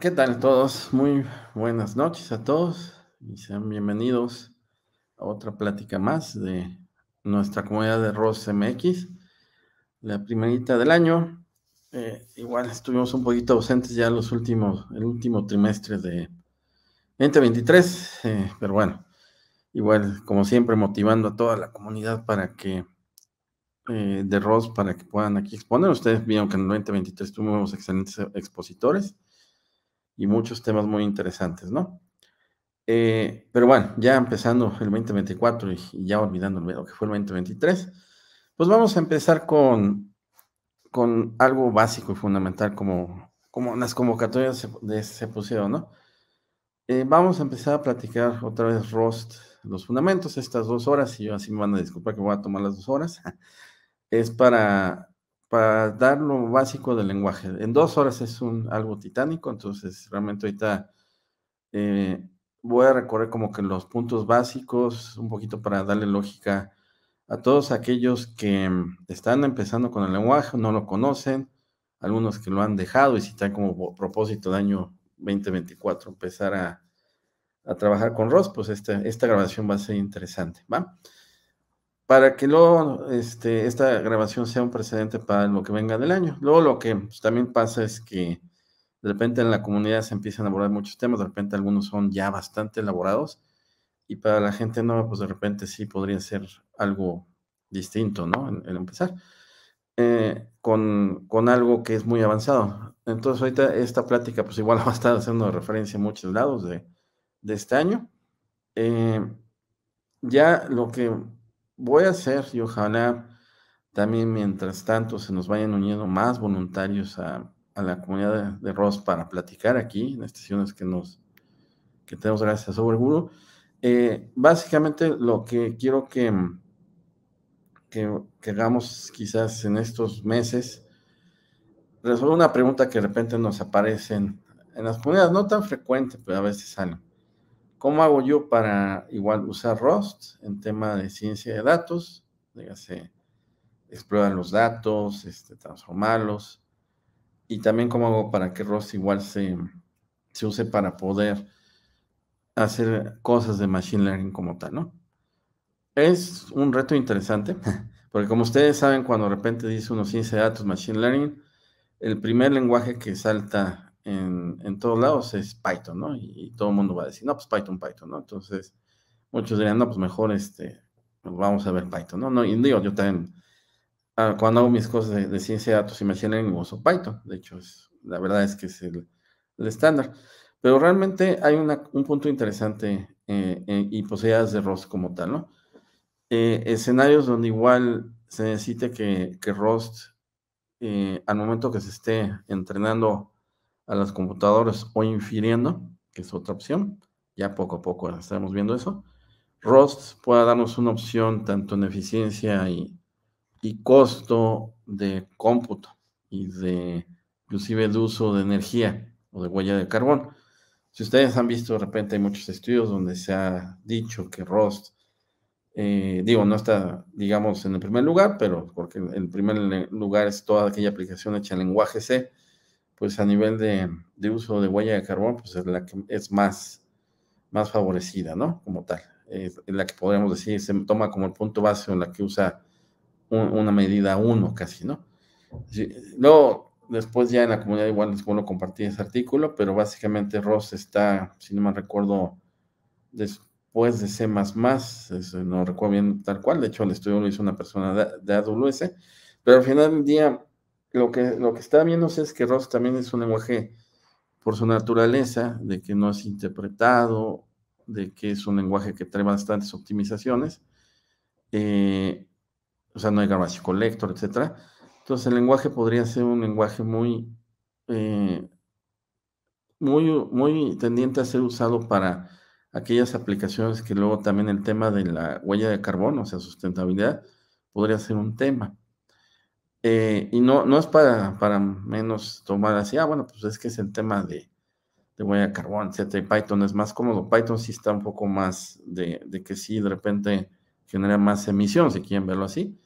¿Qué tal todos? Muy buenas noches a todos y sean bienvenidos a otra plática más de nuestra comunidad de ROS MX, la primerita del año. Eh, igual estuvimos un poquito ausentes ya los últimos, el último trimestre de 2023, eh, pero bueno, igual como siempre motivando a toda la comunidad para que eh, de ROS para que puedan aquí exponer. Ustedes vieron que en 2023 tuvimos excelentes expositores y muchos temas muy interesantes, ¿no? Eh, pero bueno, ya empezando el 2024 y, y ya olvidando lo que fue el 2023, pues vamos a empezar con, con algo básico y fundamental como, como las convocatorias se, de, se pusieron, ¿no? Eh, vamos a empezar a platicar otra vez ROST, los fundamentos, estas dos horas, y yo así me van a disculpar que voy a tomar las dos horas, es para para dar lo básico del lenguaje. En dos horas es un, algo titánico, entonces realmente ahorita eh, voy a recorrer como que los puntos básicos, un poquito para darle lógica a todos aquellos que mm, están empezando con el lenguaje, no lo conocen, algunos que lo han dejado y si están como propósito de año 2024 empezar a, trabajar con ROS, pues esta, esta grabación va a ser interesante, ¿va? para que luego este, esta grabación sea un precedente para lo que venga del año. Luego lo que pues, también pasa es que de repente en la comunidad se empiezan a abordar muchos temas, de repente algunos son ya bastante elaborados y para la gente nueva pues de repente sí podría ser algo distinto, ¿no? el empezar eh, con, algo que es muy avanzado. Entonces ahorita esta plática pues igual va a estar haciendo referencia a muchos lados de, este año. Eh, ya lo que voy a hacer y ojalá también mientras tanto se nos vayan uniendo más voluntarios a, la comunidad de, Ross para platicar aquí en estas sesiones que nos tenemos gracias a Soberguru. Eh, básicamente lo que quiero que, hagamos quizás en estos meses, resolver una pregunta que de repente nos aparece en las comunidades, no tan frecuente, pero a veces salen. ¿Cómo hago yo para igual usar Rust en tema de ciencia de datos? Dígase, explorar los datos, este, transformarlos. Y también cómo hago para que Rust igual se, se use para poder hacer cosas de Machine Learning como tal, ¿no? Es un reto interesante, porque como ustedes saben, cuando de repente dice uno ciencia de datos, Machine Learning, el primer lenguaje que salta en, todos lados es Python, ¿no? Y, todo el mundo va a decir, no, pues Python, Python, ¿no? Entonces, muchos dirían, no, pues mejor este, pues, vamos a ver Python, ¿no? no y digo, yo también, ah, cuando hago mis cosas de, ciencia de datos y me tienen uso Python, de hecho, la verdad es que es el, estándar. Pero realmente hay un punto interesante eh, eh, y posibilidades de Rust como tal, ¿no? Eh, escenarios donde igual se necesite que, que ROST, al momento que se esté entrenando a las computadoras o infiriendo, que es otra opción, ya poco a poco estaremos viendo eso, Rust pueda darnos una opción tanto en eficiencia y, costo de cómputo y de inclusive de uso de energía o de huella de carbón. Si ustedes han visto de repente hay muchos estudios donde se ha dicho que Rust, eh, digo, no está, digamos, en el primer lugar, pero porque el primer lugar es toda aquella aplicación hecha en lenguaje C, pues a nivel de, uso de huella de carbón, pues es la que es más, más favorecida, ¿no? Como tal. Es la que podríamos decir, se toma como el punto base en la que usa una medida 1 casi, ¿no? luego, después ya en la comunidad igual les vuelvo compartir ese artículo, pero básicamente Ross está, si no me recuerdo, después de C++, más no recuerdo bien tal cual, de hecho el estudio lo hizo una persona de, de AWS, pero al final del día lo que, lo que está viendo es que Ross también es un lenguaje por su naturaleza, de que no es interpretado, de que es un lenguaje que trae bastantes optimizaciones, eh, o sea, no hay garbage collector, etc. Entonces el lenguaje podría ser un lenguaje muy, eh, muy, muy tendiente a ser usado para aquellas aplicaciones que luego también el tema de la huella de carbono, o sea, sustentabilidad, podría ser un tema. Eh, y no, no es para, menos tomar así, ah, bueno, pues es que es el tema de, de huella de carbón, etc. y Python es más cómodo. Python sí está un poco más de, que sí, de repente genera más emisión, si quieren verlo así.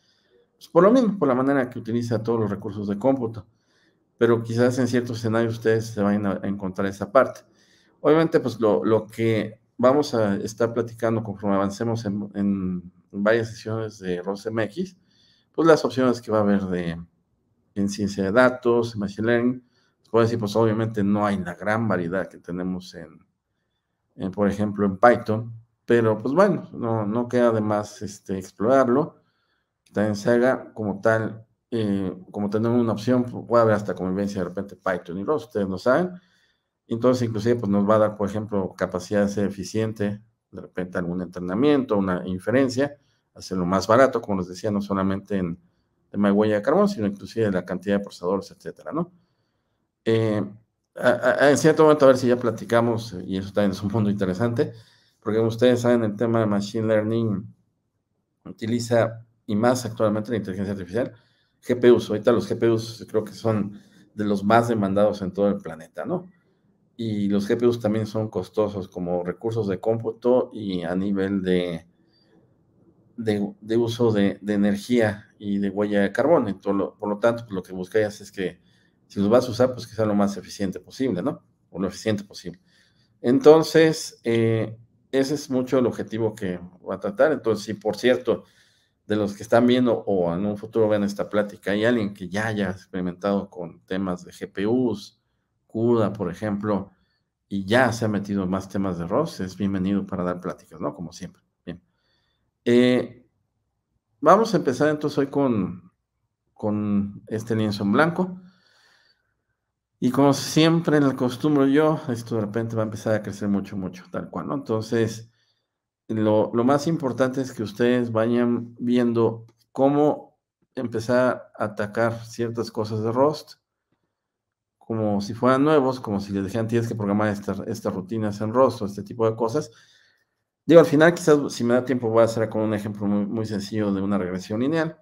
Pues por lo mismo, por la manera que utiliza todos los recursos de cómputo. Pero quizás en ciertos escenarios ustedes se vayan a encontrar esa parte. Obviamente, pues lo, que vamos a estar platicando conforme avancemos en, en varias sesiones de ROSMX pues las opciones que va a haber de, en ciencia de datos, machine learning. Puedo decir, pues obviamente no hay la gran variedad que tenemos en, por ejemplo, en Python, pero pues bueno, no, no queda de más este, explorarlo. También se haga como tal, eh, como tenemos una opción, puede haber hasta convivencia de repente Python y Rust, ustedes no saben. Entonces, inclusive, pues nos va a dar, por ejemplo, capacidad de ser eficiente, de repente algún entrenamiento, una inferencia, hacerlo más barato, como les decía, no solamente en tema de huella de carbón, sino inclusive la cantidad de procesadores, etcétera, ¿no? Eh, en cierto momento, a ver si ya platicamos, eh, y eso también es un mundo interesante, porque ustedes saben, el tema de Machine Learning utiliza, y más actualmente la inteligencia artificial, GPUs. Ahorita los GPUs creo que son de los más demandados en todo el planeta, ¿no? Y los GPUs también son costosos como recursos de cómputo y a nivel de, de, uso de, energía y de huella de carbono. por lo tanto, pues, lo que buscáis es que si los vas a usar, pues que sea lo más eficiente posible, ¿no? O lo eficiente posible. Entonces, eh, ese es mucho el objetivo que va a tratar. Entonces, si por cierto, de los que están viendo o en un futuro ven esta plática, hay alguien que ya haya experimentado con temas de GPUs, CUDA, por ejemplo, y ya se ha metido más temas de ROS, es bienvenido para dar pláticas, ¿no? Como siempre. Eh, vamos a empezar entonces hoy con, con este lienzo en blanco. Y como siempre en el costumbre yo, esto de repente va a empezar a crecer mucho, mucho, tal cual, ¿no? Entonces, lo, más importante es que ustedes vayan viendo cómo empezar a atacar ciertas cosas de Rust, como si fueran nuevos, como si les dijeran tienes que programar estas, estas rutinas en Rust o este tipo de cosas, Digo, al final quizás si me da tiempo voy a hacer con un ejemplo muy, sencillo de una regresión lineal,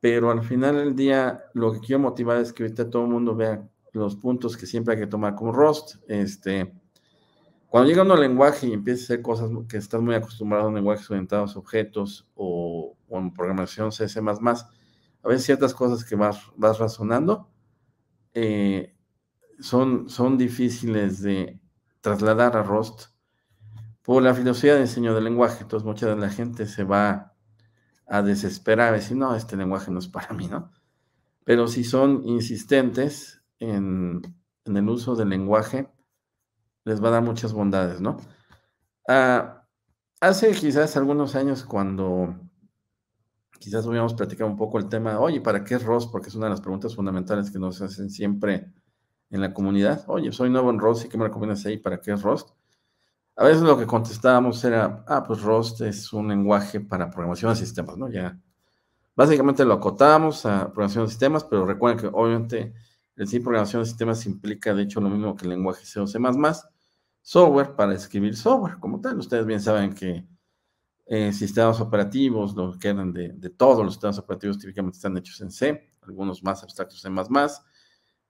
pero al final del día lo que quiero motivar es que ahorita todo el mundo vea los puntos que siempre hay que tomar con Rust Este, cuando llega un al lenguaje y empieza a hacer cosas que estás muy acostumbrado a lenguajes orientados a objetos o, o en programación CS++, a veces ciertas cosas que vas, razonando eh, son, son difíciles de trasladar a ROST por la filosofía de diseño del lenguaje. Entonces, mucha de la gente se va a desesperar, a decir, no, este lenguaje no es para mí, ¿no? Pero si son insistentes en, el uso del lenguaje, les va a dar muchas bondades, ¿no? Ah, hace quizás algunos años cuando quizás hubiéramos platicado un poco el tema, oye, ¿para qué es ROS? Porque es una de las preguntas fundamentales que nos hacen siempre en la comunidad. Oye, soy nuevo en ROS y qué me recomiendas ahí, ¿para qué es ROS? A veces lo que contestábamos era, ah, pues ROST es un lenguaje para programación de sistemas, ¿no? Ya, básicamente lo acotábamos a programación de sistemas, pero recuerden que obviamente el sí programación de sistemas implica, de hecho, lo mismo que el lenguaje C o C++, software para escribir software como tal. Ustedes bien saben que eh, sistemas operativos, lo que quedan de, de todos los sistemas operativos típicamente están hechos en C, algunos más abstractos en C++.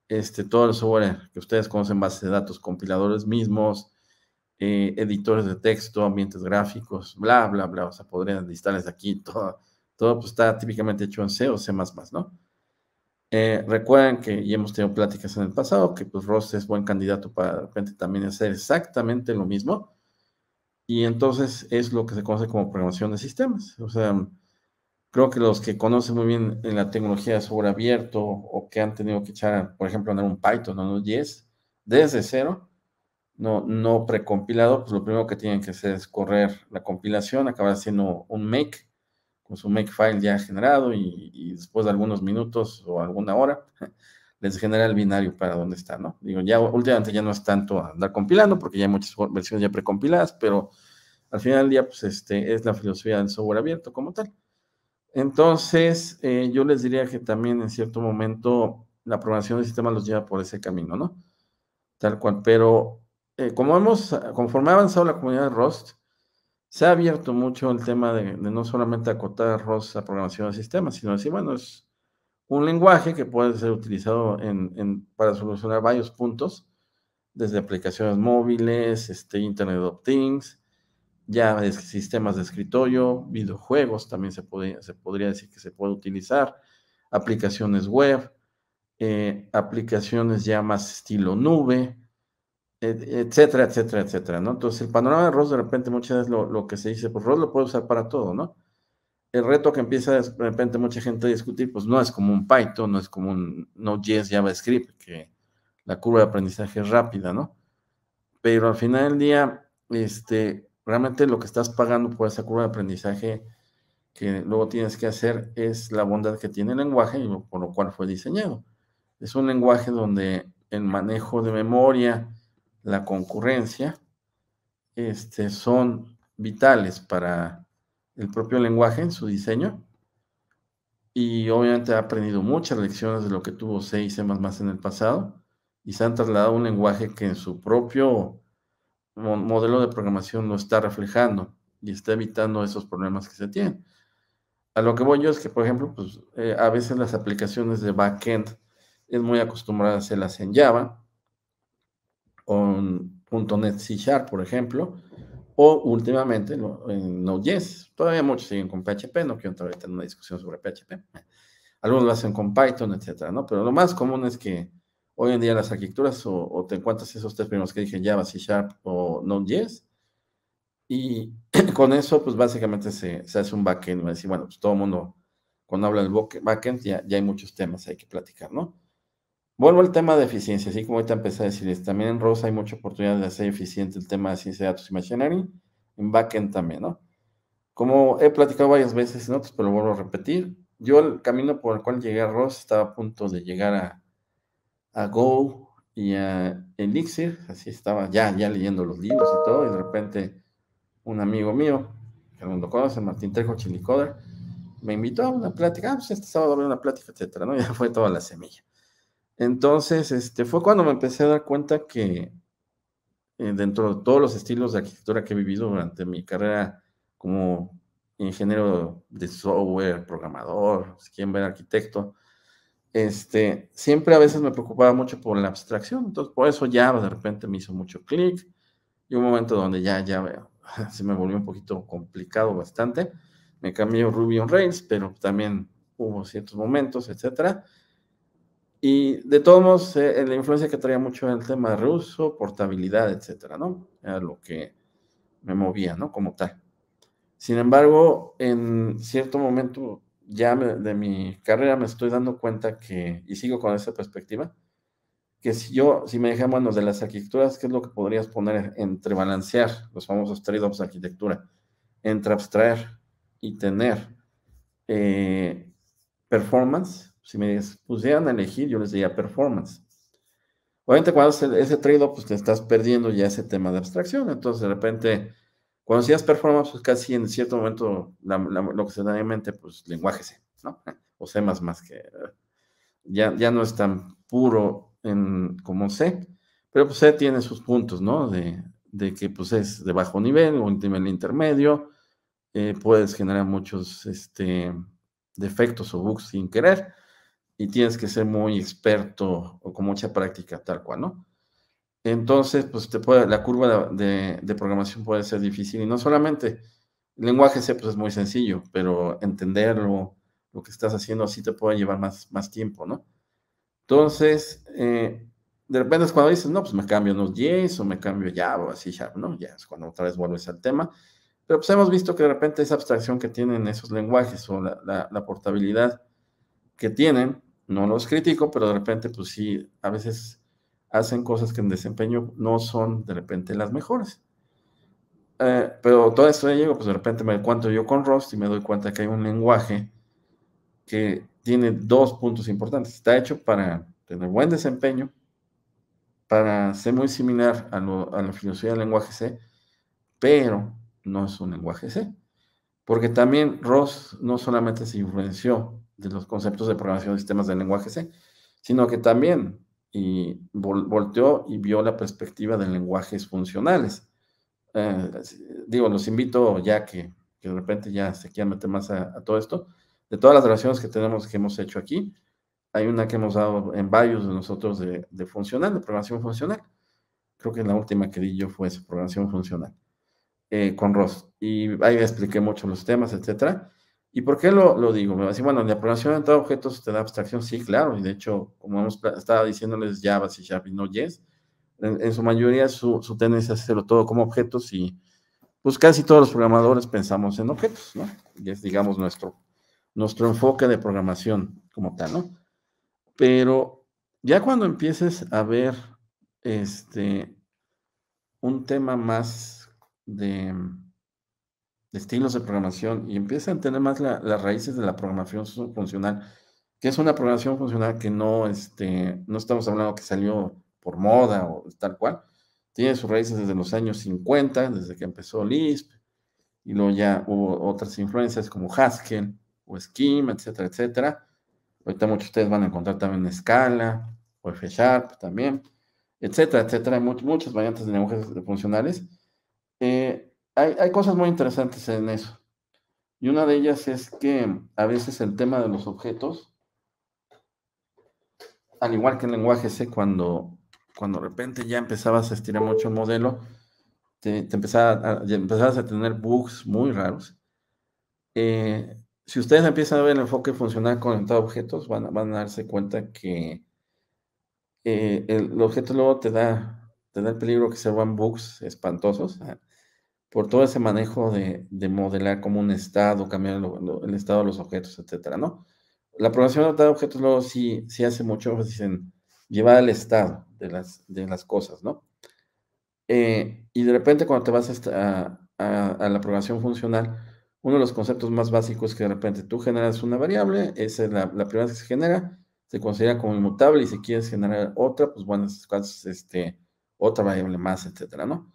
Este, todo el software que ustedes conocen, bases de datos, compiladores mismos, eh, editores de texto, ambientes gráficos, bla, bla, bla. O sea, podrían listarles aquí todo. Todo pues, está típicamente hecho en C o C++, ¿no? Eh, recuerden que ya hemos tenido pláticas en el pasado, que pues Ross es buen candidato para de repente también hacer exactamente lo mismo. Y entonces es lo que se conoce como programación de sistemas. O sea, creo que los que conocen muy bien en la tecnología de software abierto o que han tenido que echar, por ejemplo, en un Python o un JS desde cero, no, no precompilado, pues lo primero que tienen que hacer es correr la compilación, acabar haciendo un make con su make file ya generado y, después de algunos minutos o alguna hora les genera el binario para donde está, ¿no? Digo, ya últimamente ya no es tanto andar compilando porque ya hay muchas versiones ya precompiladas, pero al final del día, pues este es la filosofía del software abierto como tal. Entonces, eh, yo les diría que también en cierto momento la programación del sistema los lleva por ese camino, ¿no? Tal cual, pero eh, como hemos, conforme ha avanzado la comunidad de Rust, se ha abierto mucho el tema de, no solamente acotar Rust a programación de sistemas, sino decir, bueno, es un lenguaje que puede ser utilizado para solucionar varios puntos, desde aplicaciones móviles, este, Internet of Things, ya sistemas de escritorio, videojuegos también se, se podría decir que se puede utilizar, aplicaciones web, eh, aplicaciones ya más estilo nube, etcétera, etcétera, etcétera, ¿no? Entonces, el panorama de ROS, de repente, muchas veces lo, que se dice, pues ROS lo puede usar para todo, ¿no? El reto que empieza de repente mucha gente a discutir, pues no es como un Python, no es como un Node.js JavaScript, que la curva de aprendizaje es rápida, ¿no? Pero al final del día, este, realmente lo que estás pagando por esa curva de aprendizaje que luego tienes que hacer es la bondad que tiene el lenguaje y por lo cual fue diseñado. Es un lenguaje donde el manejo de memoria, la concurrencia, este, son vitales para el propio lenguaje en su diseño. Y obviamente ha aprendido muchas lecciones de lo que tuvo C y C en el pasado y se han trasladado a un lenguaje que en su propio modelo de programación no está reflejando y está evitando esos problemas que se tienen. A lo que voy yo es que, por ejemplo, pues, eh, a veces las aplicaciones de backend es muy acostumbrada a hacerlas en Java, punto .NET C Sharp, por ejemplo, o últimamente en Node.js. Todavía muchos siguen con PHP, no quiero entrar ahorita en una discusión sobre PHP. Algunos lo hacen con Python, etcétera, ¿no? Pero lo más común es que hoy en día las arquitecturas o, te encuentras esos tres primeros que dije, Java, C Sharp o Node.js, y con eso, pues básicamente se, se hace un backend. Va bueno, pues todo el mundo, cuando habla del backend, ya, ya hay muchos temas hay que platicar, ¿no? Vuelvo al tema de eficiencia, así como ahorita empecé a decirles, también en ROS hay mucha oportunidad de hacer eficiente el tema de ciencia de datos y machine en backend también, ¿no? Como he platicado varias veces en otros, pues, pero vuelvo a repetir, yo el camino por el cual llegué a ROS estaba a punto de llegar a, a Go y a Elixir, así estaba ya, ya leyendo los libros y todo, y de repente un amigo mío, que no lo conoce, Martín Trejo Chilicoder, me invitó a una plática, ah, pues este sábado dando una plática, etcétera, ¿no? Ya fue toda la semilla. Entonces, este, fue cuando me empecé a dar cuenta que eh, dentro de todos los estilos de arquitectura que he vivido durante mi carrera como ingeniero de software, programador, si quieren ver arquitecto, este, siempre a veces me preocupaba mucho por la abstracción. Entonces, por eso ya de repente me hizo mucho clic. Y un momento donde ya, ya se me volvió un poquito complicado bastante. Me cambió Ruby on Rails, pero también hubo ciertos momentos, etcétera. Y de todos modos, eh, eh, la influencia que traía mucho el tema ruso, portabilidad, etcétera, ¿no? Era lo que me movía, ¿no? Como tal. Sin embargo, en cierto momento ya de mi carrera me estoy dando cuenta que, y sigo con esa perspectiva, que si yo, si me dejan manos de las arquitecturas, ¿qué es lo que podrías poner entre balancear los famosos trade-offs de arquitectura? Entre abstraer y tener eh, performance, si me pusieran a elegir, yo les diría performance. Obviamente, cuando haces ese trade pues te estás perdiendo ya ese tema de abstracción. Entonces, de repente, cuando hacías performance, pues casi en cierto momento lo que se da en mente, pues lenguaje C, ¿no? O C más más que ya, ya no es tan puro en, como C, pero pues C tiene sus puntos, ¿no? De, de que pues es de bajo nivel o un nivel intermedio, eh, puedes generar muchos este, defectos o bugs sin querer y tienes que ser muy experto o con mucha práctica, tal cual, ¿no? Entonces, pues te puede, la curva de, programación puede ser difícil y no solamente el lenguaje C pues, es muy sencillo, pero entenderlo, lo que estás haciendo, así te puede llevar más, más tiempo, ¿no? Entonces, eh, de repente es cuando dices, no, pues me cambio unos 10 o me cambio Java o así, ya, ¿no? Ya es cuando otra vez vuelves al tema. Pero pues hemos visto que de repente esa abstracción que tienen esos lenguajes o la, la portabilidad que tienen, no los critico, pero de repente, pues sí, a veces hacen cosas que en desempeño no son de repente las mejores. Eh, pero todo esto ya llego, pues de repente me encuentro yo con Rust y me doy cuenta que hay un lenguaje que tiene dos puntos importantes. Está hecho para tener buen desempeño, para ser muy similar a, la filosofía del lenguaje C, pero no es un lenguaje C. Porque también Ross no solamente se influenció de los conceptos de programación de sistemas de lenguaje C, sino que también y volteó y vio la perspectiva de lenguajes funcionales. Eh, digo, los invito ya que, de repente ya se quieran meter más a, todo esto. De todas las relaciones que tenemos, que hemos hecho aquí, hay una que hemos dado en varios de nosotros de, funcional, de programación funcional. Creo que la última que di yo fue esa, programación funcional, eh, con Ross. Y ahí expliqué mucho los temas, etcétera. ¿Y por qué lo, digo? Me va bueno, la programación de objetos te da abstracción, sí, claro, y de hecho, como hemos, estaba diciéndoles Java, si Java y no en, en, su mayoría su, su, tendencia es hacerlo todo como objetos y pues casi todos los programadores pensamos en objetos, ¿no? Y es, digamos, nuestro, nuestro enfoque de programación como tal, ¿no? Pero ya cuando empieces a ver este, un tema más de estilos de programación y empiezan a tener más las raíces de la programación funcional, que es una programación funcional que no, este, no estamos hablando que salió por moda o tal cual, tiene sus raíces desde los años 50, desde que empezó Lisp, y luego ya hubo otras influencias como Haskell o Scheme, etcétera, etcétera. Ahorita muchos de ustedes van a encontrar también Scala o F Sharp también, etcétera, etcétera. Hay muchas variantes de lenguajes funcionales. Eh, hay, cosas muy interesantes en eso. Y una de ellas es que a veces el tema de los objetos, al igual que en lenguaje C, cuando, cuando de repente ya empezabas a estirar mucho el modelo, te, a, empezabas a tener bugs muy raros. Eh, si ustedes empiezan a ver el enfoque funcional conectado a objetos, van, a darse cuenta que eh, el, objeto luego te da, te da el peligro que se van bugs espantosos por todo ese manejo de, modelar como un estado, cambiar el estado de los objetos, etcétera, ¿no? La programación de objetos luego sí, sí hace mucho, énfasis en llevar al estado de las, de las cosas, ¿no? Eh, y de repente cuando te vas a, la programación funcional, uno de los conceptos más básicos que de repente tú generas una variable, esa es la, primera primera que se genera, se considera como inmutable y si quieres generar otra, pues bueno, es este, otra variable más, etcétera, ¿no?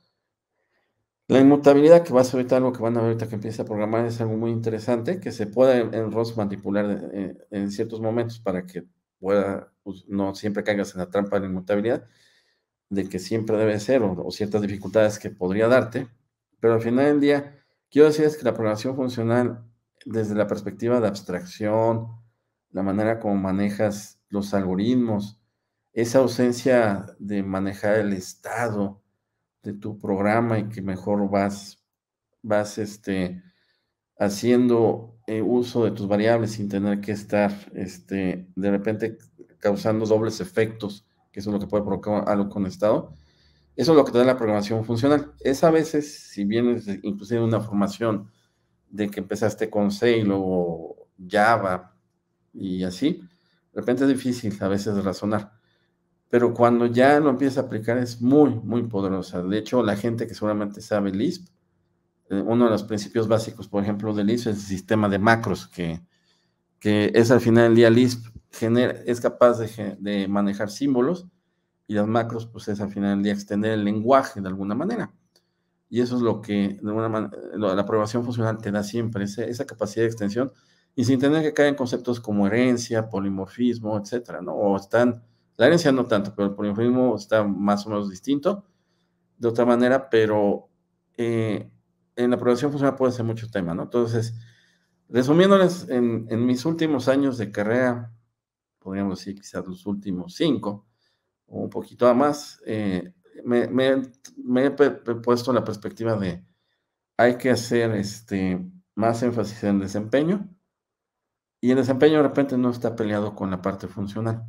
La inmutabilidad, que va a ser ahorita algo que van a ver ahorita que empieza a programar, es algo muy interesante, que se puede en ROS manipular eh, en, ciertos momentos para que pueda, pues, no siempre caigas en la trampa de la inmutabilidad, de que siempre debe ser, o, ciertas dificultades que podría darte, pero al final del día, quiero decir que la programación funcional, desde la perspectiva de abstracción, la manera como manejas los algoritmos, esa ausencia de manejar el estado, de tu programa y que mejor vas, vas este, haciendo eh, uso de tus variables sin tener que estar este, de repente causando dobles efectos, que es lo que puede provocar algo con estado. Eso es lo que te da la programación funcional. Es a veces, si vienes inclusive de una formación de que empezaste con C o Java y así, de repente es difícil a veces razonar pero cuando ya lo empieza a aplicar es muy, muy poderosa. De hecho, la gente que seguramente sabe Lisp, eh, uno de los principios básicos, por ejemplo, de Lisp es el sistema de macros, que, que es al final del día Lisp genera, es capaz de, de, manejar símbolos y las macros, pues es al final del día extender el lenguaje de alguna manera. Y eso es lo que de alguna manera, la aprobación funcional te da siempre, esa, esa capacidad de extensión, y sin tener que caer en conceptos como herencia, polimorfismo, etcétera, ¿no? O están la herencia no tanto, pero el polimorfismo está más o menos distinto de otra manera, pero eh, en la programación funcional puede ser mucho tema, ¿no? Entonces, resumiéndoles, en, mis últimos años de carrera, podríamos decir quizás los últimos cinco, o un poquito más, eh, me, he puesto la perspectiva de hay que hacer este, más énfasis en desempeño, y el desempeño de repente no está peleado con la parte funcional.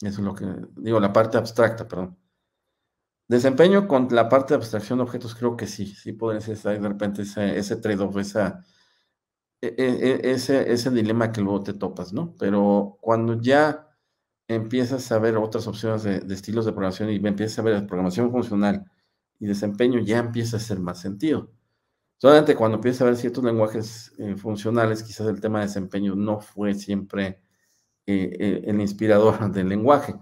Eso es lo que digo, la parte abstracta, perdón. Desempeño con la parte de abstracción de objetos, creo que sí, sí podría ser de repente ese, ese trade-off, esa, e, e, e, ese, ese dilema que luego te topas, ¿no? Pero cuando ya empiezas a ver otras opciones de, estilos de programación y empiezas a ver programación funcional y desempeño, ya empieza a hacer más sentido. Solamente cuando empiezas a ver ciertos lenguajes eh, funcionales, quizás el tema de desempeño no fue siempre eh, eh, el inspirador del lenguaje.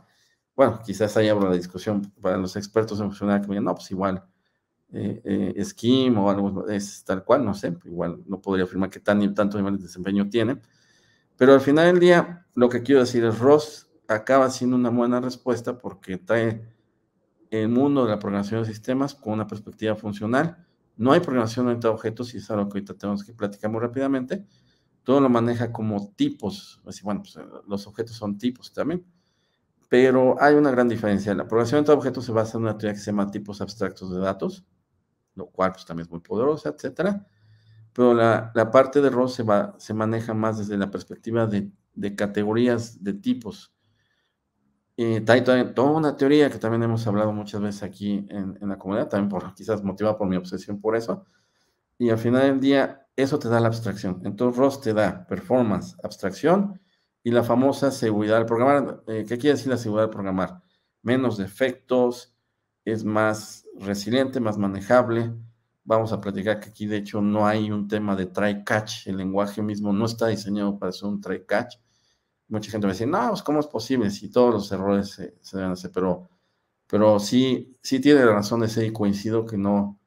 Bueno, quizás ahí habrá la discusión para los expertos en que me digan, no, pues igual, eh, eh Scheme o algo, es tal cual, no sé, igual no podría afirmar que tan, tanto nivel de desempeño tiene. Pero al final del día, lo que quiero decir es, Ross acaba siendo una buena respuesta porque trae el mundo de la programación de sistemas con una perspectiva funcional. No hay programación orientada objetos y es algo que ahorita tenemos que platicar muy rápidamente, todo lo maneja como tipos. Así, bueno, pues, los objetos son tipos también. Pero hay una gran diferencia. La programación de objetos se basa en una teoría que se llama tipos abstractos de datos, lo cual pues, también es muy poderosa, etcétera. Pero la, la parte de ROS se, va, se maneja más desde la perspectiva de, de categorías de tipos. Y eh, hay toda una teoría que también hemos hablado muchas veces aquí en, la comunidad, también por, quizás motivada por mi obsesión por eso, y al final del día eso te da la abstracción. Entonces ROS te da performance, abstracción y la famosa seguridad al programar. Eh, ¿Qué quiere decir la seguridad al programar? Menos defectos, es más resiliente, más manejable. Vamos a platicar que aquí de hecho no hay un tema de try catch, el lenguaje mismo no está diseñado para hacer un try catch. Mucha gente va a decir, no, pues, ¿cómo es posible si todos los errores se, deben hacer? Pero, pero sí, sí tiene razón ese y coincido que no,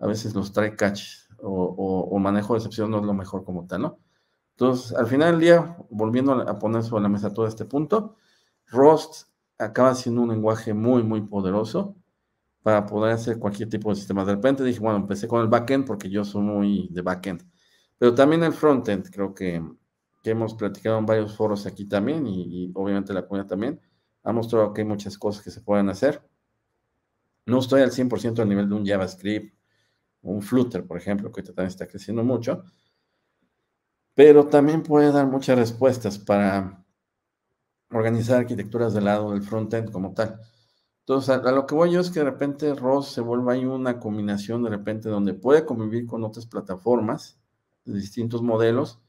a veces los try catch o, manejo de excepción no es lo mejor como tal, ¿no? Entonces, al final del día, volviendo a poner sobre la mesa todo este punto, Rust acaba siendo un lenguaje muy, muy poderoso para poder hacer cualquier tipo de sistema. De repente dije, bueno, empecé con el backend porque yo soy muy de backend, pero también el frontend, creo que, hemos platicado en varios foros aquí también y, obviamente la comunidad también, ha mostrado que hay muchas cosas que se pueden hacer. No estoy al 100% al nivel de un JavaScript un Flutter, por ejemplo, que también está creciendo mucho, pero también puede dar muchas respuestas para organizar arquitecturas del lado del frontend como tal. Entonces, a, lo que voy yo es que de repente ROS se vuelva ahí una combinación de repente donde puede convivir con otras plataformas de distintos modelos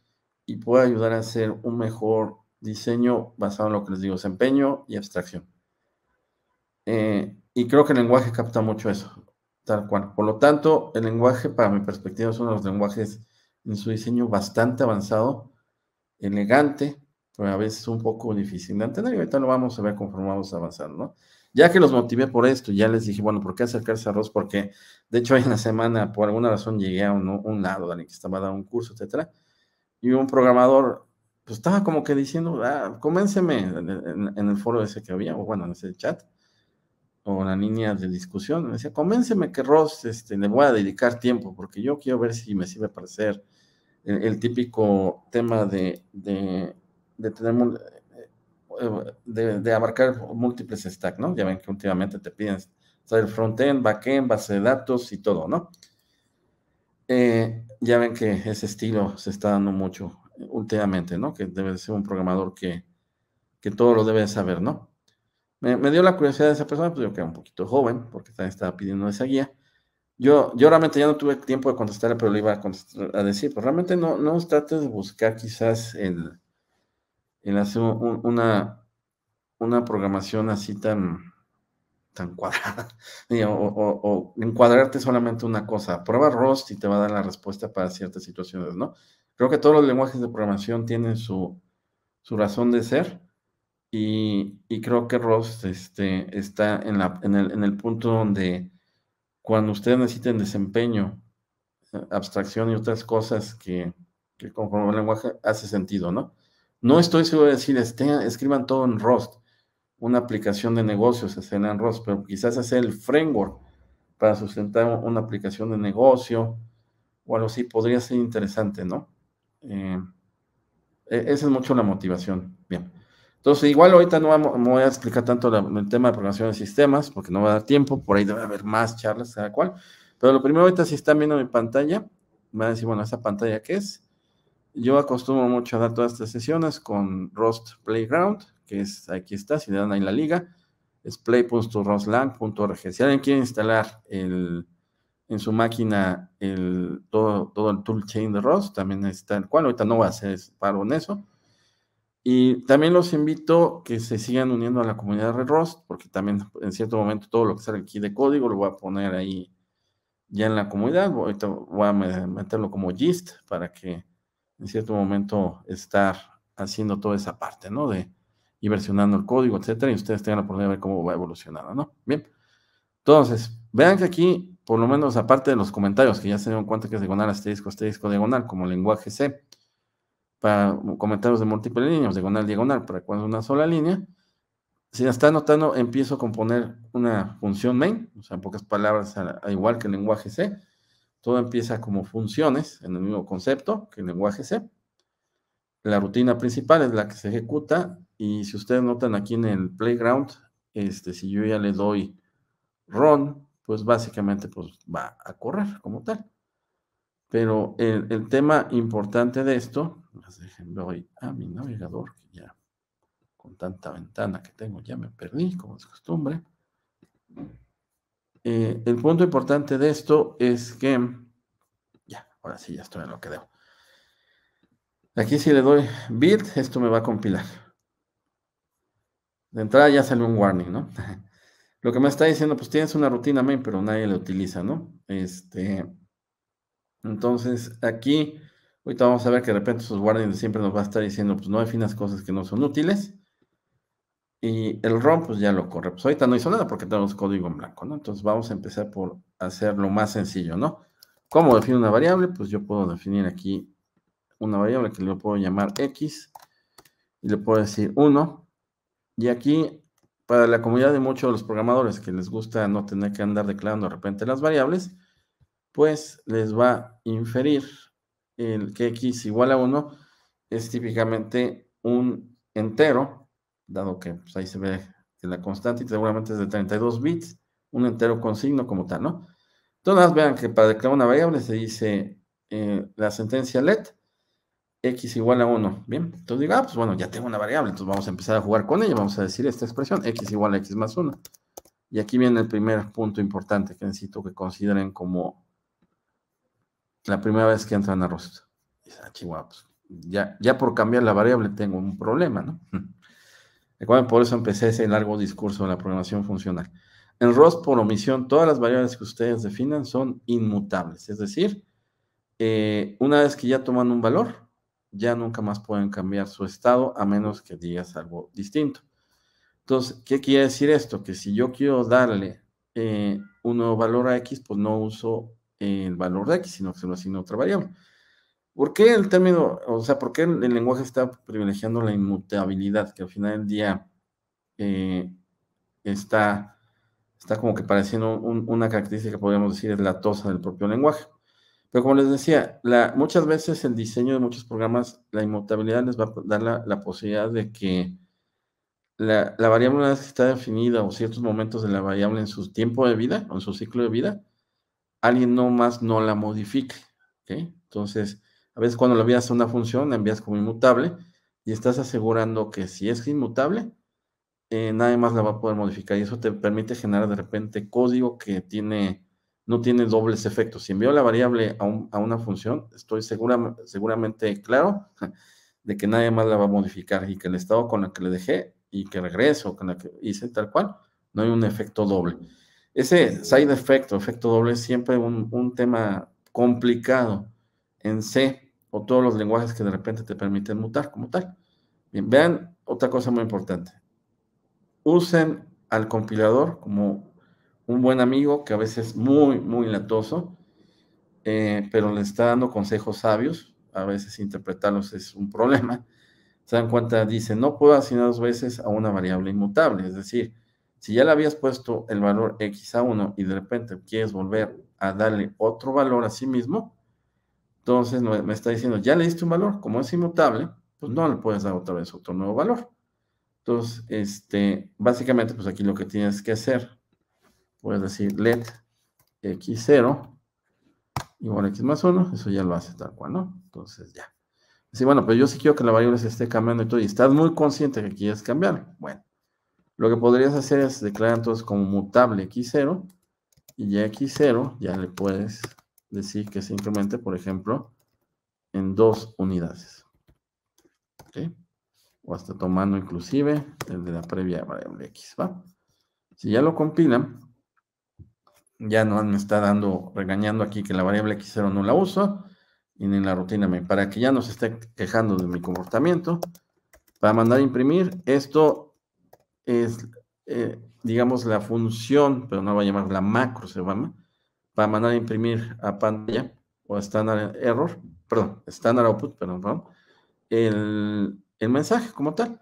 y puede ayudar a hacer un mejor diseño basado en lo que les digo, desempeño y abstracción. Eh, y creo que el lenguaje capta mucho eso. Tal cual. Por lo tanto, el lenguaje, para mi perspectiva, es uno de los lenguajes en su diseño bastante avanzado, elegante, pero a veces un poco difícil de entender. Y ahorita lo vamos a ver conformados avanzando, ¿no? Ya que los motivé por esto, ya les dije, bueno, ¿por qué acercarse a Ross? Porque, de hecho, en la semana, por alguna razón, llegué a un, un lado, Dani, que estaba dando un curso, etcétera, y un programador, pues estaba como que diciendo, ah, convénceme en, en el foro ese que había, o bueno, en ese chat, la línea de discusión. Me decía, convénceme que Ross este, le voy a dedicar tiempo, porque yo quiero ver si me sirve para hacer el, típico tema de, de, tener eh, de, abarcar múltiples stacks, ¿no? Ya ven que últimamente te piden saber back-end, base de datos y todo, ¿no? Eh, ya ven que ese estilo se está dando mucho últimamente, ¿no? Que debe ser un programador que, que todo lo debe saber, ¿no? me, dio la curiosidad de esa persona, pues yo que era un poquito joven, porque estaba pidiendo esa guía. Yo, yo realmente ya no tuve tiempo de contestarle, pero le iba a, decir, pues realmente no, no trates de buscar quizás el, hacer una, una programación así tan, tan cuadrada, o, encuadrarte solamente una cosa. Prueba Rust y te va a dar la respuesta para ciertas situaciones, ¿no? Creo que todos los lenguajes de programación tienen su, su razón de ser y, creo que Ross este, está en, el, punto donde cuando ustedes necesiten desempeño, eh, abstracción y otras cosas que, conforman el lenguaje hace sentido, ¿no? No estoy seguro de decir, este, escriban todo en Rust, una aplicación de negocios, hacerla en Rust, pero quizás hacer el framework para sustentar una aplicación de negocio o algo así podría ser interesante, ¿no? Eh, e, esa es mucho la motivación. Bien. Entonces, igual ahorita no voy a explicar tanto el tema de programación de sistemas, porque no va a dar tiempo, por ahí debe haber más charlas, cada cual. Pero lo primero ahorita, si están viendo mi pantalla, me van a decir, bueno, ¿esa pantalla que es? Yo acostumo mucho a dar todas estas sesiones con Rust Playground, que es, aquí está, si le dan ahí la liga, es play.rustlang.org. Si alguien quiere instalar el, en su máquina el, todo, todo el toolchain de Rust, también está el cual, ahorita no va a hacer paro en eso, y también los invito que se sigan uniendo a la comunidad Red Rust, porque también en cierto momento todo lo que sale aquí de código lo voy a poner ahí ya en la comunidad. voy a meterlo como gist para que en cierto momento estar haciendo toda esa parte, ¿no? De y versionando el código, etcétera, y ustedes tengan la oportunidad de ver cómo va evolucionando, ¿no? Bien. Entonces, vean que aquí, por lo menos aparte de los comentarios, que ya se dieron cuenta que es diagonal este, este disco diagonal, como lenguaje C, para comentarios de múltiples líneas, diagonal, diagonal, para cuando es una sola línea. Si está notando empiezo a componer una función main, o sea, en pocas palabras, igual que el lenguaje C. Todo empieza como funciones, en el mismo concepto que el lenguaje C. La rutina principal es la que se ejecuta y si ustedes notan aquí en el playground, este, si yo ya le doy run, pues básicamente pues, va a correr como tal. Pero el, tema importante de esto, déjenme hoy a mi navegador, que ya con tanta ventana que tengo ya me perdí, como es costumbre. Eh, el punto importante de esto es que, ya, ahora sí, ya estoy en lo que debo. Aquí si le doy build, esto me va a compilar. De entrada ya salió un warning, ¿no? Lo que me está diciendo, pues tienes una rutina main, pero nadie la utiliza, ¿no? Este, entonces, aquí, ahorita vamos a ver que de repente sus guardians siempre nos va a estar diciendo, pues no definas cosas que no son útiles. Y el ROM, pues ya lo corre. Pues ahorita no hizo nada porque tenemos código en blanco, ¿no? Entonces vamos a empezar por hacerlo más sencillo, ¿no? ¿Cómo defino una variable? Pues yo puedo definir aquí una variable que le puedo llamar X y le puedo decir 1. Y aquí, para la comunidad de muchos de los programadores que les gusta no tener que andar declarando de repente las variables, pues les va a inferir el que x igual a 1 es típicamente un entero, dado que pues, ahí se ve que la constante seguramente es de 32 bits, un entero con signo como tal, ¿no? Entonces, vean que para declarar una variable se dice eh, la sentencia let x igual a 1, ¿bien? Entonces digo, ah, pues bueno, ya tengo una variable, entonces vamos a empezar a jugar con ella, vamos a decir esta expresión, x igual a x más 1. Y aquí viene el primer punto importante que necesito que consideren como la primera vez que entran a Rost. Ah, pues, ya, ya por cambiar la variable tengo un problema, ¿no? Recuerden, por eso empecé ese largo discurso de la programación funcional. En Rost, por omisión, todas las variables que ustedes definan son inmutables. Es decir, eh, una vez que ya toman un valor, ya nunca más pueden cambiar su estado a menos que digas algo distinto. Entonces, ¿qué quiere decir esto? Que si yo quiero darle eh, un nuevo valor a X, pues no uso el valor de x, sino que se lo asigna otra variable. ¿Por qué el término, o sea, por qué el, lenguaje está privilegiando la inmutabilidad? Que al final del día eh, está, está como que pareciendo una característica que podríamos decir es la tosa del propio lenguaje. Pero como les decía, muchas veces el diseño de muchos programas, la inmutabilidad les va a dar la, posibilidad de que la, la, variable una vez que está definida o ciertos momentos de la variable en su tiempo de vida o en su ciclo de vida, alguien no más no la modifique. Entonces, a veces cuando la envías a una función, la envías como inmutable y estás asegurando que si es inmutable, eh, nadie más la va a poder modificar. Y eso te permite generar de repente código que tiene, no tiene dobles efectos. Si envío la variable a, una función, estoy segura, seguramente claro de que nadie más la va a modificar y que el estado con el que le dejé y que regreso, con la que hice tal cual, no hay un efecto doble. Ese side effect, efecto doble, es siempre un, tema complicado en C o todos los lenguajes que de repente te permiten mutar como tal. Bien, vean otra cosa muy importante. Usen al compilador como un buen amigo que a veces es muy, muy latoso, eh, pero le está dando consejos sabios. A veces interpretarlos es un problema. Se dan cuenta, dice, no puedo asignar dos veces a una variable inmutable. Es decir, si ya le habías puesto el valor X a 1 y de repente quieres volver a darle otro valor a sí mismo, entonces me está diciendo, ya le diste un valor, como es inmutable, pues no le puedes dar otra vez otro nuevo valor. Entonces, este, básicamente, pues aquí lo que tienes que hacer, puedes decir let x0 igual x más 1, eso ya lo hace tal cual, ¿no? Entonces ya. Así, bueno, pero yo sí quiero que la variable se esté cambiando y todo, y estás muy consciente que quieres cambiar. Bueno, lo que podrías hacer es declarar entonces como mutable x0 y ya x0 ya le puedes decir que se incremente, por ejemplo, en dos unidades. O hasta tomando inclusive desde la previa variable x, ¿va? Si ya lo compilan, ya no me está dando, regañando aquí que la variable x0 no la uso, y en la rutina me, para que ya no se esté quejando de mi comportamiento, para mandar a imprimir, esto es, eh, digamos, la función, pero no va a llamar la macro, se llama, para mandar a imprimir a pantalla o a standard error, perdón, standard output, perdón, perdón el, mensaje como tal.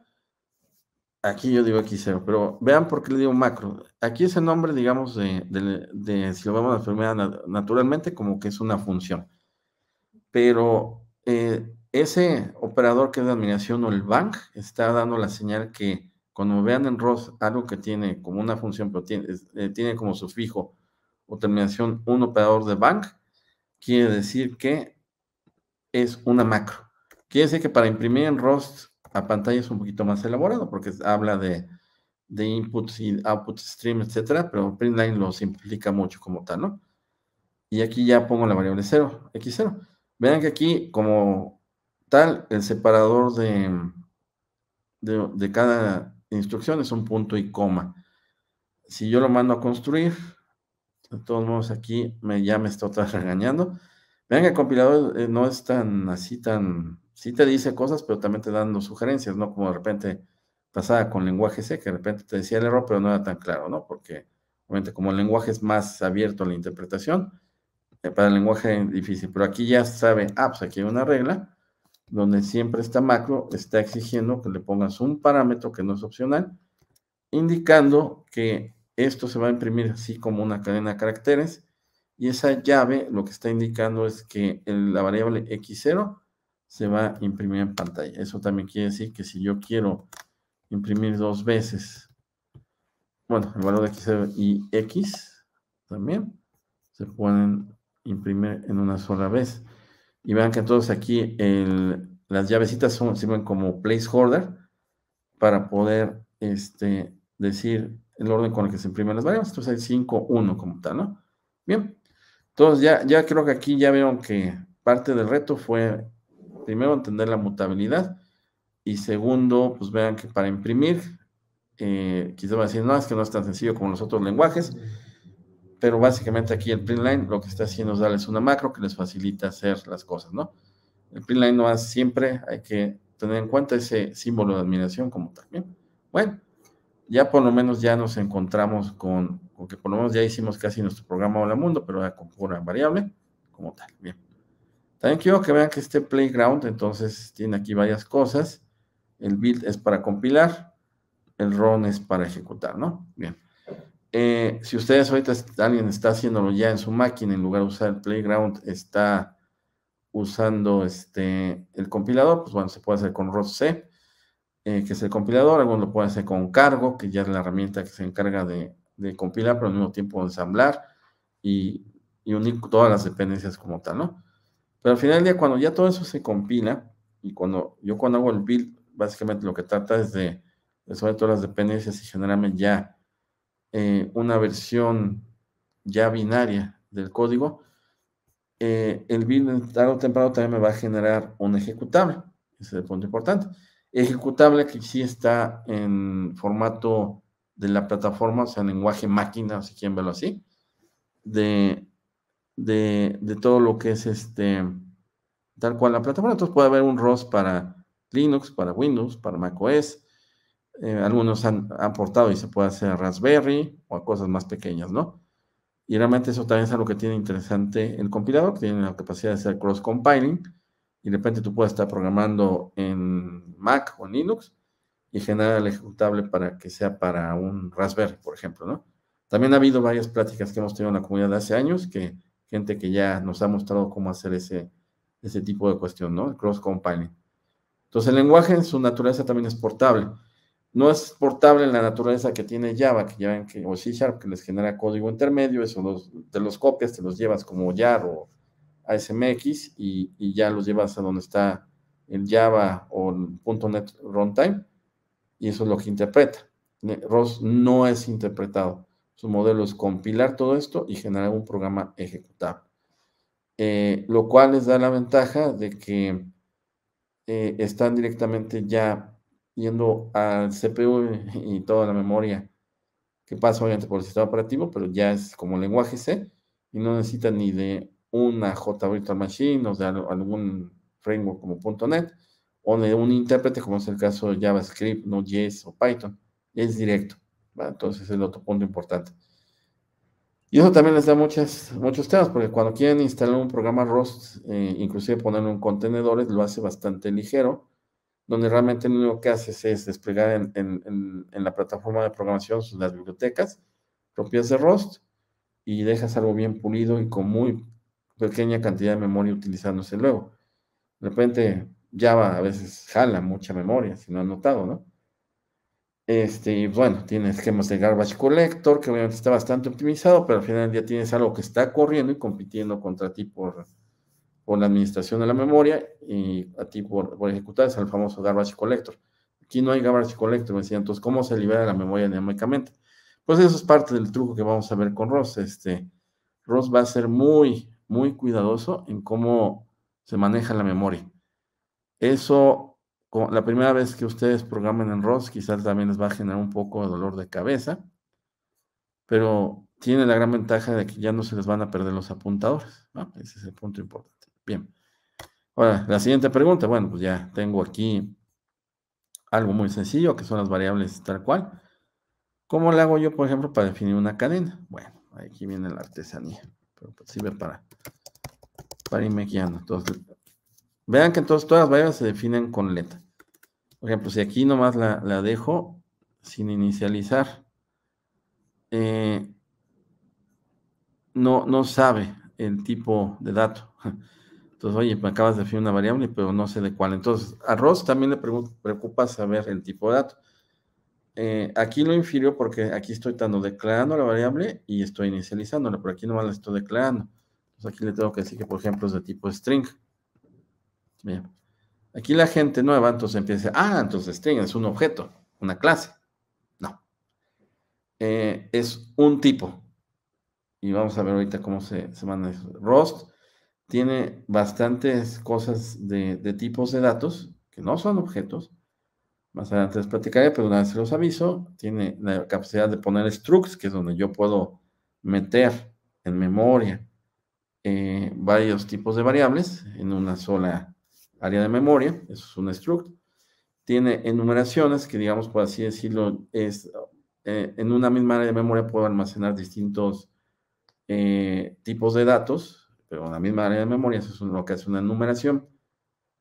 Aquí yo digo aquí cero, pero vean por qué le digo macro. Aquí es el nombre, digamos, de, si lo vamos a enfermedad naturalmente, como que es una función. Pero eh, ese operador que es de admiración o el bank está dando la señal que cuando vean en ROS algo que tiene como una función, pero tiene, eh, tiene como sufijo o terminación un operador de bank, quiere decir que es una macro. Quiere decir que para imprimir en ROS a pantalla es un poquito más elaborado porque habla de, de inputs y output stream, etcétera, pero Printline lo simplifica mucho como tal, ¿no? Y aquí ya pongo la variable 0, x0. Vean que aquí, como tal, el separador de, de cada instrucciones, un punto y coma. Si yo lo mando a construir, de todos modos aquí me, ya me está otra regañando. Vean que el compilador eh, no es tan así, tan... Sí te dice cosas, pero también te dando sugerencias, ¿no? Como de repente pasaba con lenguaje C, que de repente te decía el error, pero no era tan claro, ¿no? Porque obviamente como el lenguaje es más abierto a la interpretación, eh, para el lenguaje es difícil, pero aquí ya sabe, ah, pues aquí hay una regla, donde siempre está macro está exigiendo que le pongas un parámetro que no es opcional, indicando que esto se va a imprimir así como una cadena de caracteres y esa llave lo que está indicando es que la variable x0 se va a imprimir en pantalla. Eso también quiere decir que si yo quiero imprimir dos veces, bueno, el valor de x0 y x también se pueden imprimir en una sola vez y vean que entonces aquí las llavecitas sirven como placeholder para poder este, decir el orden con el que se imprimen las variables. Entonces hay 5, 1 como tal, ¿no? Bien. Entonces ya, creo que aquí ya vieron que parte del reto fue primero entender la mutabilidad y segundo, pues vean que para imprimir, eh, quizás van a decir, no, es que no es tan sencillo como los otros lenguajes pero básicamente aquí el print line lo que está haciendo es darles una macro que les facilita hacer las cosas, ¿no? El print line no hace siempre, hay que tener en cuenta ese símbolo de admiración como también. Bueno, ya por lo menos ya nos encontramos con, porque por lo menos ya hicimos casi nuestro programa Hola Mundo, pero ya con pura variable como tal. Bien. También quiero que vean que este playground, entonces, tiene aquí varias cosas. El build es para compilar, el run es para ejecutar, ¿no? Bien. Eh, si ustedes ahorita alguien está haciéndolo ya en su máquina, en lugar de usar el Playground, está usando este, el compilador, pues bueno, se puede hacer con ROS eh, que es el compilador, algunos lo puede hacer con cargo, que ya es la herramienta que se encarga de, compilar, pero al mismo tiempo ensamblar y, y, unir todas las dependencias como tal, ¿no? Pero al final del día, cuando ya todo eso se compila, y cuando yo cuando hago el build, básicamente lo que trata es de resolver todas las dependencias y generarme ya eh, una versión ya binaria del código, eh, el build tarde o temprano también me va a generar un ejecutable. Ese es el punto importante. Ejecutable que sí está en formato de la plataforma, o sea, lenguaje máquina, si quieren verlo así, de, de, de todo lo que es este, tal cual la plataforma. Entonces puede haber un ROS para Linux, para Windows, para macOS, eh, algunos han aportado y se puede hacer a Raspberry o a cosas más pequeñas, ¿no? Y realmente eso también es algo que tiene interesante el compilador, que tiene la capacidad de hacer cross-compiling, y de repente tú puedes estar programando en Mac o en Linux y generar el ejecutable para que sea para un Raspberry, por ejemplo, ¿no? También ha habido varias pláticas que hemos tenido en la comunidad de hace años, que gente que ya nos ha mostrado cómo hacer ese, ese tipo de cuestión, ¿no? cross-compiling. Entonces, el lenguaje en su naturaleza también es portable. No es portable en la naturaleza que tiene Java, que ya que, o C Sharp, que les genera código intermedio, eso los, te los copias, te los llevas como YAR o ASMX y, ya los llevas a donde está el Java o el .NET Runtime, y eso es lo que interpreta. ROS no es interpretado. Su modelo es compilar todo esto y generar un programa ejecutable. Eh, lo cual les da la ventaja de que eh, están directamente ya yendo al CPU y toda la memoria que pasa obviamente por el sistema operativo, pero ya es como lenguaje C y no necesita ni de una J Virtual Machine o de algún framework como .NET o de un intérprete como es el caso de JavaScript, Node.js o Python. Es directo. Entonces es el otro punto importante. Y eso también les da muchas, muchos temas, porque cuando quieren instalar un programa ROST, eh, inclusive ponerlo en contenedores, lo hace bastante ligero donde realmente lo único que haces es desplegar en, la plataforma de programación las bibliotecas propias de Rust y dejas algo bien pulido y con muy pequeña cantidad de memoria utilizándose luego. De repente Java a veces jala mucha memoria, si no han notado, ¿no? Este, y bueno, tiene esquemas de garbage collector, que obviamente está bastante optimizado, pero al final día tienes algo que está corriendo y compitiendo contra ti por, por la administración de la memoria y a ti por, ejecutar, es el famoso garbage collector. Aquí no hay garbage collector, me decían, entonces, ¿cómo se libera la memoria dinámicamente? Pues eso es parte del truco que vamos a ver con Ross. Este, Ross va a ser muy, muy cuidadoso en cómo se maneja la memoria. Eso, la primera vez que ustedes programen en ROS, quizás también les va a generar un poco de dolor de cabeza, pero tiene la gran ventaja de que ya no se les van a perder los apuntadores. Ese es el punto importante. Bien. Ahora, la siguiente pregunta, bueno, pues ya tengo aquí algo muy sencillo, que son las variables tal cual. ¿Cómo le hago yo, por ejemplo, para definir una cadena? Bueno, aquí viene la artesanía, pero pues sirve para, para irme guiando. Entonces, vean que entonces todas las variables se definen con letra. Por ejemplo, si aquí nomás la, dejo sin inicializar, eh, no, no sabe el tipo de dato. Entonces, oye, me acabas de definir una variable, pero no sé de cuál. Entonces, a también le preocupa saber el tipo de dato. Eh, aquí lo infirió porque aquí estoy tanto declarando la variable y estoy inicializándola, pero aquí no la estoy declarando. Entonces aquí le tengo que decir que, por ejemplo, es de tipo string. Bien. Aquí la gente nueva entonces empieza, ah, entonces string es un objeto, una clase. No. Eh, es un tipo. Y vamos a ver ahorita cómo se, se manda eso tiene bastantes cosas de, tipos de datos que no son objetos. Más adelante les platicaré, pero una vez se los aviso, tiene la capacidad de poner structs, que es donde yo puedo meter en memoria eh, varios tipos de variables en una sola área de memoria, eso es un struct. Tiene enumeraciones que, digamos, por así decirlo, es eh, en una misma área de memoria puedo almacenar distintos eh, tipos de datos, pero en la misma área de memoria, eso es lo que hace una enumeración,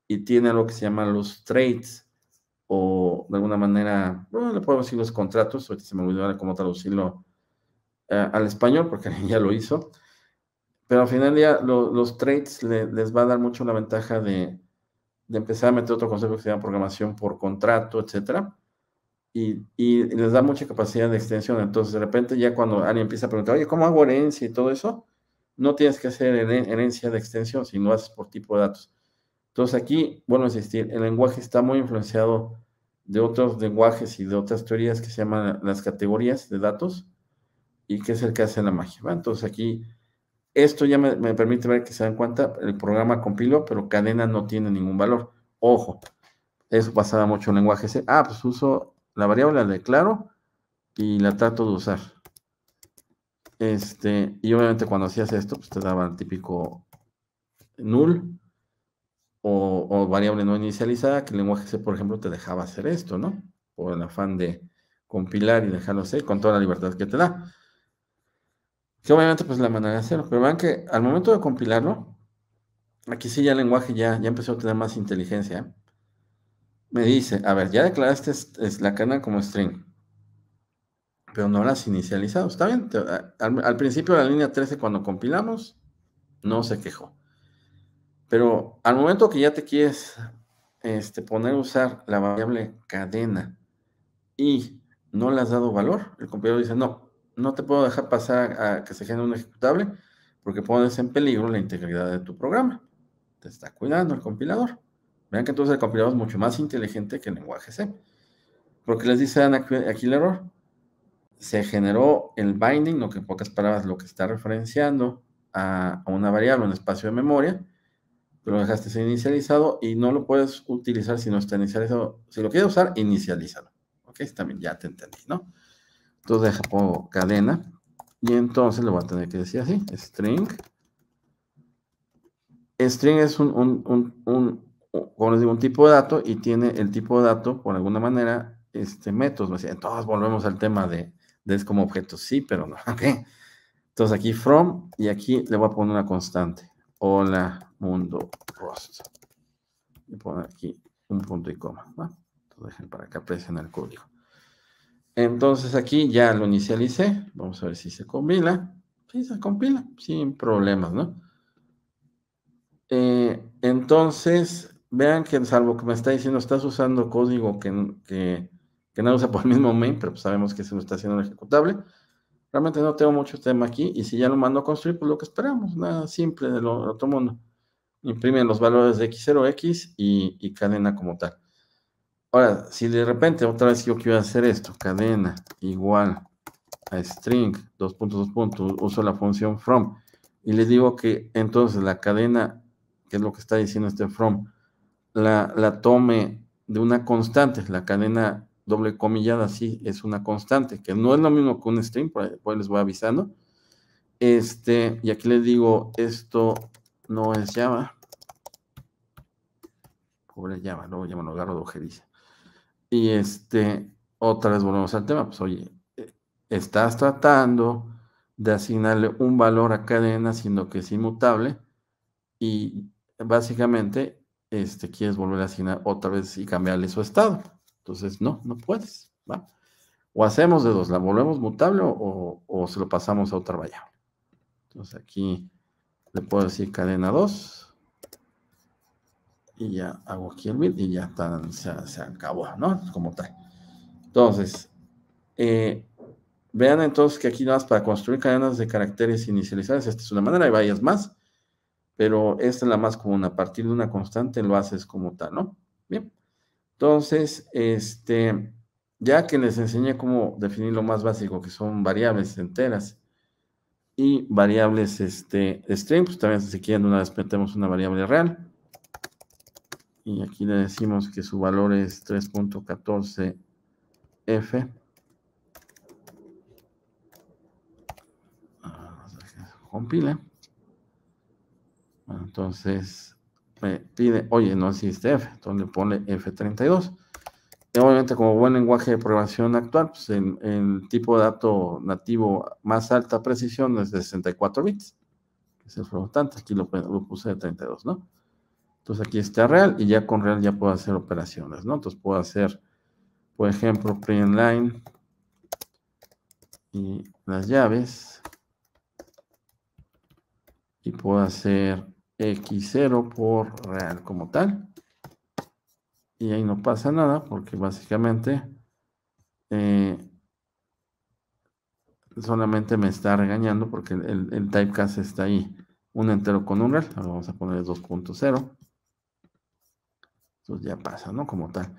y tiene lo que se llama los trades, o de alguna manera, bueno, le podemos decir los contratos, ahorita se me olvidó cómo traducirlo eh, al español, porque ya lo hizo, pero al final ya los trades les va a dar mucho la ventaja de, de, empezar a meter otro concepto que se llama programación por contrato, etcétera, y, y, les da mucha capacidad de extensión. Entonces, de repente, ya cuando alguien empieza a preguntar, oye, ¿cómo hago herencia y todo eso? no tienes que hacer herencia de extensión si no haces por tipo de datos. Entonces aquí, bueno, es insistir, el lenguaje está muy influenciado de otros lenguajes y de otras teorías que se llaman las categorías de datos y que es el que hace la magia. Entonces aquí, esto ya me, permite ver que se dan cuenta, el programa compiló, pero cadena no tiene ningún valor. Ojo, eso pasaba mucho en lenguaje Ah, pues uso la variable, la declaro y la trato de usar. Este, y obviamente cuando hacías esto, pues te daban el típico null o, variable no inicializada, que el lenguaje C, por ejemplo, te dejaba hacer esto, ¿no? Por el afán de compilar y dejarlo C con toda la libertad que te da. Que obviamente, pues la manera de hacerlo. Pero vean que al momento de compilarlo, aquí sí ya el lenguaje ya, ya empezó a tener más inteligencia. Me dice, a ver, ya declaraste la cana como string pero no las inicializado. Está bien, al, principio de la línea 13 cuando compilamos, no se quejó. Pero al momento que ya te quieres este, poner a usar la variable cadena y no le has dado valor, el compilador dice, no, no te puedo dejar pasar a que se genere un ejecutable porque pones en peligro la integridad de tu programa. Te está cuidando el compilador. Vean que entonces el compilador es mucho más inteligente que el lenguaje C. Porque les dice, aquí el error, se generó el binding, lo que en pocas palabras lo que está referenciando a, una variable, un espacio de memoria, pero dejaste ser inicializado y no lo puedes utilizar si no está inicializado. Si lo quieres usar, inicialízalo. Ok, también ya te entendí, ¿no? Entonces deja, pongo cadena y entonces le voy a tener que decir así, string. String es un, un, un, un tipo de dato y tiene el tipo de dato, por alguna manera, este, métodos. Entonces volvemos al tema de, des como objeto. Sí, pero no. Ok. Entonces aquí from y aquí le voy a poner una constante. Hola, mundo Rust. Y poner aquí un punto y coma. Entonces dejen para que aprecien el código. Entonces aquí ya lo inicialicé. Vamos a ver si se compila. Sí, se compila, sin problemas, ¿no? Eh, entonces, vean que salvo que me está diciendo, estás usando código que, que no usa por el mismo main, pero pues sabemos que se lo está haciendo el ejecutable. Realmente no tengo mucho tema aquí y si ya lo mando a construir, pues lo que esperamos, nada simple de lo, otro mundo. Imprimen los valores de X0, X y, cadena como tal. Ahora, si de repente otra vez yo quiero hacer esto, cadena igual a string, dos puntos, dos puntos, uso la función from y le digo que entonces la cadena, que es lo que está diciendo este from, la, la tome de una constante, la cadena doble comillada sí es una constante, que no es lo mismo que un string, por les voy avisando. Este, y aquí les digo, esto no es Java. Pobre Java, luego ya me lo agarro de ojeriza. Y este, otra vez volvemos al tema, pues oye, eh, estás tratando de asignarle un valor a cadena, siendo que es inmutable, y básicamente este, quieres volver a asignar otra vez y cambiarle su estado. Entonces, no, no puedes. ¿va? O hacemos de dos, la volvemos mutable o, o se lo pasamos a otra variable. Entonces aquí le puedo decir cadena 2 y ya hago aquí el bit y ya se, acabó, ¿no? Como tal. Entonces, eh, vean entonces que aquí nada más para construir cadenas de caracteres inicializadas, esta es una manera, hay varias más, pero esta es la más común. A partir de una constante lo haces como tal, ¿no? Bien. Entonces, este, ya que les enseñé cómo definir lo más básico, que son variables enteras y variables este, string, pues también si quieren una vez metemos una variable real. Y aquí le decimos que su valor es 3.14f. Ah, compila. entonces, me pide, oye, no existe F, entonces le pone F32. Y obviamente, como buen lenguaje de programación actual, pues el, el, tipo de dato nativo más alta precisión es de 64 bits, que es el flotante, aquí lo, lo puse de 32, ¿no? Entonces aquí está real y ya con real ya puedo hacer operaciones, ¿no? Entonces puedo hacer, por ejemplo, print line y las llaves y puedo hacer x0 por real como tal. Y ahí no pasa nada porque básicamente eh, solamente me está regañando porque el, typecast está ahí. Un entero con un real. vamos a poner 2.0. Entonces ya pasa, ¿no? Como tal.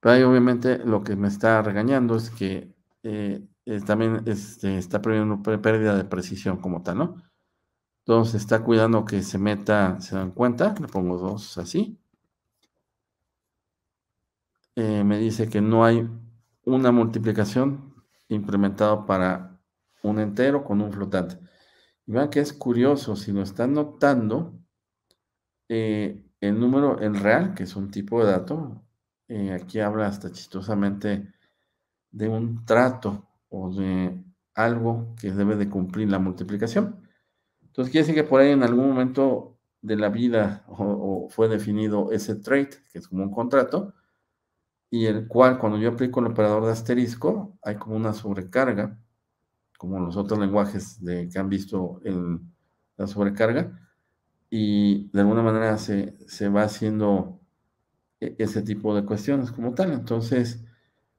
Pero ahí obviamente lo que me está regañando es que eh, también este, está previendo pérdida de precisión como tal, ¿no? Entonces está cuidando que se meta, ¿se dan cuenta? Le pongo dos así. Eh, me dice que no hay una multiplicación implementada para un entero con un flotante. Y vean que es curioso, si lo están notando, eh, el número en real, que es un tipo de dato, eh, aquí habla hasta chistosamente de un trato o de algo que debe de cumplir la multiplicación. Entonces quiere decir que por ahí en algún momento de la vida fue definido ese trade, que es como un contrato, y el cual cuando yo aplico el operador de asterisco hay como una sobrecarga, como los otros lenguajes que han visto la sobrecarga, y de alguna manera se, se, va haciendo e, ese tipo de cuestiones como tal. Entonces,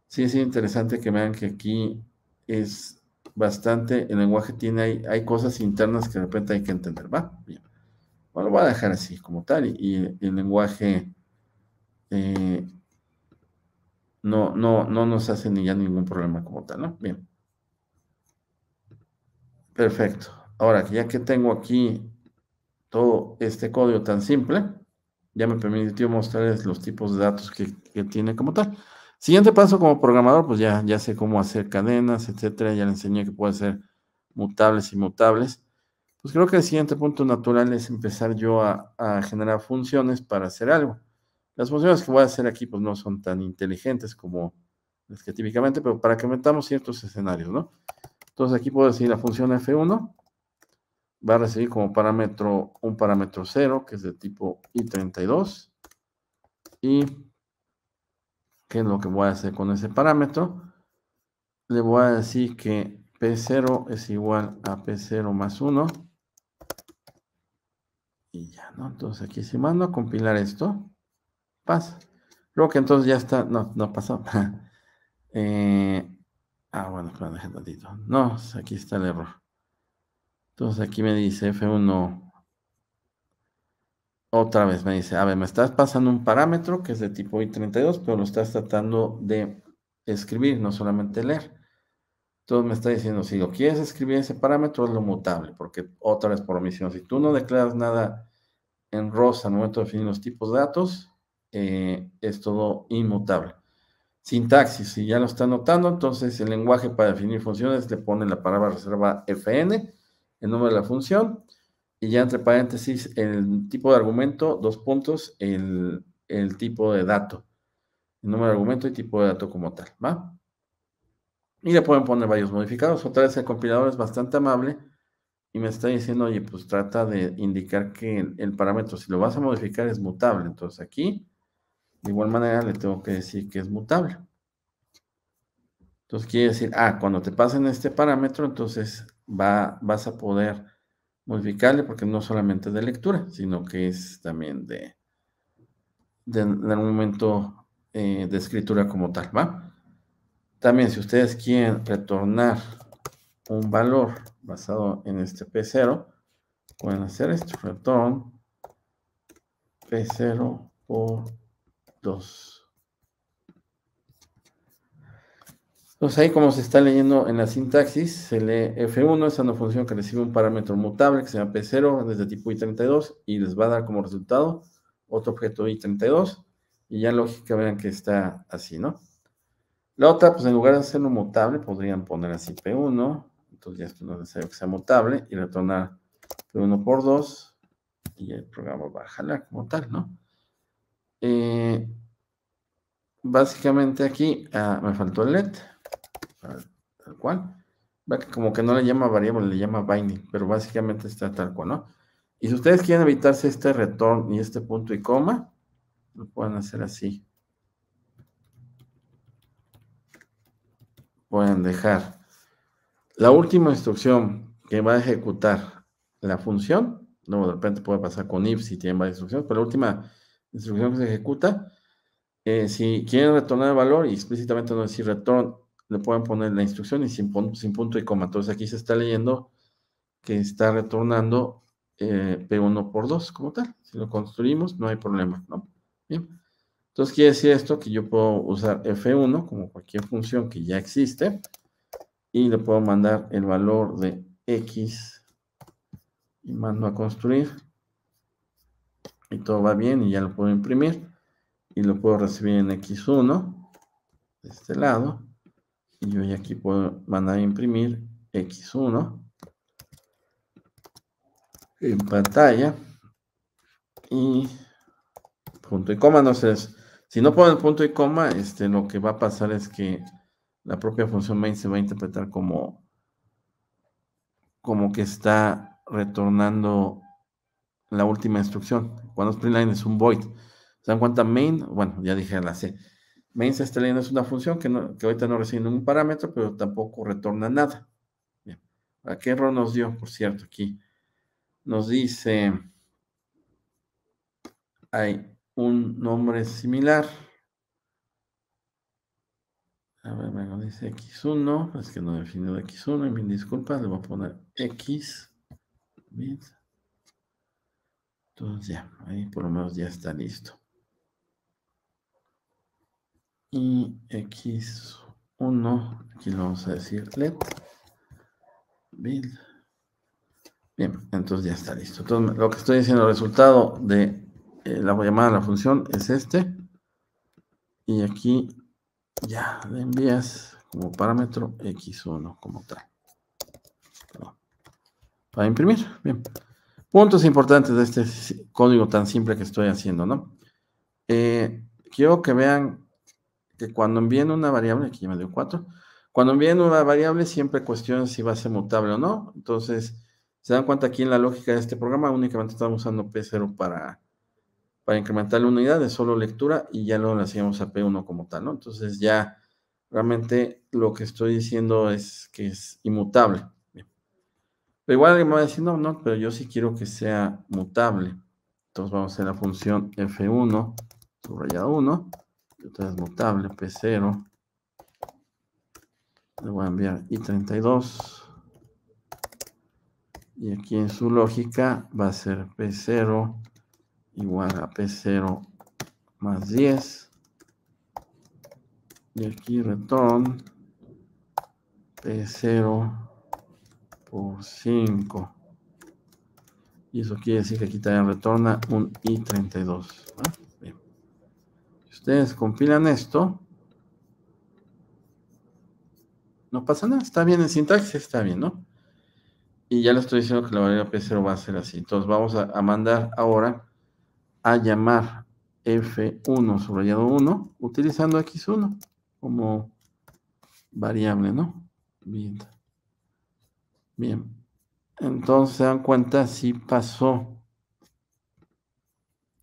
sí es interesante que vean que aquí es bastante, el lenguaje tiene, hay, hay cosas internas que de repente hay que entender, ¿va? Bien. Bueno, lo voy a dejar así como tal y, el lenguaje eh, no, no, no nos hace ni ya ningún problema como tal, ¿no? Bien. Perfecto. Ahora, ya que tengo aquí todo este código tan simple, ya me permitió mostrarles los tipos de datos que, que tiene como tal. Siguiente paso como programador, pues ya, ya sé cómo hacer cadenas, etcétera. Ya le enseñé que pueden ser mutables y mutables. Pues creo que el siguiente punto natural es empezar yo a, a, generar funciones para hacer algo. Las funciones que voy a hacer aquí, pues no son tan inteligentes como las que típicamente, pero para que metamos ciertos escenarios, ¿no? Entonces aquí puedo decir la función F1 va a recibir como parámetro un parámetro 0, que es de tipo I32, y ¿Qué es lo que voy a hacer con ese parámetro? Le voy a decir que P0 es igual a P0 más 1. Y ya, ¿no? Entonces aquí si mando a compilar esto, pasa. Creo que entonces ya está, no, no pasó. Eh, ah, bueno, espera un tantito. No, pues aquí está el error. Entonces aquí me dice F1 otra vez me dice, a ver, me estás pasando un parámetro que es de tipo I32, pero lo estás tratando de escribir, no solamente leer. Entonces me está diciendo, si lo quieres escribir ese parámetro, es lo mutable, porque otra vez por omisión, si tú no declaras nada en rosa al momento de definir los tipos de datos, eh, es todo inmutable. Sintaxis, si ya lo está notando, entonces el lenguaje para definir funciones le pone la palabra reserva fn, el nombre de la función, y ya entre paréntesis el tipo de argumento, dos puntos, el, el tipo de dato, el número de argumento y tipo de dato como tal, ¿va? Y le pueden poner varios modificados. Otra vez el compilador es bastante amable y me está diciendo, oye, pues trata de indicar que el, parámetro, si lo vas a modificar, es mutable. Entonces aquí, de igual manera, le tengo que decir que es mutable. Entonces quiere decir, ah, cuando te pasen este parámetro, entonces va, vas a poder modificarle porque no solamente de lectura, sino que es también de, de, algún momento eh, de escritura como tal, ¿va? También si ustedes quieren retornar un valor basado en este P0, pueden hacer esto, retorn, P0 por 2. Entonces ahí como se está leyendo en la sintaxis, se lee F1, esa una función que recibe un parámetro mutable que se llama P0 desde tipo I32 y les va a dar como resultado otro objeto I32 y ya lógica vean que está así, ¿no? La otra, pues en lugar de hacerlo mutable, podrían poner así P1, entonces ya que no necesario que sea mutable y retornar P1 por 2 y el programa va a jalar como tal, ¿no? Eh, básicamente aquí, ah, me faltó el LED tal cual. Como que no le llama variable, le llama binding, pero básicamente está tal cual, ¿no? Y si ustedes quieren evitarse este return y este punto y coma, lo pueden hacer así. Pueden dejar. La última instrucción que va a ejecutar la función, luego de repente puede pasar con if si tienen varias instrucciones, pero la última instrucción que se ejecuta, eh, si quieren retornar el valor y explícitamente no decir return le pueden poner la instrucción y sin, punto, y coma. Entonces aquí se está leyendo que está retornando eh, P1 por 2 como tal. Si lo construimos, no hay problema, ¿no? Bien. Entonces quiere decir esto que yo puedo usar F1 como cualquier función que ya existe y le puedo mandar el valor de X y mando a construir y todo va bien y ya lo puedo imprimir y lo puedo recibir en X1 de este lado y yo ya aquí puedo mandar a imprimir X1 en pantalla. Y punto y coma, Entonces, si no el punto y coma, este, lo que va a pasar es que la propia función main se va a interpretar como, como que está retornando la última instrucción. Cuando es line es un void. ¿Se dan cuenta? Main, bueno, ya dije la C. Mensa es una función que, no, que ahorita no recibe ningún parámetro, pero tampoco retorna nada. ¿A qué error nos dio, por cierto, aquí? Nos dice, hay un nombre similar. A ver, me dice X1, es que no he definido X1, y mil disculpas, le voy a poner X. Entonces ya, ahí por lo menos ya está listo y x1, aquí lo vamos a decir let build. Bien, entonces ya está listo. Entonces, lo que estoy diciendo el resultado de eh, la llamada a la función es este. Y aquí ya le envías como parámetro x1 como tal. Para imprimir. Bien. Puntos importantes de este código tan simple que estoy haciendo, ¿no? Eh, quiero que vean que cuando envíen una variable, aquí ya me dio 4, cuando envíen una variable siempre cuestionan si va a ser mutable o no. Entonces, se dan cuenta aquí en la lógica de este programa, únicamente estamos usando P0 para, para incrementar la unidad de solo lectura y ya lo le hacíamos a P1 como tal, ¿no? Entonces ya realmente lo que estoy diciendo es que es inmutable. Pero igual alguien me va a decir, no, no, pero yo sí quiero que sea mutable. Entonces vamos a hacer la función F1, subrayado 1, notable P0. Le voy a enviar I32. Y aquí en su lógica va a ser P0 igual a P0 más 10. Y aquí return P0 por 5. Y eso quiere decir que aquí también retorna un I32 ustedes compilan esto, no pasa nada, está bien en sintaxis, está bien, ¿no? Y ya les estoy diciendo que la variable P0 va a ser así. Entonces vamos a, mandar ahora a llamar F1 subrayado 1 utilizando X1 como variable, ¿no? Bien. Bien. Entonces se dan cuenta si pasó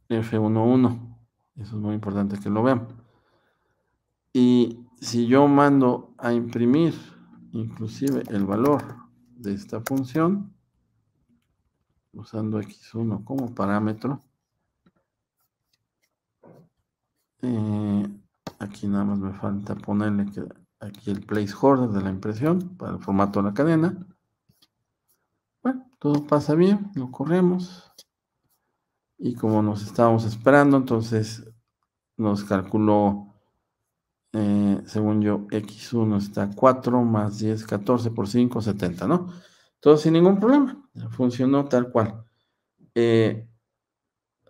F11. Eso es muy importante que lo vean. Y si yo mando a imprimir inclusive el valor de esta función, usando x1 como parámetro, eh, aquí nada más me falta ponerle aquí el placeholder de la impresión para el formato de la cadena. Bueno, todo pasa bien, lo corremos. Y como nos estábamos esperando, entonces nos calculó, eh, según yo, x1 está 4 más 10, 14 por 5, 70, ¿no? Entonces sin ningún problema. Funcionó tal cual. Eh,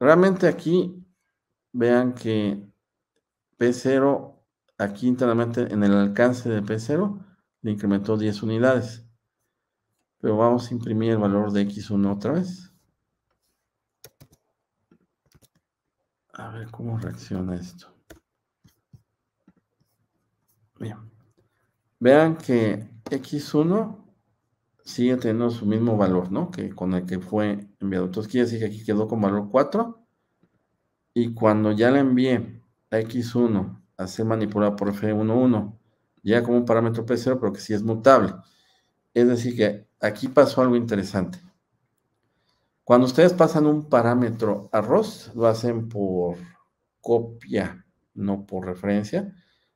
realmente aquí, vean que P0, aquí internamente en el alcance de P0, le incrementó 10 unidades. Pero vamos a imprimir el valor de X1 otra vez. A ver cómo reacciona esto. Bien. Vean que X1 sigue teniendo su mismo valor, ¿no? Que con el que fue enviado. Entonces quiere decir que aquí quedó con valor 4. Y cuando ya la envié a X1 a ser manipulada por F11, ya como un parámetro P0, pero que sí es mutable. Es decir, que aquí pasó algo interesante. Cuando ustedes pasan un parámetro a ROS, lo hacen por copia, no por referencia.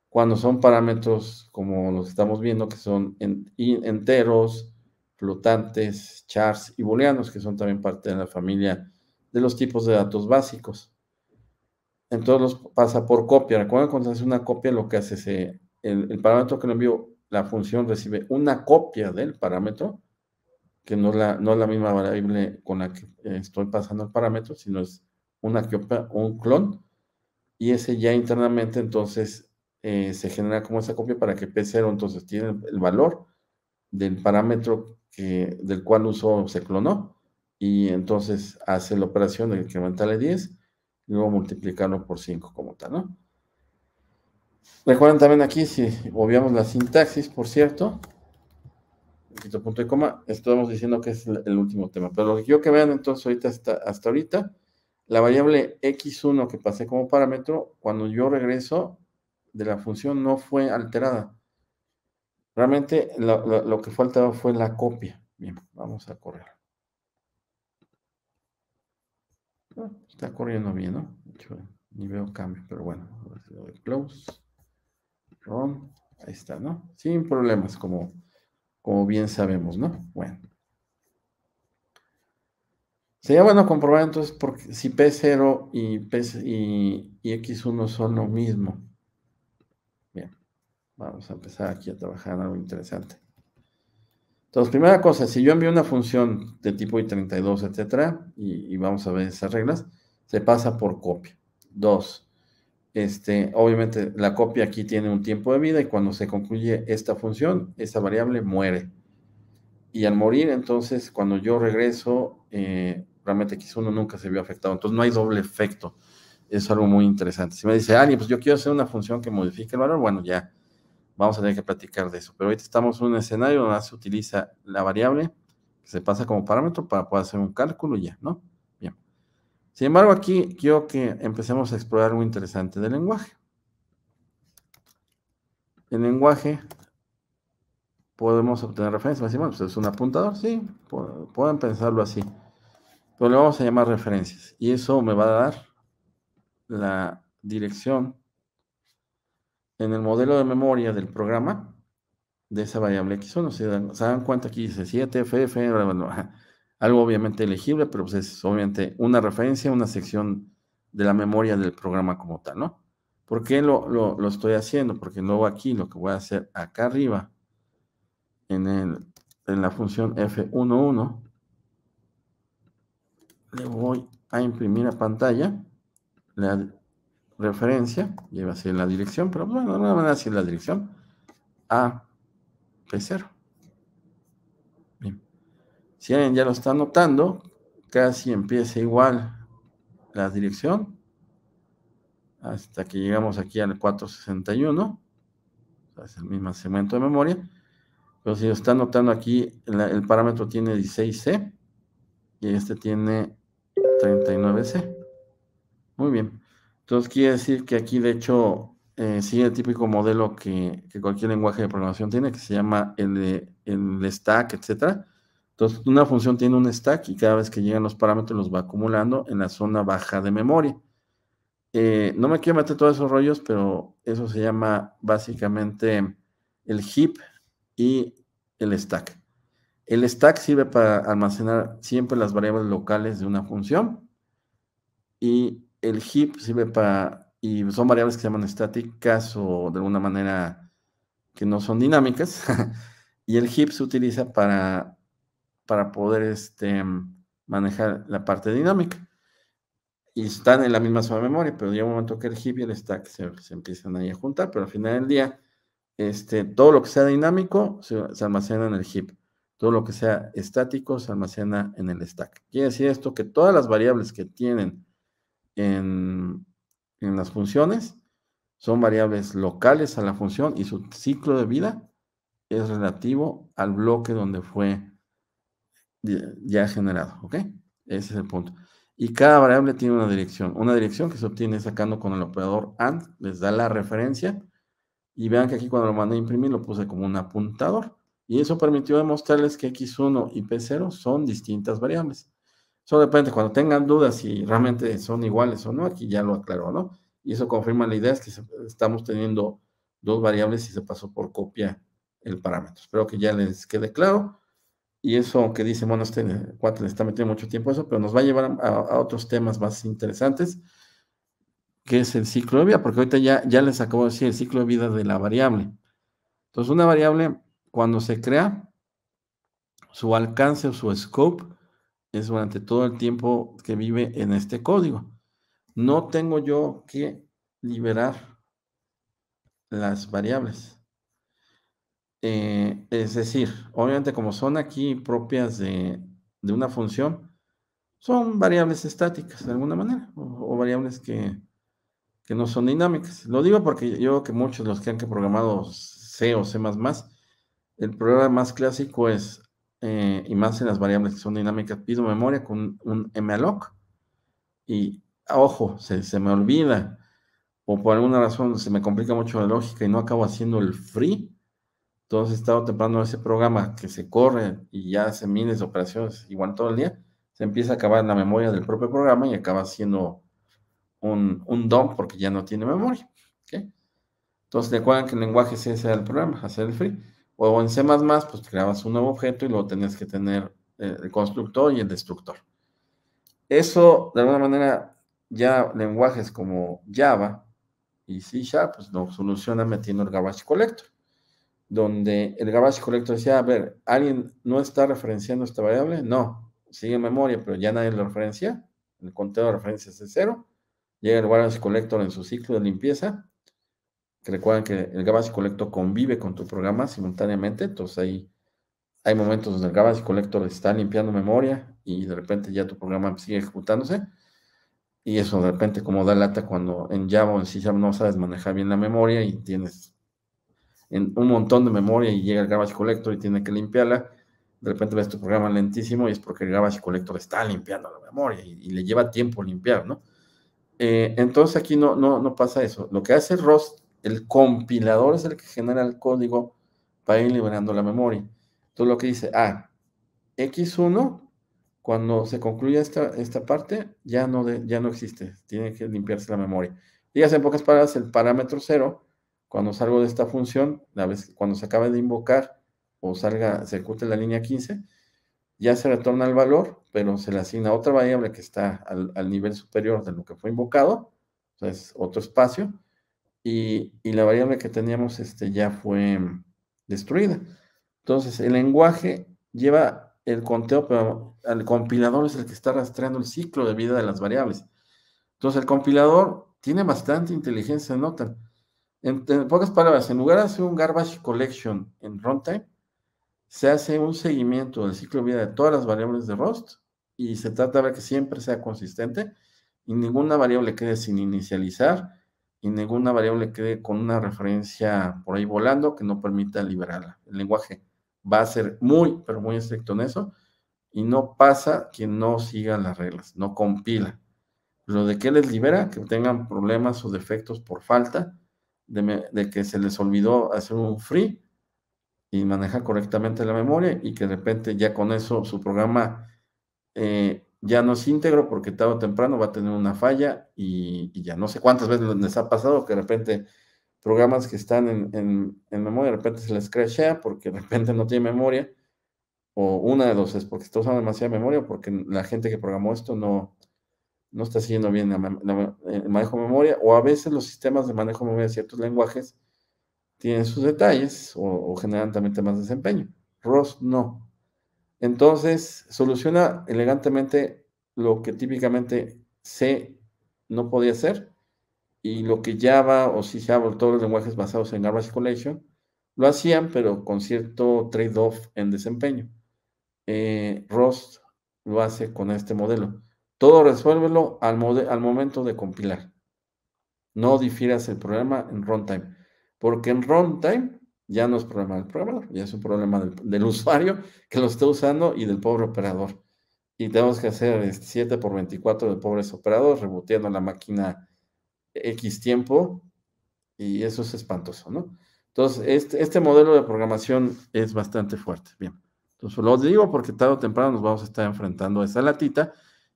Cuando son parámetros como los estamos viendo, que son enteros, flotantes, chars y booleanos, que son también parte de la familia de los tipos de datos básicos. Entonces los pasa por copia. cuando se hace una copia, lo que hace es eh, el, el parámetro que le envío, la función recibe una copia del parámetro que no, la, no es la misma variable con la que eh, estoy pasando el parámetro, sino es una un clon, y ese ya internamente entonces eh, se genera como esa copia para que P0 entonces tiene el valor del parámetro que, del cual uso se clonó, y entonces hace la operación de incrementarle 10 y luego multiplicarlo por 5 como tal, ¿no? Recuerden también aquí, si obviamos la sintaxis, por cierto, quito punto y coma, estamos diciendo que es el último tema. Pero lo que quiero que vean entonces ahorita hasta, ahorita, la variable x1 que pasé como parámetro, cuando yo regreso de la función no fue alterada. Realmente lo, que faltaba fue la copia. Bien, vamos a correr. Ah, está corriendo bien, ¿no? ni veo cambio, pero bueno, close, run, ahí está, ¿no? Sin problemas, como como bien sabemos, ¿no? Bueno. Sería bueno comprobar entonces porque si P0 y, P y, X1 son lo mismo. Bien, vamos a empezar aquí a trabajar algo interesante. Entonces, primera cosa, si yo envío una función de tipo I32, etcétera, y, y vamos a ver esas reglas, se pasa por copia. Dos, este, obviamente la copia aquí tiene un tiempo de vida y cuando se concluye esta función, esta variable muere. Y al morir, entonces, cuando yo regreso, eh, realmente X1 nunca se vio afectado. Entonces no hay doble efecto. Es algo muy interesante. Si me dice, alguien, pues yo quiero hacer una función que modifique el valor, bueno, ya vamos a tener que platicar de eso. Pero ahorita estamos en un escenario donde se utiliza la variable que se pasa como parámetro para poder hacer un cálculo y ya, ¿no? Sin embargo, aquí quiero que empecemos a explorar algo interesante del lenguaje. En lenguaje podemos obtener referencias. bueno, pues es un apuntador, sí, pueden pensarlo así. Pero le vamos a llamar referencias. Y eso me va a dar la dirección en el modelo de memoria del programa de esa variable x1. Se dan, cuenta aquí, dice 7, ff, f, algo obviamente elegible, pero pues es obviamente una referencia, una sección de la memoria del programa como tal, ¿no? ¿Por qué lo, estoy haciendo? Porque luego aquí lo que voy a hacer acá arriba, en, la función F11, le voy a imprimir a pantalla la referencia, lleva ser la dirección, pero pues, bueno, de alguna manera así la dirección, a P0. Si alguien ya lo está notando, casi empieza igual la dirección hasta que llegamos aquí al 461. Es el mismo segmento de memoria. Pero si lo está notando aquí, el parámetro tiene 16C y este tiene 39C. Muy bien. Entonces quiere decir que aquí de hecho eh, sigue el típico modelo que, cualquier lenguaje de programación tiene, que se llama el, el stack, etcétera entonces, una función tiene un stack y cada vez que llegan los parámetros los va acumulando en la zona baja de memoria. Eh, no me quiero meter todos esos rollos, pero eso se llama básicamente el heap y el stack. El stack sirve para almacenar siempre las variables locales de una función y el heap sirve para, y son variables que se llaman estáticas o de alguna manera que no son dinámicas, y el heap se utiliza para para poder este, manejar la parte dinámica. Y están en la misma zona de memoria, pero llega un momento que el heap y el stack se, empiezan ahí a juntar, pero al final del día, este, todo lo que sea dinámico se, almacena en el heap. Todo lo que sea estático se almacena en el stack. Quiere decir esto que todas las variables que tienen en, en las funciones son variables locales a la función y su ciclo de vida es relativo al bloque donde fue ya generado, ¿ok? Ese es el punto. Y cada variable tiene una dirección. Una dirección que se obtiene sacando con el operador AND, les da la referencia. Y vean que aquí cuando lo mandé a imprimir lo puse como un apuntador. Y eso permitió demostrarles que X1 y P0 son distintas variables. Solo depende, cuando tengan dudas si realmente son iguales o no, aquí ya lo aclaró, ¿no? Y eso confirma la idea, es que estamos teniendo dos variables y se pasó por copia el parámetro. Espero que ya les quede claro. Y eso que dice, bueno, este cuate le está metiendo mucho tiempo a eso, pero nos va a llevar a, otros temas más interesantes, que es el ciclo de vida, porque ahorita ya, ya les acabo de decir el ciclo de vida de la variable. Entonces, una variable, cuando se crea, su alcance o su scope es durante todo el tiempo que vive en este código. No tengo yo que liberar las variables. Eh, es decir, obviamente como son aquí propias de, una función, son variables estáticas de alguna manera, o, variables que, que, no son dinámicas. Lo digo porque yo que muchos de los que han programado C o C++, el programa más clásico es, eh, y más en las variables que son dinámicas, pido memoria con un malloc y, ojo, se, se me olvida, o por alguna razón se me complica mucho la lógica y no acabo haciendo el free, entonces, estado temprano ese programa que se corre y ya hace miles de operaciones igual todo el día, se empieza a acabar la memoria del propio programa y acaba siendo un, un porque ya no tiene memoria. Entonces, recuerdan que el lenguaje ese era el programa, hacer el free. O en C++, pues creabas un nuevo objeto y luego tenías que tener eh, el constructor y el destructor. Eso, de alguna manera, ya lenguajes como Java y C Sharp, pues lo solucionan metiendo el garbage collector donde el garbage collector decía, a ver, ¿alguien no está referenciando esta variable? No, sigue en memoria, pero ya nadie la referencia, el conteo de referencias es cero, llega el garbage collector en su ciclo de limpieza, que recuerden que el garbage collector convive con tu programa simultáneamente, entonces ahí hay momentos donde el garbage collector está limpiando memoria y de repente ya tu programa sigue ejecutándose, y eso de repente como da lata cuando en Java o en C no sabes manejar bien la memoria y tienes en un montón de memoria y llega el Garbage Collector y tiene que limpiarla. De repente ves tu programa lentísimo y es porque el Garbage Collector está limpiando la memoria y, le lleva tiempo limpiar, ¿no? Eh, entonces aquí no, no, no pasa eso. Lo que hace ROS, el compilador es el que genera el código para ir liberando la memoria. Entonces lo que dice, ah, X1, cuando se concluya esta, esta parte, ya no, de, ya no existe, tiene que limpiarse la memoria. Dígase en pocas palabras, el parámetro 0 cuando salgo de esta función, la vez, cuando se acabe de invocar o salga, se ejecute la línea 15, ya se retorna el valor, pero se le asigna otra variable que está al, nivel superior de lo que fue invocado, Entonces, otro espacio, y, la variable que teníamos este, ya fue destruida. Entonces, el lenguaje lleva el conteo, pero el compilador es el que está rastreando el ciclo de vida de las variables. Entonces, el compilador tiene bastante inteligencia, nota en, pocas palabras, en lugar de hacer un garbage collection en runtime, se hace un seguimiento del ciclo de vida de todas las variables de Rust y se trata de que siempre sea consistente y ninguna variable quede sin inicializar y ninguna variable quede con una referencia por ahí volando que no permita liberarla. El lenguaje va a ser muy, pero muy estricto en eso y no pasa que no siga las reglas, no compila. Lo de que les libera, que tengan problemas o defectos por falta, de, que se les olvidó hacer un free y manejar correctamente la memoria y que de repente ya con eso su programa eh, ya no es íntegro porque tarde o temprano va a tener una falla y, ya no sé cuántas veces les ha pasado que de repente programas que están en, en memoria de repente se les crashea porque de repente no tiene memoria o una de dos es porque está usando demasiada memoria porque la gente que programó esto no, no está siguiendo bien el manejo de memoria, o a veces los sistemas de manejo de memoria de ciertos lenguajes tienen sus detalles o, generan también más desempeño. ROS no. Entonces, soluciona elegantemente lo que típicamente C no podía hacer y lo que Java o C Java o todos los lenguajes basados en garbage collection lo hacían, pero con cierto trade-off en desempeño. Eh, Rust lo hace con este modelo. Todo resuélvelo al, al momento de compilar. No difieras el problema en runtime, porque en runtime ya no es problema del programador, ya es un problema del, usuario que lo está usando y del pobre operador. Y tenemos que hacer 7 este, por 24 de pobres operadores, reboteando la máquina X tiempo, y eso es espantoso, ¿no? Entonces, este, este modelo de programación es bastante fuerte. Bien, entonces lo digo porque tarde o temprano nos vamos a estar enfrentando a esa latita.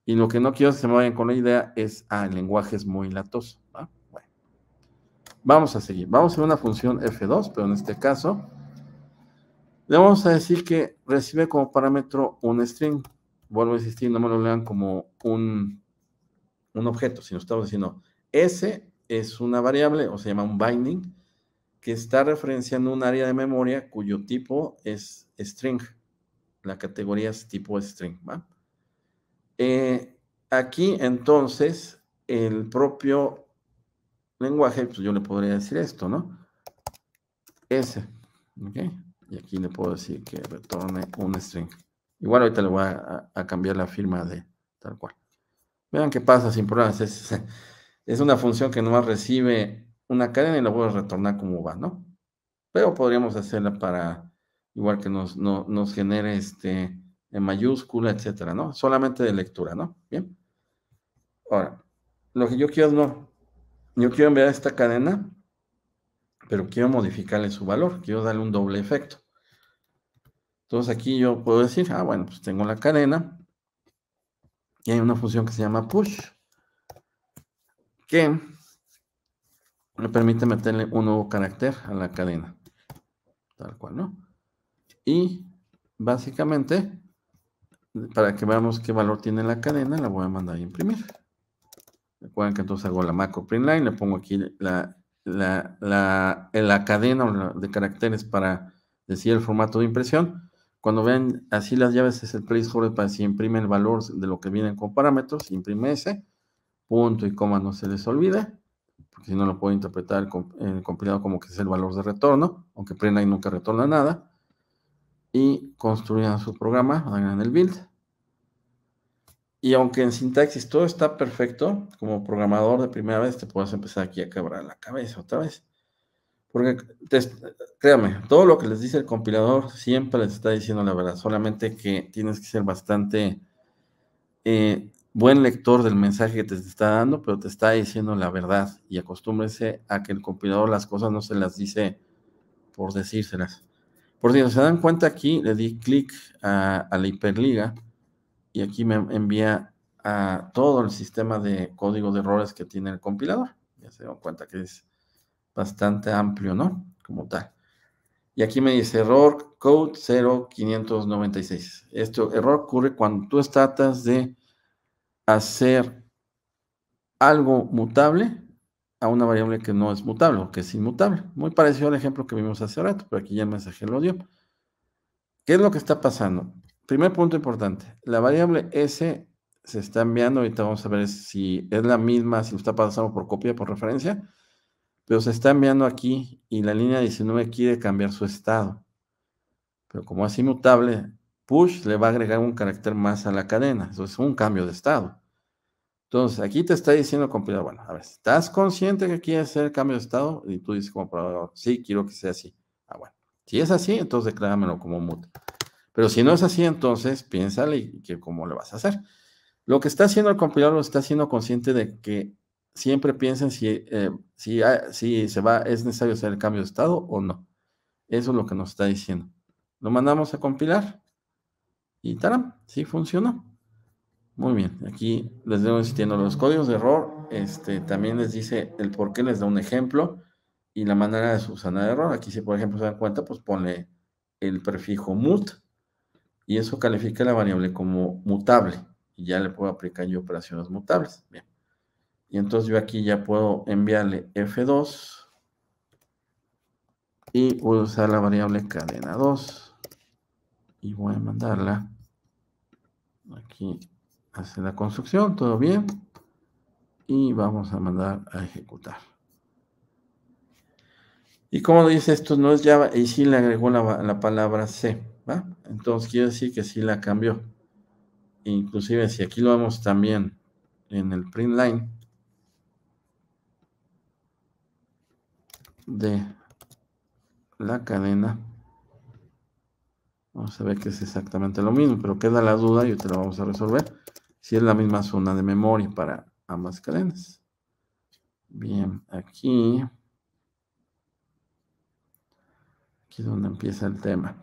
Y lo que no quiero que se me vayan con la idea es, ah, el lenguaje es muy latoso. vamos a seguir. Vamos a hacer una función f2, pero en este caso le vamos a decir que recibe como parámetro un string. Vuelvo a insistir, no me lo lean como un, un objeto, sino estamos diciendo, S es una variable o se llama un binding que está referenciando un área de memoria cuyo tipo es string. La categoría es tipo string. ¿va? Eh, aquí entonces el propio lenguaje, pues yo le podría decir esto, ¿no? S, ¿ok? Y aquí le puedo decir que retorne un string. Igual ahorita le voy a, cambiar la firma de tal cual. Vean qué pasa sin problemas. Es, una función que nomás recibe una cadena y la voy a retornar como va, ¿no? Pero podríamos hacerla para, igual que nos, no, nos genere este, en mayúscula, etcétera, ¿no? Solamente de lectura, ¿no? Bien. Ahora, lo que yo quiero es no. Yo quiero enviar esta cadena, pero quiero modificarle su valor, quiero darle un doble efecto. Entonces aquí yo puedo decir, ah, bueno, pues tengo la cadena y hay una función que se llama push, que me permite meterle un nuevo carácter a la cadena, tal cual, ¿no? Y básicamente para que veamos qué valor tiene la cadena, la voy a mandar a imprimir. Recuerden que entonces hago la macro line le pongo aquí la, la, cadena de caracteres para decir el formato de impresión. Cuando vean así las llaves, es el placeholder para si imprime el valor de lo que viene con parámetros, imprime ese, punto y coma no se les olvide, porque si no lo puedo interpretar el eh, compilado como que es el valor de retorno, aunque line nunca retorna nada y construyan su programa, hagan el build. Y aunque en sintaxis todo está perfecto, como programador de primera vez te puedes empezar aquí a quebrar la cabeza otra vez. Porque créame, todo lo que les dice el compilador siempre les está diciendo la verdad, solamente que tienes que ser bastante eh, buen lector del mensaje que te está dando, pero te está diciendo la verdad y acostúmbrese a que el compilador las cosas no se las dice por decírselas. Por si se dan cuenta aquí, le di clic a, la hiperliga y aquí me envía a todo el sistema de código de errores que tiene el compilador. Ya se dan cuenta que es bastante amplio, ¿no? Como tal. Y aquí me dice error code 0596. Este error ocurre cuando tú tratas de hacer algo mutable a una variable que no es mutable o que es inmutable. Muy parecido al ejemplo que vimos hace rato, pero aquí ya el mensaje lo dio. ¿Qué es lo que está pasando? Primer punto importante, la variable S se está enviando, ahorita vamos a ver si es la misma, si está pasando por copia, por referencia, pero se está enviando aquí y la línea 19 quiere cambiar su estado. Pero como es inmutable, push le va a agregar un carácter más a la cadena, eso es un cambio de estado. Entonces, aquí te está diciendo el compilador, bueno, a ver, ¿estás consciente que quieres hacer el cambio de estado? Y tú dices como probador, sí, quiero que sea así. Ah, bueno. Si es así, entonces decláramelo como mute. Pero si no es así, entonces piénsale y que cómo le vas a hacer. Lo que está haciendo el compilador lo está haciendo consciente de que siempre piensen si, eh, si, se va, es necesario hacer el cambio de estado o no. Eso es lo que nos está diciendo. Lo mandamos a compilar y tarán, sí funcionó. Muy bien, aquí les debo insistiendo los códigos de error. Este, también les dice el por qué, les da un ejemplo y la manera de subsanar error. Aquí, si por ejemplo se dan cuenta, pues ponle el prefijo mut y eso califica la variable como mutable y ya le puedo aplicar yo operaciones mutables. Bien. Y entonces yo aquí ya puedo enviarle F2 y voy a usar la variable cadena 2 y voy a mandarla aquí hace pues, la construcción, todo bien, y vamos a mandar a ejecutar. Y como dice, esto no es Java, y sí le agregó la, palabra C, ¿va? Entonces quiere decir que sí la cambió. Inclusive si aquí lo vemos también en el print line de la cadena, vamos a ver que es exactamente lo mismo, pero queda la duda y te la vamos a resolver si es la misma zona de memoria para ambas cadenas. Bien, aquí. Aquí es donde empieza el tema.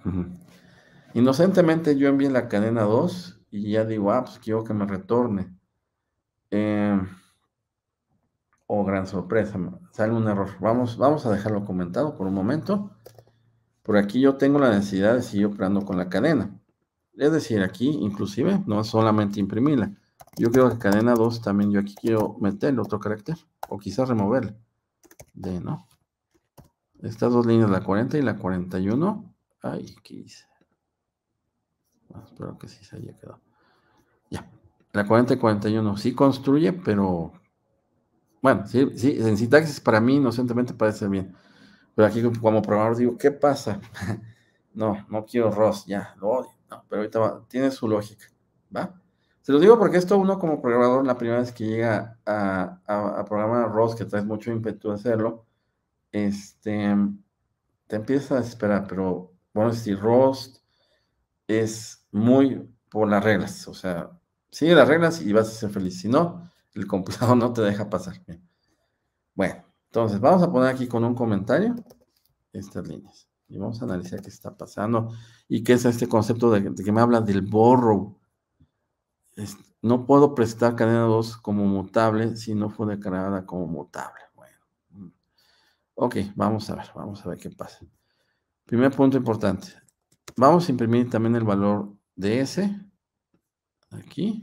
Inocentemente yo envié la cadena 2 y ya digo, ah, pues quiero que me retorne. Em, oh, gran sorpresa, sale un error. Vamos, vamos a dejarlo comentado por un momento. Por aquí yo tengo la necesidad de seguir operando con la cadena. Es decir, aquí inclusive no es solamente imprimirla. Yo creo que cadena 2 también yo aquí quiero meterle otro carácter o quizás removerla De no. Estas dos líneas, la 40 y la 41. Ay, ¿qué hice? Ah, espero que sí se haya quedado. Ya. La 40 y 41 sí construye, pero bueno, sí, sí, en sintaxis para mí inocentemente parece bien. Pero aquí como programador digo, ¿qué pasa? no, no quiero ROS, ya, lo odio pero ahorita tiene su lógica, ¿va? Se lo digo porque esto uno como programador, la primera vez que llega a, programar ROS, que traes mucho ímpetu a hacerlo, este, te empieza a esperar. pero bueno, si ROS es muy por las reglas, o sea, sigue las reglas y vas a ser feliz, si no, el computador no te deja pasar. Bueno, entonces vamos a poner aquí con un comentario estas líneas. Y vamos a analizar qué está pasando y qué es este concepto de, que me habla del borrow. no puedo prestar cadena 2 como mutable si no fue declarada como mutable. Bueno. Mm. Ok, vamos a ver, vamos a ver qué pasa. Primer punto importante. Vamos a imprimir también el valor de S aquí,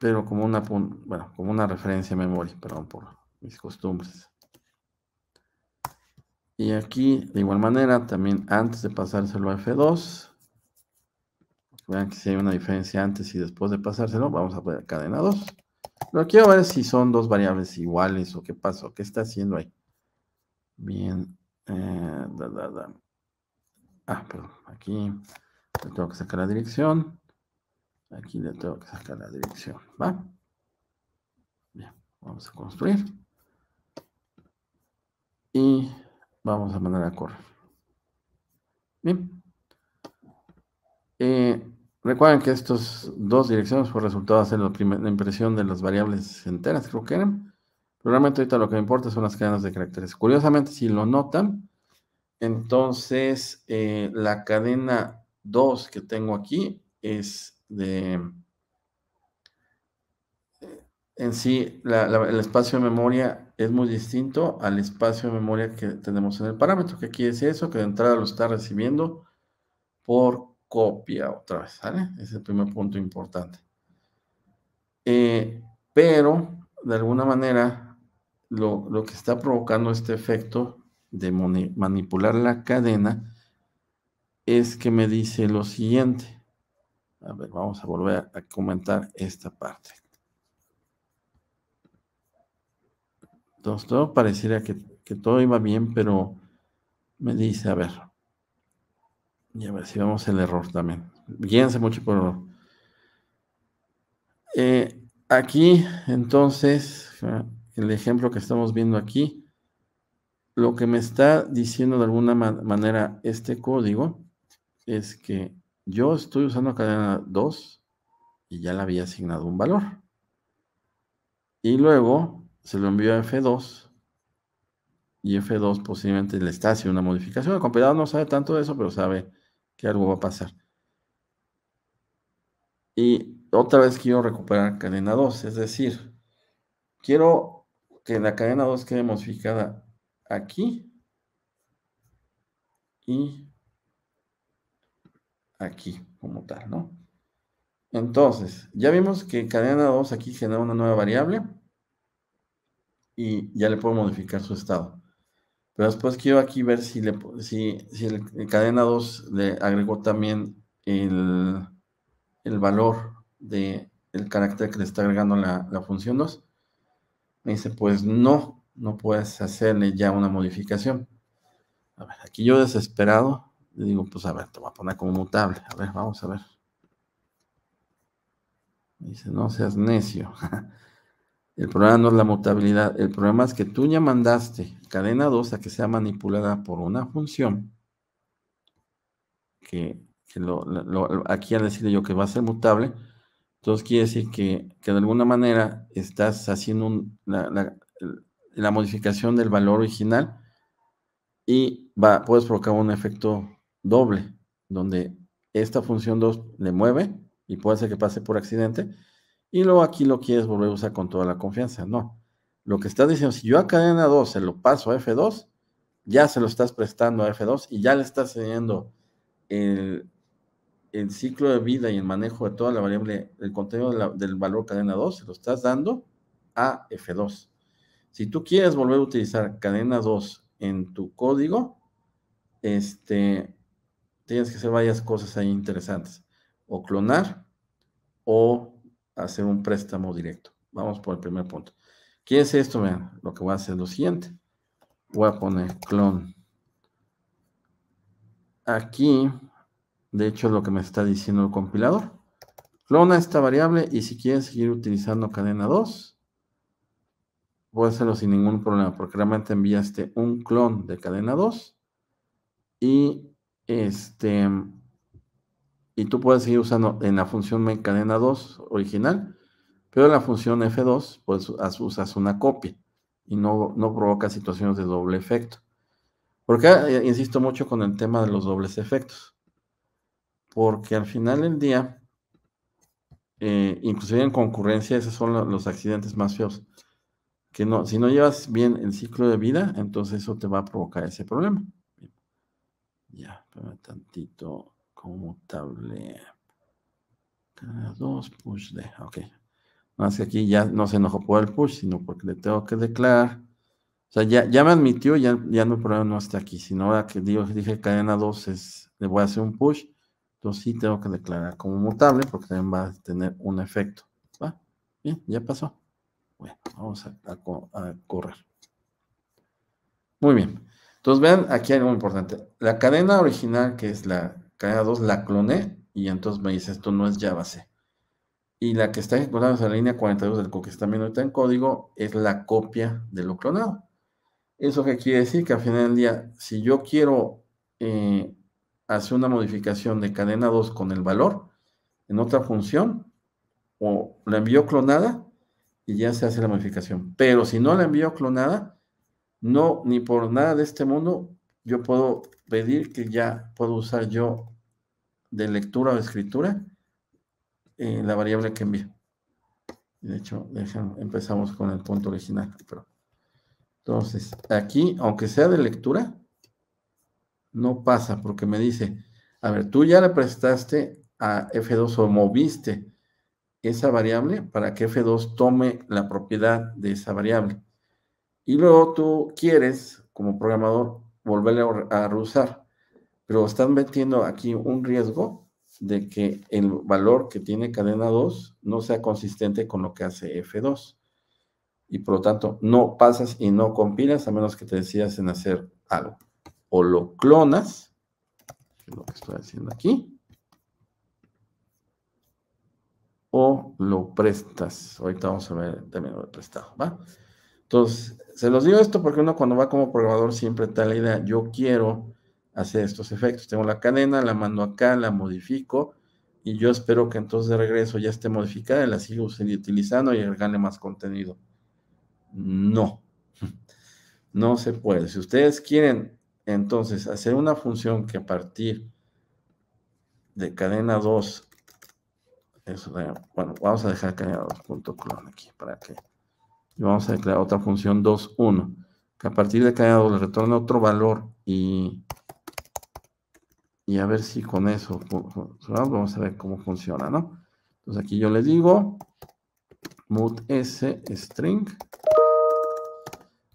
pero como una, bueno, como una referencia a memoria, perdón por mis costumbres. Y aquí, de igual manera, también antes de pasárselo a F2, vean que si hay una diferencia antes y después de pasárselo, vamos a poner cadena 2. Lo quiero ver si son dos variables iguales o qué pasó, qué está haciendo ahí. Bien. Eh, ah, perdón. Aquí le tengo que sacar la dirección. Aquí le tengo que sacar la dirección. ¿Va? Bien. Vamos a construir. Y Vamos a mandar a correr. Bien. Eh, recuerden que estas dos direcciones por pues, resultado hacen la, impresión de las variables enteras, creo que eran. Pero realmente ahorita lo que me importa son las cadenas de caracteres. Curiosamente, si lo notan, entonces eh, la cadena 2 que tengo aquí es de... Eh, en sí, el espacio de memoria es muy distinto al espacio de memoria que tenemos en el parámetro, que aquí es eso, que de entrada lo está recibiendo por copia otra vez, ¿sale? Es el primer punto importante. Eh, pero, de alguna manera, lo, lo, que está provocando este efecto de manipular la cadena es que me dice lo siguiente. A ver, vamos a volver a comentar esta parte. Entonces, todo pareciera que, todo iba bien, pero me dice, a ver, y a ver si vemos el error también. Guíense mucho por error. Eh, aquí, entonces, el ejemplo que estamos viendo aquí, lo que me está diciendo de alguna manera este código es que yo estoy usando cadena 2 y ya le había asignado un valor. Y luego se lo envió a F2 y F2 posiblemente le está haciendo una modificación. El compilador no sabe tanto de eso, pero sabe que algo va a pasar. Y otra vez quiero recuperar cadena 2, es decir, quiero que la cadena 2 quede modificada aquí y aquí como tal, ¿no? Entonces, ya vimos que cadena 2 aquí genera una nueva variable y ya le puedo modificar su estado. Pero después quiero aquí ver si, le, si, si el, cadena 2 le agregó también el, valor del carácter que le está agregando la, la función 2. Me dice, pues no, no puedes hacerle ya una modificación. A ver, aquí yo desesperado le digo, pues a ver, te voy a poner como mutable. A ver, vamos a ver. Me dice, no seas necio. El problema no es la mutabilidad, el problema es que tú ya mandaste cadena 2 a que sea manipulada por una función que, aquí al decirle yo que va a ser mutable, entonces quiere decir que, que de alguna manera estás haciendo la, modificación del valor original y va, puedes provocar un efecto doble, donde esta función 2 le mueve y puede ser que pase por accidente y luego aquí lo quieres volver a usar con toda la confianza. No. Lo que estás diciendo, si yo a cadena 2 se lo paso a F2, ya se lo estás prestando a F2 y ya le estás cediendo el, ciclo de vida y el manejo de toda la variable, el contenido del valor cadena 2, se lo estás dando a F2. Si tú quieres volver a utilizar cadena 2 en tu código, este, tienes que hacer varias cosas ahí interesantes. O clonar o hacer un préstamo directo. Vamos por el primer punto. ¿Qué es esto? Vean, lo que voy a hacer es lo siguiente. Voy a poner clon. Aquí, de hecho, es lo que me está diciendo el compilador. Clona esta variable y si quieres seguir utilizando cadena 2, a hacerlo sin ningún problema, porque realmente enviaste un clon de cadena 2 y este y tú puedes seguir usando en la función main cadena 2 original, pero en la función F2 pues usas una copia y no, no provoca situaciones de doble efecto. Porque eh, insisto mucho con el tema de los dobles efectos. Porque al final del día, eh, inclusive en concurrencia, esos son los accidentes más feos. Que no, si no llevas bien el ciclo de vida, entonces eso te va a provocar ese problema. Ya, un tantito mutable cadena dos push de, ah, ok. No, que aquí ya no se enojó por el push, sino porque le tengo que declarar. O sea, ya, ya me admitió, ya, ya no, el problema no está aquí. sino ahora que dije cadena 2 es, le voy a hacer un push, entonces sí tengo que declarar como mutable porque también va a tener un efecto. ¿Va? Bien, ya pasó. Bueno, vamos a, a correr. Muy bien. Entonces, vean, aquí hay algo importante. La cadena original, que es la cadena 2 la cloné y entonces me dice, esto no es C. Y la que está ejecutando esa la línea 42 del está también ahorita en código, es la copia de lo clonado. ¿Eso que quiere decir? Que al final del día, si yo quiero eh, hacer una modificación de cadena 2 con el valor en otra función, o la envío clonada y ya se hace la modificación. Pero si no la envío clonada, no, ni por nada de este mundo, yo puedo pedir que ya puedo usar yo de lectura o escritura eh, la variable que envío. De hecho, empezamos con el punto original. entonces, aquí, aunque sea de lectura, no pasa porque me dice, a ver, tú ya le prestaste a F2 o moviste esa variable para que F2 tome la propiedad de esa variable. Y luego tú quieres, como programador, volverle a usar Pero están metiendo aquí un riesgo de que el valor que tiene cadena 2 no sea consistente con lo que hace F2. Y por lo tanto, no pasas y no compilas a menos que te decidas en hacer algo. O lo clonas, lo que estoy haciendo aquí, o lo prestas. Ahorita vamos a ver el término de prestado, ¿va? Entonces, se los digo esto porque uno cuando va como programador siempre está la idea, yo quiero hacer estos efectos. Tengo la cadena, la mando acá, la modifico y yo espero que entonces de regreso ya esté modificada y la sigo utilizando y gane más contenido. No, no se puede. Si ustedes quieren entonces hacer una función que a partir de cadena 2, bueno, vamos a dejar cadena 2.clon aquí para que y vamos a declarar otra función 2, 1, que a partir de cada 2 le retorna otro valor y, y a ver si con eso vamos a ver cómo funciona, ¿no? Entonces aquí yo le digo mut s string,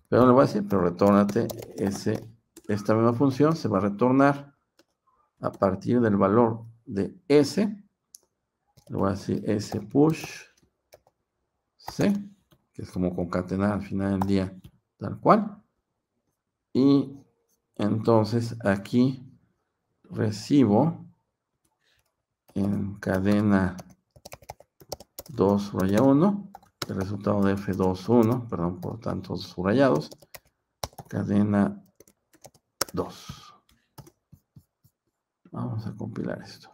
pero le voy a decir, pero retórnate ese, esta misma función se va a retornar a partir del valor de s, le voy a decir s push c que es como concatenar al final del día, tal cual. Y entonces aquí recibo en cadena 2 subraya 1, el resultado de F2, 1, perdón por tantos subrayados, cadena 2. Vamos a compilar esto.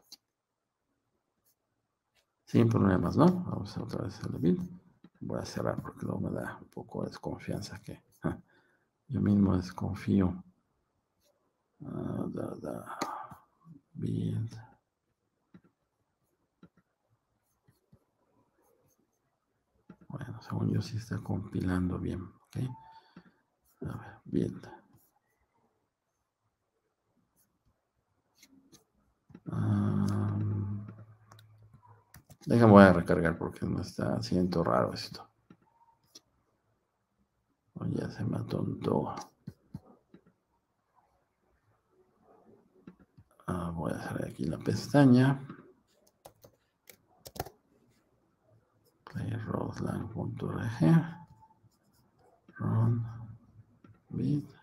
Sin problemas, ¿no? Vamos a otra vez la build. Voy a cerrar porque luego me da un poco de desconfianza que yo mismo desconfío. Ah, bien. Bueno, según yo sí está compilando bien. ¿okay? A bien. Ah. Déjame voy a recargar porque no está. Siento raro esto. Oh, ya se me atontó. Ah, voy a hacer aquí la pestaña. playrosland.org. Run Bit.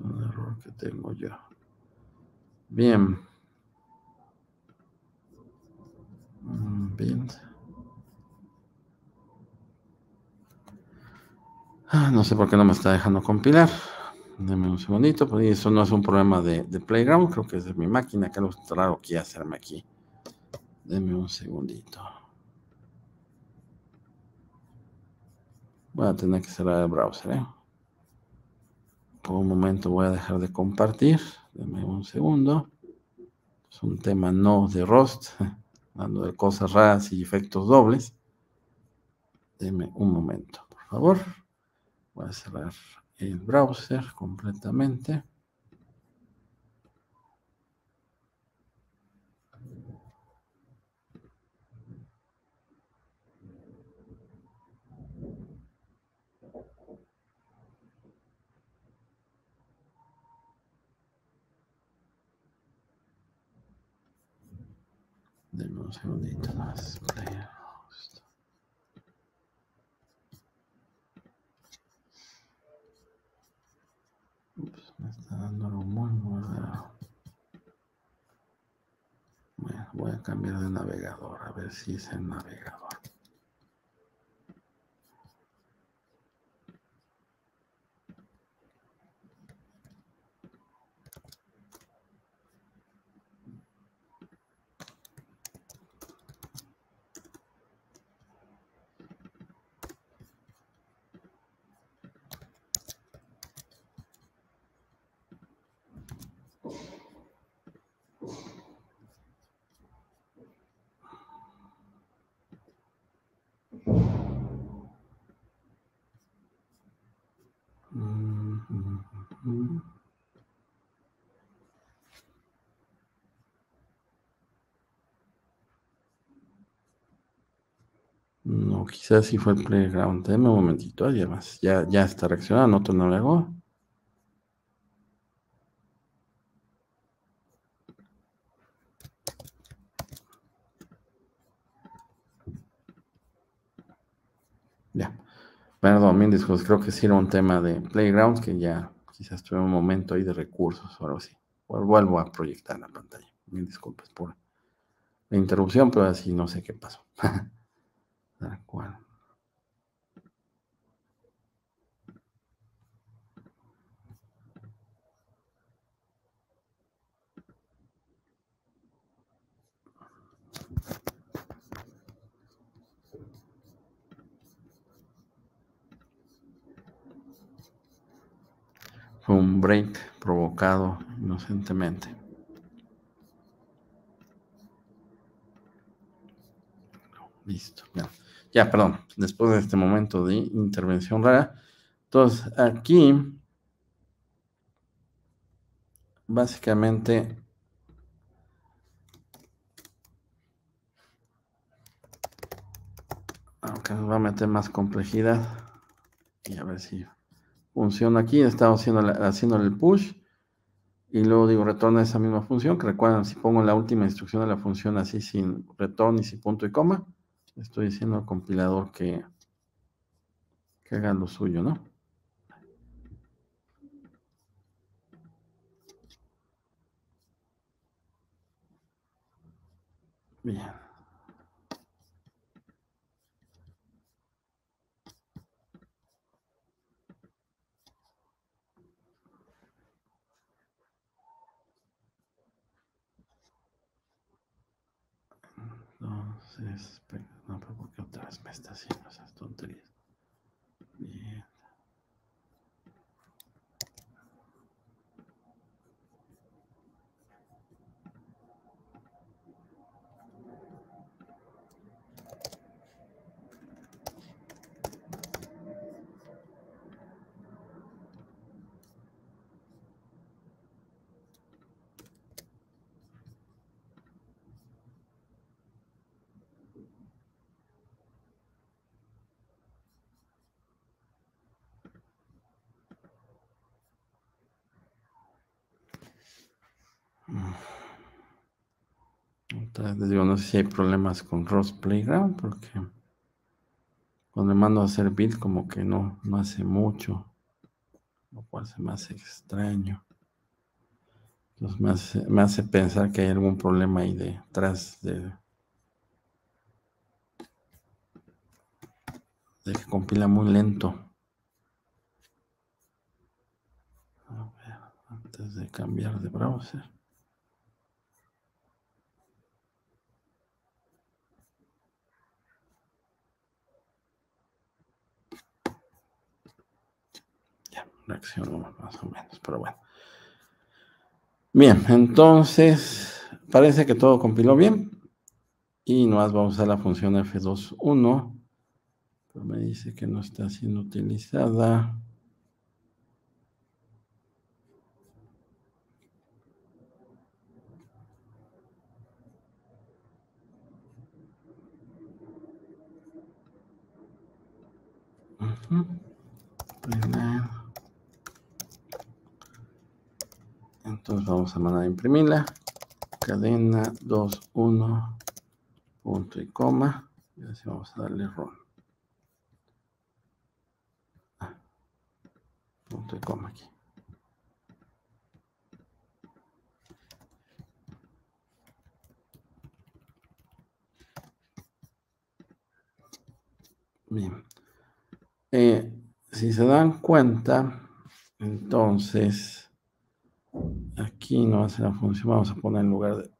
un error que tengo yo. Bien. Mm, bien. Ah, no sé por qué no me está dejando compilar. Deme un segundito, eso no es un problema de, Playground, creo que es de mi máquina, que lo raro que hacerme aquí. Deme un segundito. Voy a tener que cerrar el browser, ¿eh? Por un momento voy a dejar de compartir. Dame un segundo. Es un tema no de Rust, hablando de cosas raras y efectos dobles. Deme un momento, por favor. Voy a cerrar el browser completamente. un segundito más. Ups, me está dando algo muy mal. Bueno, voy a cambiar de navegador, a ver si es el navegador. quizás sí fue el playground. Tema, un momentito, además. Ya, ya está reaccionando, otro no le hago. Ya. Perdón, mil disculpas. Creo que sí era un tema de playground que ya quizás tuve un momento ahí de recursos o algo así. Vuelvo a proyectar la pantalla. Mil disculpas por la interrupción, pero así no sé qué pasó. cual. Fue un break provocado inocentemente. Listo. Ya, perdón, después de este momento de intervención rara. Entonces, aquí, básicamente, aunque nos va a meter más complejidad, y a ver si funciona aquí, estamos haciendo, haciendo el push, y luego digo, retorna esa misma función, que recuerden, si pongo la última instrucción de la función así, sin retorno y sin punto y coma, estoy diciendo al compilador que, que haga lo suyo, ¿no? Bien. porque otra vez me está haciendo esas tonterías. no sé si hay problemas con Ross Playground porque cuando le mando a hacer build como que no, hace mucho, lo cual se me hace extraño. Entonces me hace, me hace pensar que hay algún problema ahí detrás de, de que compila muy lento. A ver, antes de cambiar de browser. reacción más o menos, pero bueno. Bien, entonces parece que todo compiló bien. Y más vamos a la función F21. Pero me dice que no está siendo utilizada. Entonces vamos a mandar a imprimirla. Cadena 2, 1, punto y coma. Y así vamos a darle run. Ah, punto y coma aquí. Bien. Eh, si se dan cuenta, entonces Aquí no hace la función, vamos a poner en lugar de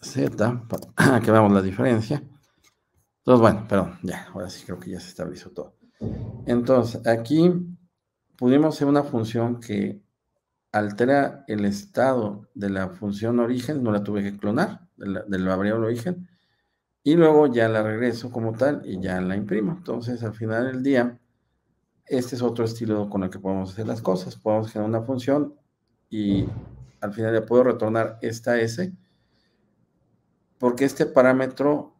Z para que veamos la diferencia. Entonces, bueno, perdón, ya, ahora sí creo que ya se estabilizó todo. Entonces, aquí pudimos hacer una función que altera el estado de la función origen, no la tuve que clonar, del de variable origen, y luego ya la regreso como tal y ya la imprimo. Entonces, al final del día, este es otro estilo con el que podemos hacer las cosas. Podemos generar una función, y al final ya puedo retornar esta S, porque este parámetro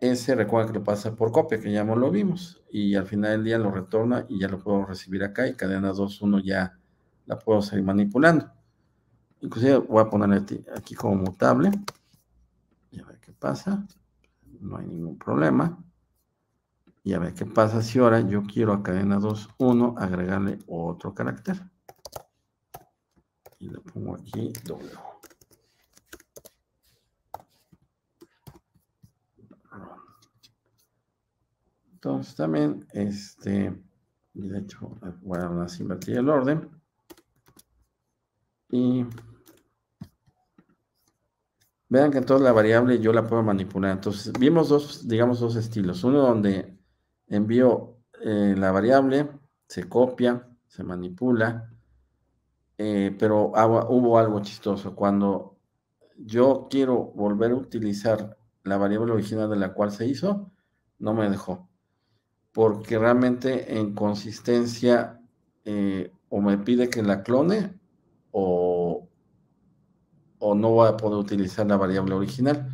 S recuerda que lo pasa por copia, que ya no lo vimos, y al final del día lo retorna y ya lo puedo recibir acá y cadena 2.1 ya la puedo seguir manipulando. Inclusive voy a ponerle aquí como mutable y a ver qué pasa. No hay ningún problema. Y a ver qué pasa si ahora yo quiero a cadena 2.1 agregarle otro carácter y lo pongo aquí doble. Entonces también, este, de hecho, voy a invertir el orden. Y vean que entonces la variable yo la puedo manipular. Entonces vimos dos, digamos, dos estilos. Uno donde envío eh, la variable, se copia, se manipula eh, pero hubo algo chistoso. Cuando yo quiero volver a utilizar la variable original de la cual se hizo, no me dejó. Porque realmente en consistencia eh, o me pide que la clone o, o no voy a poder utilizar la variable original.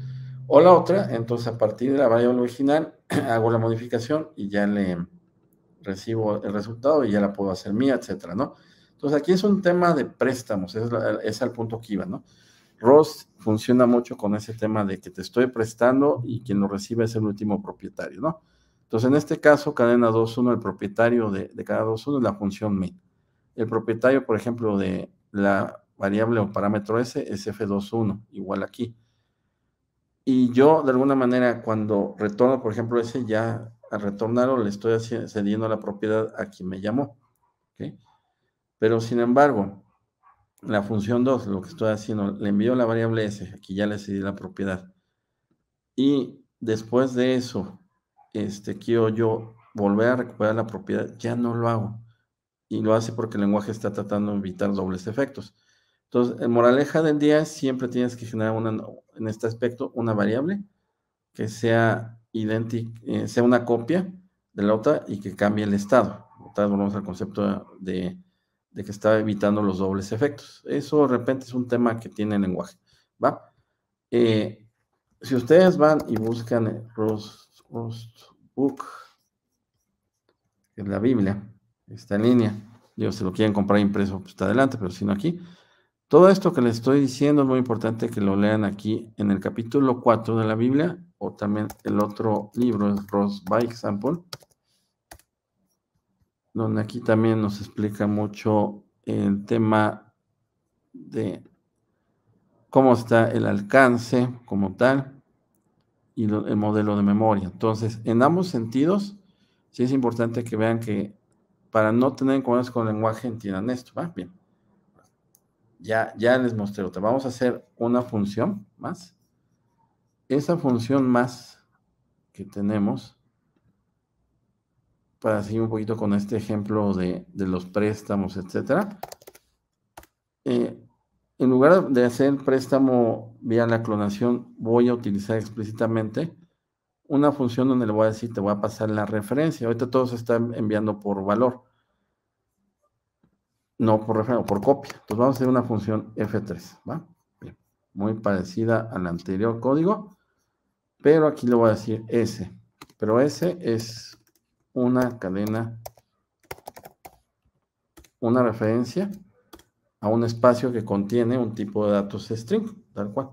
O la otra, entonces a partir de la variable original hago la modificación y ya le recibo el resultado y ya la puedo hacer mía, etcétera, ¿no? Entonces aquí es un tema de préstamos, es, al punto que iba, ¿no? Ross funciona mucho con ese tema de que te estoy prestando y quien lo recibe es el último propietario, ¿no? Entonces, en este caso, cadena 2.1, el propietario de, cada 2.1 es la función main. El propietario, por ejemplo, de la variable o parámetro S es F21, igual aquí. Y yo, de alguna manera, cuando retorno, por ejemplo, ese ya al retornarlo le estoy cediendo la propiedad a quien me llamó. ¿okay? Pero sin embargo, la función 2, lo que estoy haciendo, le envío la variable s, aquí ya le cedí la propiedad. Y después de eso, este, quiero yo volver a recuperar la propiedad, ya no lo hago. Y lo hace porque el lenguaje está tratando de evitar dobles efectos. Entonces, en moraleja del día siempre tienes que generar una, en este aspecto una variable que sea, eh, sea una copia de la otra y que cambie el estado. entonces volvemos al concepto de de que está evitando los dobles efectos. Eso de repente es un tema que tiene lenguaje. ¿va? Eh, si ustedes van y buscan el Book, que es la Biblia, esta en línea. Digo, si lo quieren comprar impreso, pues está adelante, pero si no aquí. Todo esto que les estoy diciendo es muy importante que lo lean aquí en el capítulo 4 de la Biblia o también el otro libro, Ross by Example, donde aquí también nos explica mucho el tema de cómo está el alcance como tal y el modelo de memoria. Entonces, en ambos sentidos, sí es importante que vean que para no tener encuentros con el lenguaje, entiendan esto. ¿va? Bien. Ya, ya les mostré otra. Vamos a hacer una función más. Esa función más que tenemos para seguir un poquito con este ejemplo de, los préstamos, etcétera. Eh, en lugar de hacer préstamo vía la clonación, voy a utilizar explícitamente una función donde le voy a decir, te voy a pasar la referencia. Ahorita todo se está enviando por valor, no por referencia, por copia. Entonces vamos a hacer una función F3, ¿va? Muy parecida al anterior código, pero aquí le voy a decir S. Pero S es una cadena, una referencia a un espacio que contiene un tipo de datos string, tal cual.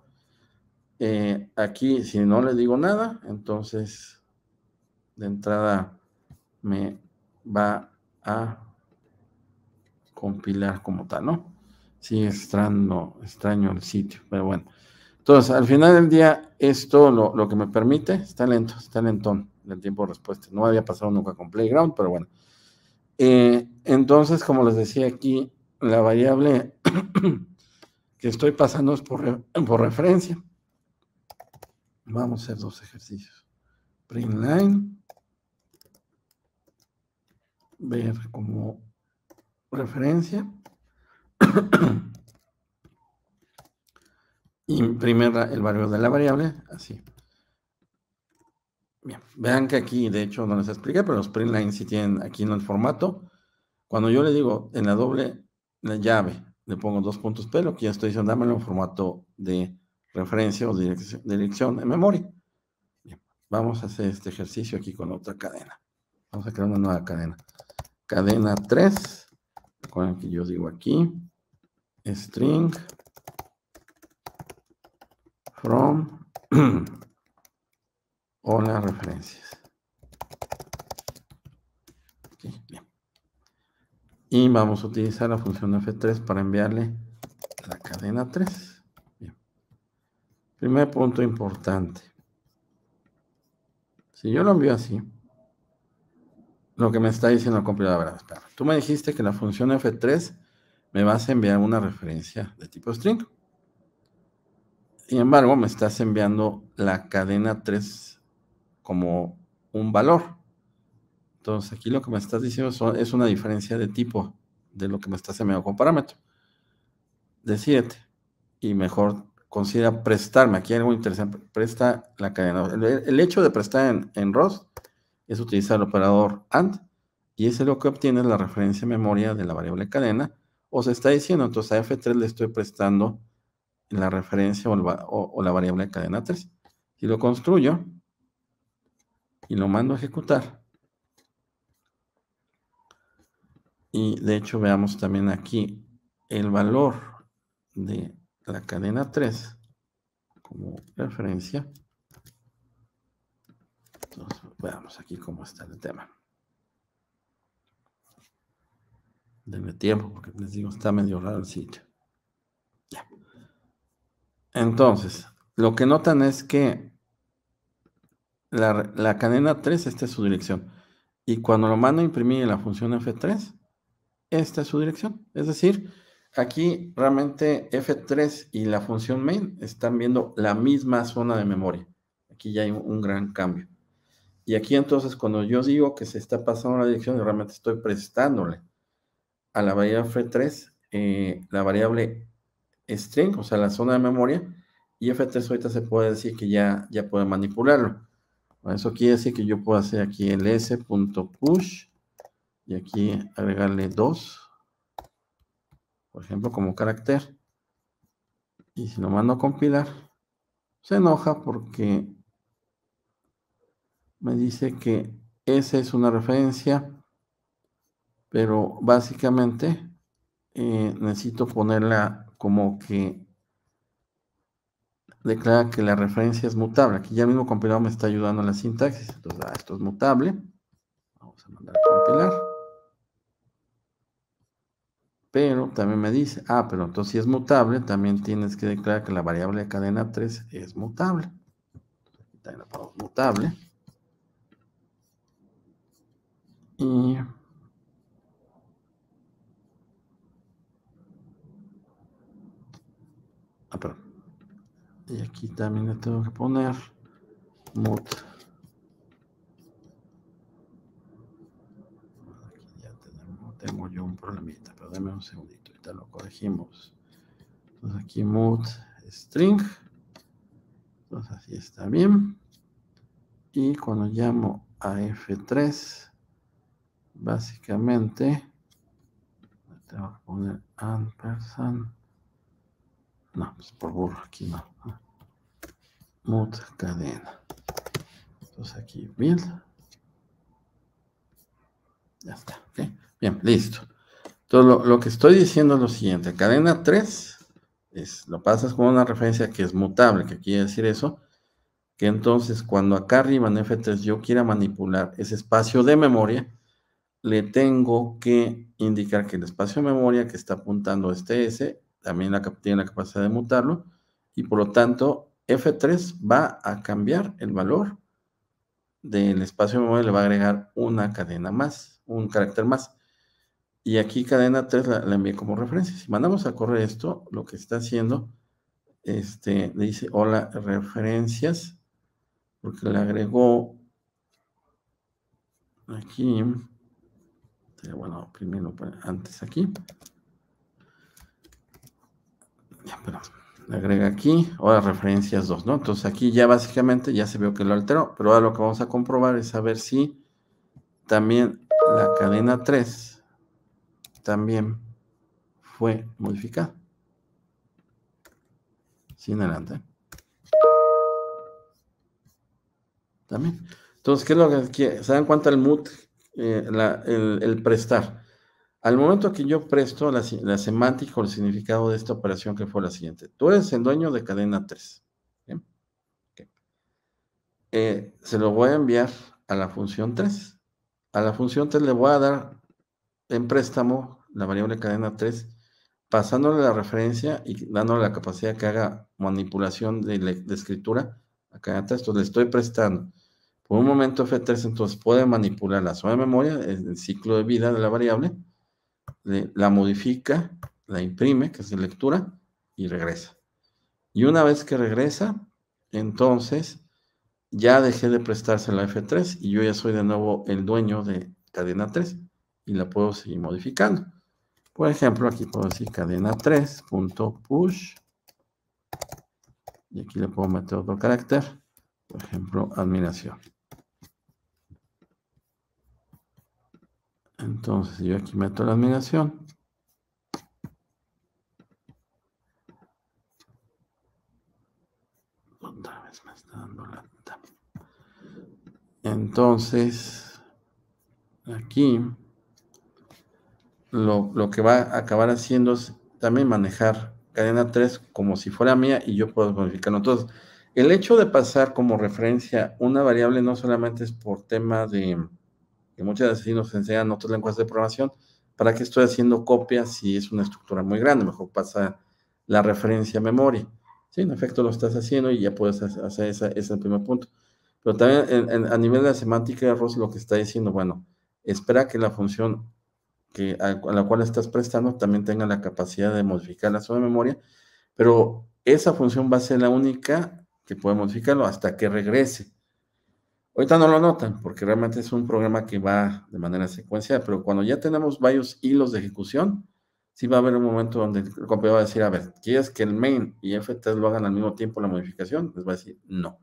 Eh, aquí, si no le digo nada, entonces de entrada me va a compilar como tal, ¿no? Sí, extraño, extraño el sitio, pero bueno. Entonces, al final del día, esto lo, lo que me permite, está lento, está lentón del tiempo de respuesta. No había pasado nunca con Playground, pero bueno. Eh, entonces, como les decía aquí, la variable que estoy pasando es por, por referencia. Vamos a hacer dos ejercicios. line Ver como referencia. Imprimir el valor de la variable, así. Bien, vean que aquí, de hecho, no les expliqué, pero los print lines sí tienen aquí en el formato. Cuando yo le digo en la doble la llave, le pongo dos puntos pero aquí que ya estoy diciendo, dámelo en formato de referencia o dirección, dirección en memoria. Bien, vamos a hacer este ejercicio aquí con otra cadena. Vamos a crear una nueva cadena. Cadena 3, con que yo digo aquí, string from o las referencias. Y vamos a utilizar la función F3 para enviarle la cadena 3. Primer punto importante. Si yo lo envío así, lo que me está diciendo el compilador, tú me dijiste que la función F3 me vas a enviar una referencia de tipo string. Sin embargo, me estás enviando la cadena 3 como un valor. Entonces aquí lo que me estás diciendo es una diferencia de tipo de lo que me estás enviando como parámetro. 7 y mejor considera prestarme. Aquí hay algo interesante. Presta la cadena. El, hecho de prestar en, en ROS es utilizar el operador AND y ese es lo que obtiene la referencia memoria de la variable cadena. O se está diciendo, entonces a F3 le estoy prestando la referencia o, la variable cadena 3. Si lo construyo, y lo mando a ejecutar. Y de hecho veamos también aquí el valor de la cadena 3 como referencia. Entonces veamos aquí cómo está el tema. Denme tiempo porque les digo, está medio raro el sitio. Ya. Entonces, lo que notan es que la, cadena 3, esta es su dirección. Y cuando lo mando a imprimir en la función F3, esta es su dirección. Es decir, aquí realmente F3 y la función main están viendo la misma zona de memoria. Aquí ya hay un gran cambio. Y aquí entonces cuando yo digo que se está pasando la dirección, realmente estoy prestándole a la variable F3 eh, la variable string, o sea, la zona de memoria, y F3 ahorita se puede decir que ya, ya puede manipularlo. Eso quiere decir que yo puedo hacer aquí el s.push y aquí agregarle 2, por ejemplo, como carácter. Y si lo mando a compilar, se enoja porque me dice que esa es una referencia, pero básicamente eh, necesito ponerla como que declara que la referencia es mutable. Aquí ya mismo compilado me está ayudando la sintaxis. Entonces, ah, esto es mutable. Vamos a mandar a compilar. Pero también me dice, ah, pero entonces si es mutable, también tienes que declarar que la variable de cadena 3 es mutable. Aquí también la mutable. Y Ah, perdón. Y aquí también le tengo que poner mood. Aquí ya tenemos, tengo yo un problemita, pero dame un segundito, ahorita lo corregimos. Entonces aquí mood string. Entonces así está bien. Y cuando llamo a F3, básicamente Le tengo que poner ampersand. No, pues por burro aquí no muta cadena. Entonces aquí build. Ya está. ¿okay? Bien, listo. Entonces lo, que estoy diciendo es lo siguiente. Cadena 3 es, lo pasas con una referencia que es mutable, que quiere decir eso. Que entonces cuando acá arriba en F3 yo quiera manipular ese espacio de memoria, le tengo que indicar que el espacio de memoria que está apuntando este S también tiene la capacidad de mutarlo y por lo tanto F3 va a cambiar el valor del espacio de memoria, le va a agregar una cadena más, un carácter más. Y aquí cadena 3 la, la como referencia. Si mandamos a correr esto, lo que está haciendo, este, le dice hola referencias, porque le agregó aquí, este, bueno, primero antes aquí. Ya, perdón agrega aquí, ahora referencias 2, ¿no? Entonces aquí ya básicamente ya se vio que lo alteró, pero ahora lo que vamos a comprobar es saber si también la cadena 3 también fue modificada. Sin adelante. También. Entonces, ¿qué es lo que ¿Se dan cuenta el mood, eh, el prestar? Al momento que yo presto la, semántica o el significado de esta operación que fue la siguiente, tú eres el dueño de cadena 3. Eh, se lo voy a enviar a la función 3. A la función 3 le voy a dar en préstamo la variable cadena 3, pasándole la referencia y dándole la capacidad que haga manipulación de, escritura a cadena 3. Entonces le estoy prestando. Por un momento F3, entonces puede manipular la zona de memoria, el ciclo de vida de la variable la modifica, la imprime, que es de lectura, y regresa. Y una vez que regresa, entonces ya dejé de prestarse la F3 y yo ya soy de nuevo el dueño de cadena 3 y la puedo seguir modificando. Por ejemplo, aquí puedo decir cadena 3.push y aquí le puedo meter otro carácter, por ejemplo, admiración. Entonces, yo aquí meto la admiración. Otra vez me está dando la... Entonces, aquí lo, lo, que va a acabar haciendo es también manejar cadena 3 como si fuera mía y yo puedo modificarlo. Entonces, el hecho de pasar como referencia una variable no solamente es por tema de muchas veces nos enseñan otros lenguajes de programación, ¿para qué estoy haciendo copias si es una estructura muy grande? Mejor pasa la referencia a memoria. Sí, en efecto lo estás haciendo y ya puedes hacer ese, primer punto. Pero también a nivel de la semántica, Ross lo que está diciendo, bueno, espera que la función a, a la cual estás prestando también tenga la capacidad de modificar la zona de memoria, pero esa función va a ser la única que puede modificarlo hasta que regrese. Ahorita no lo notan porque realmente es un programa que va de manera secuencial, pero cuando ya tenemos varios hilos de ejecución, sí va a haber un momento donde el puedo va a decir, a ver, ¿quieres que el main y FTS lo hagan al mismo tiempo la modificación? Les va a decir no.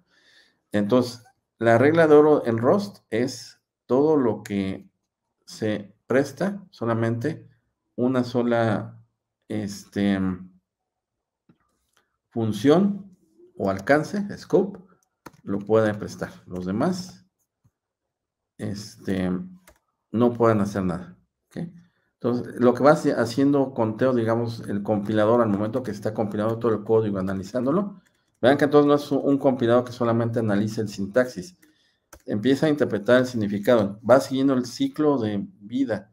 Entonces, la regla de oro en Rust es todo lo que se presta solamente una sola este, función o alcance, scope, lo pueda prestar. Los demás este, no pueden hacer nada. Entonces, lo que va haciendo conteo, digamos, el compilador al momento que está compilando todo el código, analizándolo, vean que entonces no es un compilador que solamente analiza el sintaxis, empieza a interpretar el significado, va siguiendo el ciclo de vida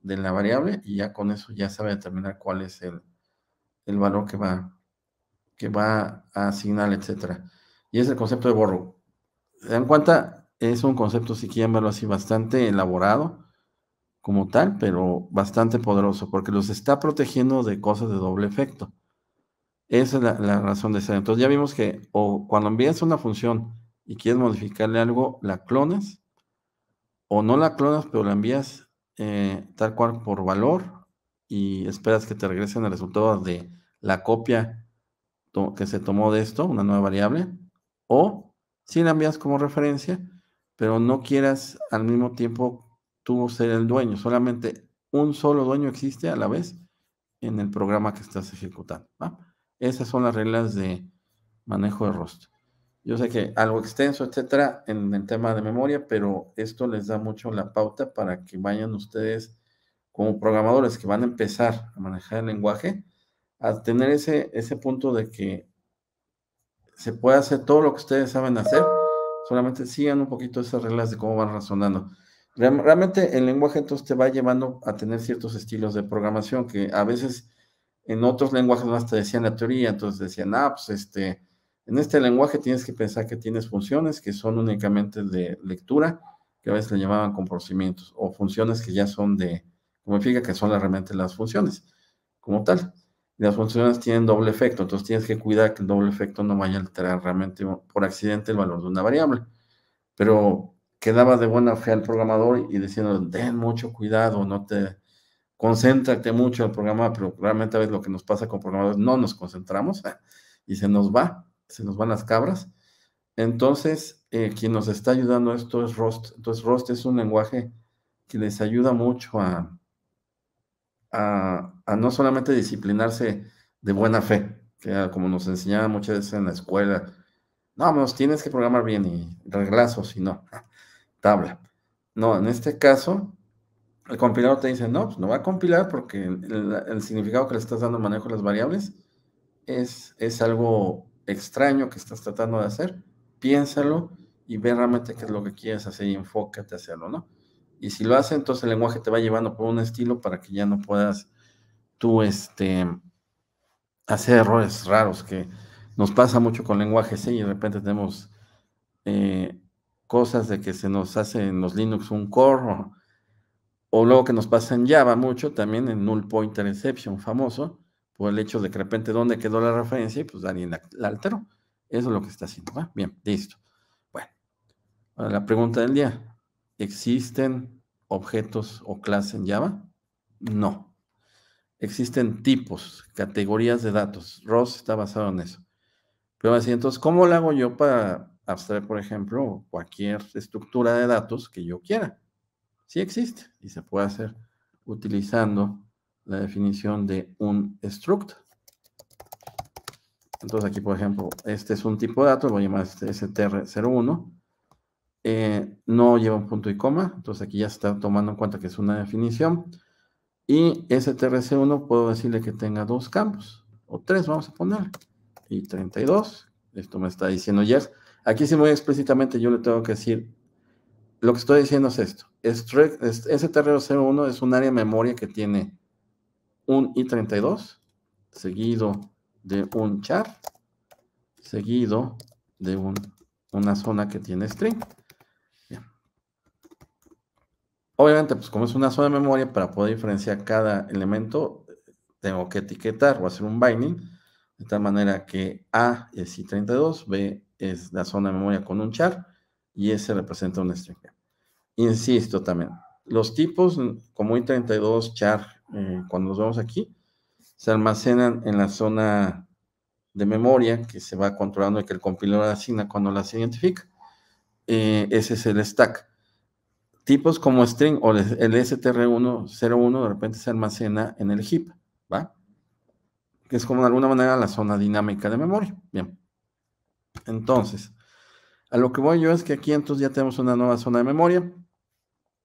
de la variable y ya con eso ya sabe determinar cuál es el, el valor que va, que va a asignar, etcétera y es el concepto de borro ¿Se dan cuenta? Es un concepto, si quieren verlo así, bastante elaborado como tal, pero bastante poderoso, porque los está protegiendo de cosas de doble efecto. Esa es la, razón de ser. Entonces ya vimos que o cuando envías una función y quieres modificarle algo, la clonas, o no la clonas, pero la envías eh, tal cual por valor y esperas que te regresen el resultado de la copia que se tomó de esto, una nueva variable, o si la envías como referencia, pero no quieras al mismo tiempo tú ser el dueño. Solamente un solo dueño existe a la vez en el programa que estás ejecutando. Esas son las reglas de manejo de rostro. Yo sé que algo extenso, etcétera, en el tema de memoria, pero esto les da mucho la pauta para que vayan ustedes como programadores que van a empezar a manejar el lenguaje, a tener ese, ese punto de que se puede hacer todo lo que ustedes saben hacer, solamente sigan un poquito esas reglas de cómo van razonando. Realmente el lenguaje entonces te va llevando a tener ciertos estilos de programación que a veces en otros lenguajes más te decían la teoría, entonces decían, ah, pues este, en este lenguaje tienes que pensar que tienes funciones que son únicamente de lectura, que a veces le llamaban comportamientos, o funciones que ya son de, como fija que son realmente las funciones como tal las funciones tienen doble efecto, entonces tienes que cuidar que el doble efecto no vaya a alterar realmente por accidente el valor de una variable. Pero quedaba de buena fe al programador y diciendo, den mucho cuidado, no te concéntrate mucho al programa, pero realmente a veces lo que nos pasa con programadores, no nos concentramos y se nos va, se nos van las cabras. Entonces, eh, quien nos está ayudando esto es Rust. Entonces, Rust es un lenguaje que les ayuda mucho a, a a no solamente disciplinarse de buena fe, que como nos enseñaban muchas veces en la escuela, no, nos tienes que programar bien y reglazos si no, tabla. No, en este caso, el compilador te dice, no, pues no va a compilar porque el, significado que le estás dando manejo a las variables es, es algo extraño que estás tratando de hacer. Piénsalo y ve realmente qué es lo que quieres hacer y enfócate a hacerlo, ¿no? Y si lo hace, entonces el lenguaje te va llevando por un estilo para que ya no puedas tú este, hacer errores raros que nos pasa mucho con lenguaje C y de repente tenemos eh, cosas de que se nos hace en los Linux un core o, luego que nos pasa en Java mucho también en null pointer exception famoso por el hecho de que de repente dónde quedó la referencia y pues alguien la, alteró. Eso es lo que está haciendo. Ah, bien, listo. Bueno, la pregunta del día. ¿Existen objetos o clases en Java? No existen tipos, categorías de datos. ROS está basado en eso. Pero así, entonces, ¿cómo lo hago yo para abstraer, por ejemplo, cualquier estructura de datos que yo quiera? Sí existe y se puede hacer utilizando la definición de un struct. Entonces aquí, por ejemplo, este es un tipo de datos. lo voy a llamar str01. Este eh, no lleva un punto y coma, entonces aquí ya se está tomando en cuenta que es una definición. Y strc 1 puedo decirle que tenga dos campos, o tres, vamos a poner, y 32. Esto me está diciendo yes. Aquí sí muy explícitamente yo le tengo que decir, lo que estoy diciendo es esto. strc1 es un área de memoria que tiene un i32 seguido de un char seguido de un, una zona que tiene string. Obviamente, pues como es una zona de memoria, para poder diferenciar cada elemento, tengo que etiquetar o hacer un binding, de tal manera que A es I32, B es la zona de memoria con un char, y S representa un string. Insisto también, los tipos como I32, char, eh, cuando los vemos aquí, se almacenan en la zona de memoria que se va controlando y que el compilador asigna cuando las identifica. Eh, ese es el stack tipos como string o el str101 de repente se almacena en el heap, ¿va? Que es como de alguna manera la zona dinámica de memoria. Bien. Entonces, a lo que voy yo es que aquí entonces ya tenemos una nueva zona de memoria.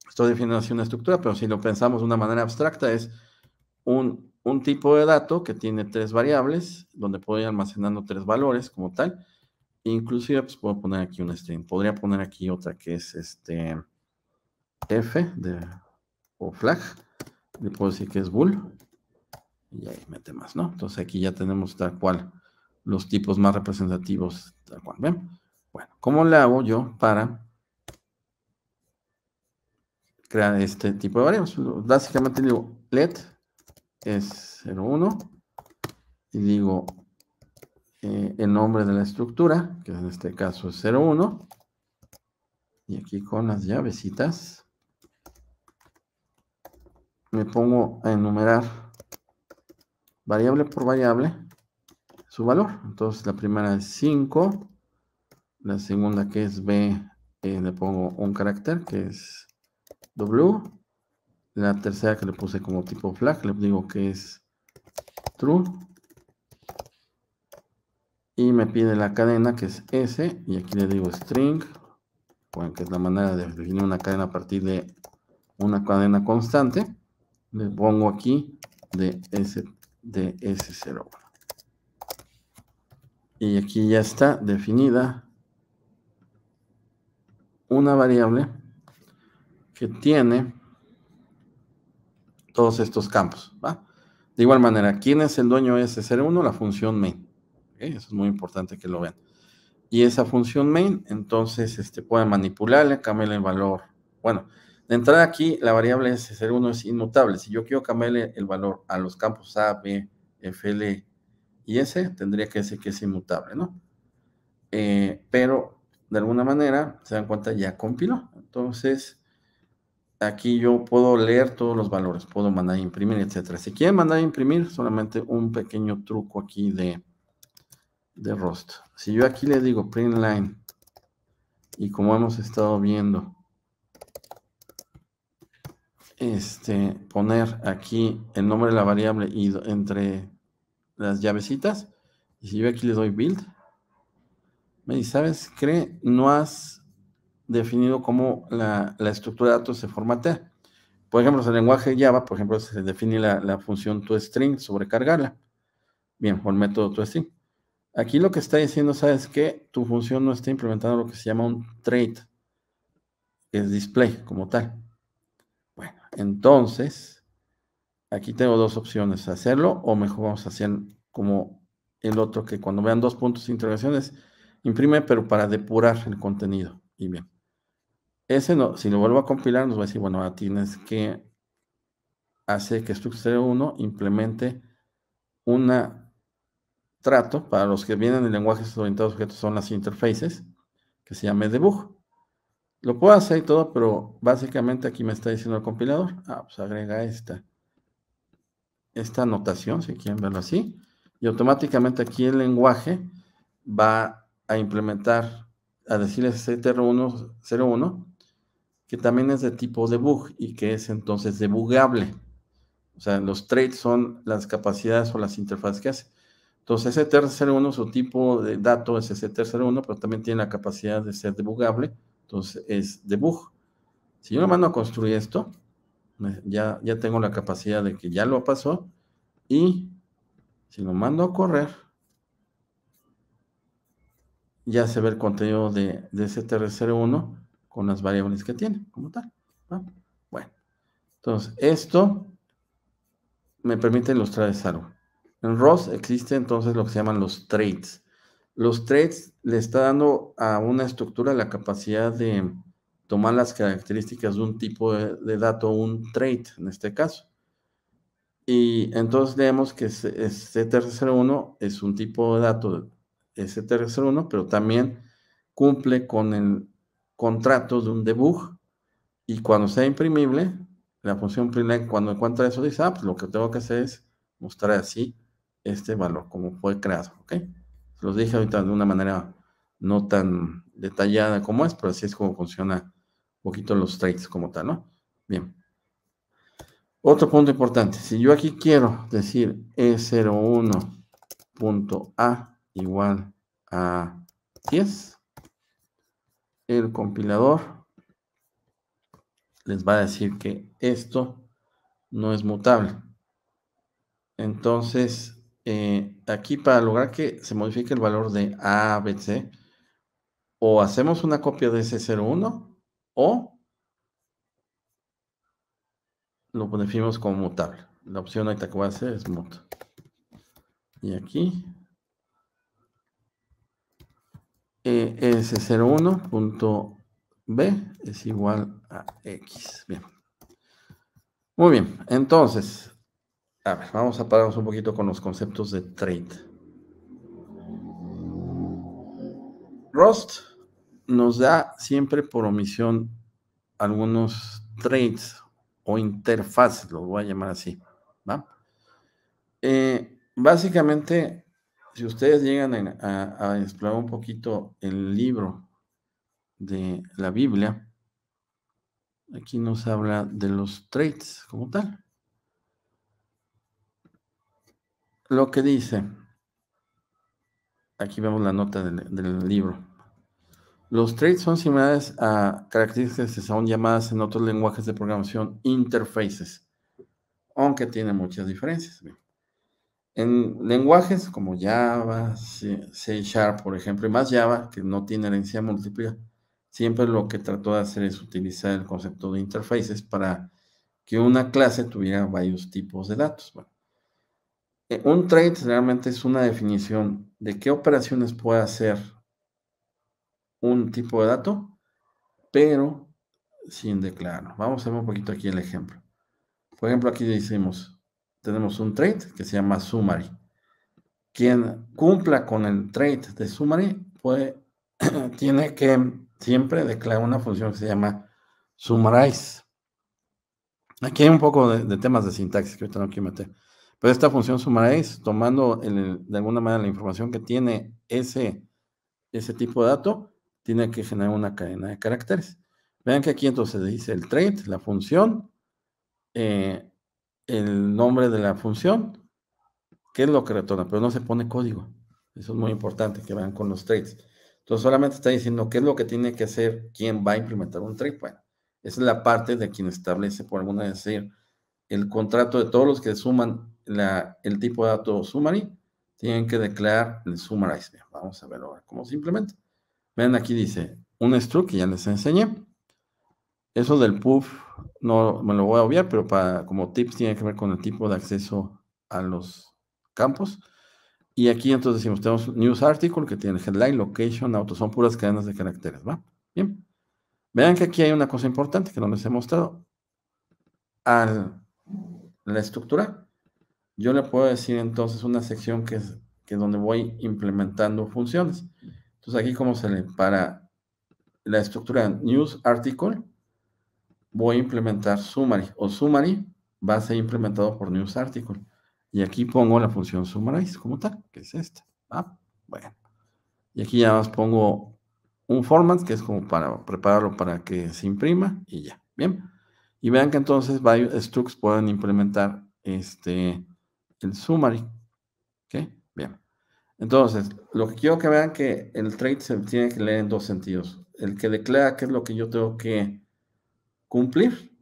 Estoy definiendo así una estructura, pero si lo pensamos de una manera abstracta es un, un tipo de dato que tiene tres variables, donde puedo ir almacenando tres valores como tal. Inclusive, pues puedo poner aquí un string. Podría poner aquí otra que es este F de, o flag, le puedo decir que es bool, y ahí mete más, ¿no? Entonces aquí ya tenemos tal cual los tipos más representativos, tal cual, ¿ven? Bueno, ¿cómo le hago yo para crear este tipo de variables? Básicamente digo let es 01 y digo eh, el nombre de la estructura, que en este caso es 01, y aquí con las llavecitas me pongo a enumerar variable por variable su valor. Entonces la primera es 5, la segunda que es B, eh, le pongo un carácter que es W, la tercera que le puse como tipo flag, le digo que es true, y me pide la cadena que es S, y aquí le digo string, bueno, que es la manera de definir una cadena a partir de una cadena constante le pongo aquí de S, de 01 Y aquí ya está definida una variable que tiene todos estos campos. De igual manera, ¿quién es el dueño de S01? La función main. Eso es muy importante que lo vean. Y esa función main, entonces, este, puede manipularle, cambiarle el valor. Bueno, de entrada aquí, la variable ser 1 es inmutable. Si yo quiero cambiarle el valor a los campos A, B, F, L y S, tendría que decir que es inmutable, ¿no? Eh, pero de alguna manera, se dan cuenta, ya compiló. Entonces, aquí yo puedo leer todos los valores, puedo mandar a imprimir, etc. Si quieren mandar a imprimir, solamente un pequeño truco aquí de, de Si yo aquí le digo print line, y como hemos estado viendo, este, poner aquí el nombre de la variable y entre las llavecitas. Y si yo aquí le doy build, me dice, ¿sabes que No has definido cómo la, estructura de datos se formatea. Por ejemplo, en el lenguaje Java, por ejemplo, se define la, la función toString, sobrecargarla. Bien, por el método toString. Aquí lo que está diciendo, ¿sabes que Tu función no está implementando lo que se llama un trait, que es display como tal. Entonces, aquí tengo dos opciones, hacerlo o mejor vamos a hacer como el otro que cuando vean dos puntos de interrogaciones, imprime pero para depurar el contenido. Y bien, ese no, si lo vuelvo a compilar nos va a decir, bueno, ahora tienes que hacer que Structure 1 implemente un trato para los que vienen en lenguajes orientados a objetos son las interfaces, que se llame debug. Lo puedo hacer y todo, pero básicamente aquí me está diciendo el compilador. Ah, pues agrega esta. Esta anotación, si quieren verlo así. Y automáticamente aquí el lenguaje va a implementar, a decirles str 101 que también es de tipo debug y que es entonces debugable. O sea, los traits son las capacidades o las interfaces que hace. Entonces, STR01, su tipo de dato es STR01, pero también tiene la capacidad de ser debugable entonces es debug. Si yo mando a construir esto, ya, ya tengo la capacidad de que ya lo pasó y si lo mando a correr, ya se ve el contenido de, de 01 con las variables que tiene, como tal. Bueno, entonces esto me permite ilustrar algo. En ROS existe entonces lo que se llaman los traits los trades le está dando a una estructura la capacidad de tomar las características de un tipo de, dato, un trade en este caso. Y entonces vemos que STR01 es un tipo de dato STR01, pero también cumple con el contrato de un debug. Y cuando sea imprimible, la función println cuando encuentra eso dice, ah, pues lo que tengo que hacer es mostrar así este valor como fue creado, ¿ok? los dije ahorita de una manera no tan detallada como es, pero así es como funciona un poquito los trades como tal, ¿no? Bien. Otro punto importante, si yo aquí quiero decir E01.A igual a 10, el compilador les va a decir que esto no es mutable. Entonces, eh, aquí para lograr que se modifique el valor de A, B, C, o hacemos una copia de ese 01 o lo definimos como mutable. La opción ahorita que voy a hacer es mut. Y aquí eh, S01.b es igual a X. Bien. Muy bien, entonces vamos a pararnos un poquito con los conceptos de trade. Rust nos da siempre por omisión algunos trades o interfaces, los voy a llamar así. ¿va? Eh, básicamente, si ustedes llegan a, a explorar un poquito el libro de la Biblia, aquí nos habla de los trades como tal. lo que dice, aquí vemos la nota del, libro. Los traits son similares a características que son llamadas en otros lenguajes de programación interfaces, aunque tienen muchas diferencias. En lenguajes como Java, C Sharp, por ejemplo, y más Java, que no tiene herencia múltiple, siempre lo que trató de hacer es utilizar el concepto de interfaces para que una clase tuviera varios tipos de datos. Eh, un trade realmente es una definición de qué operaciones puede hacer un tipo de dato, pero sin declarar. Vamos a ver un poquito aquí el ejemplo. Por ejemplo, aquí decimos, tenemos un trade que se llama summary. Quien cumpla con el trade de summary tiene que siempre declarar una función que se llama summarize. Aquí hay un poco de, temas de sintaxis que ahorita no quiero meter. Pero esta función sumar es tomando de alguna manera la información que tiene ese, ese tipo de dato, tiene que generar una cadena de caracteres. Vean que aquí entonces dice el trade, la función, eh, el nombre de la función, qué es lo que retorna, pero no se pone código. Eso es muy importante que vean con los trades. Entonces solamente está diciendo qué es lo que tiene que hacer quien va a implementar un trade. Bueno, esa es la parte de quien establece, por alguna decir, el contrato de todos los que suman el tipo de datos summary, tienen que declarar el summarize. vamos a verlo ahora cómo simplemente Vean, aquí dice un struct que ya les enseñé. Eso del PUF no me lo voy a obviar, pero para, como tips tiene que ver con el tipo de acceso a los campos. Y aquí entonces decimos, tenemos news article que tiene headline, location, auto, son puras cadenas de caracteres, ¿va? Bien. Vean que aquí hay una cosa importante que no les he mostrado. Al, la estructura yo le puedo decir entonces una sección que es, que donde voy implementando funciones. Entonces aquí como se le, para la estructura news article, voy a implementar summary o summary va a ser implementado por news article. Y aquí pongo la función summarize como tal, que es esta. Ah, bueno. Y aquí ya más pongo un format que es como para prepararlo para que se imprima y ya. Bien. Y vean que entonces varios structs pueden implementar este, el summary. ¿Ok? Bien. Entonces, lo que quiero que vean que el trade se tiene que leer en dos sentidos. El que declara qué es lo que yo tengo que cumplir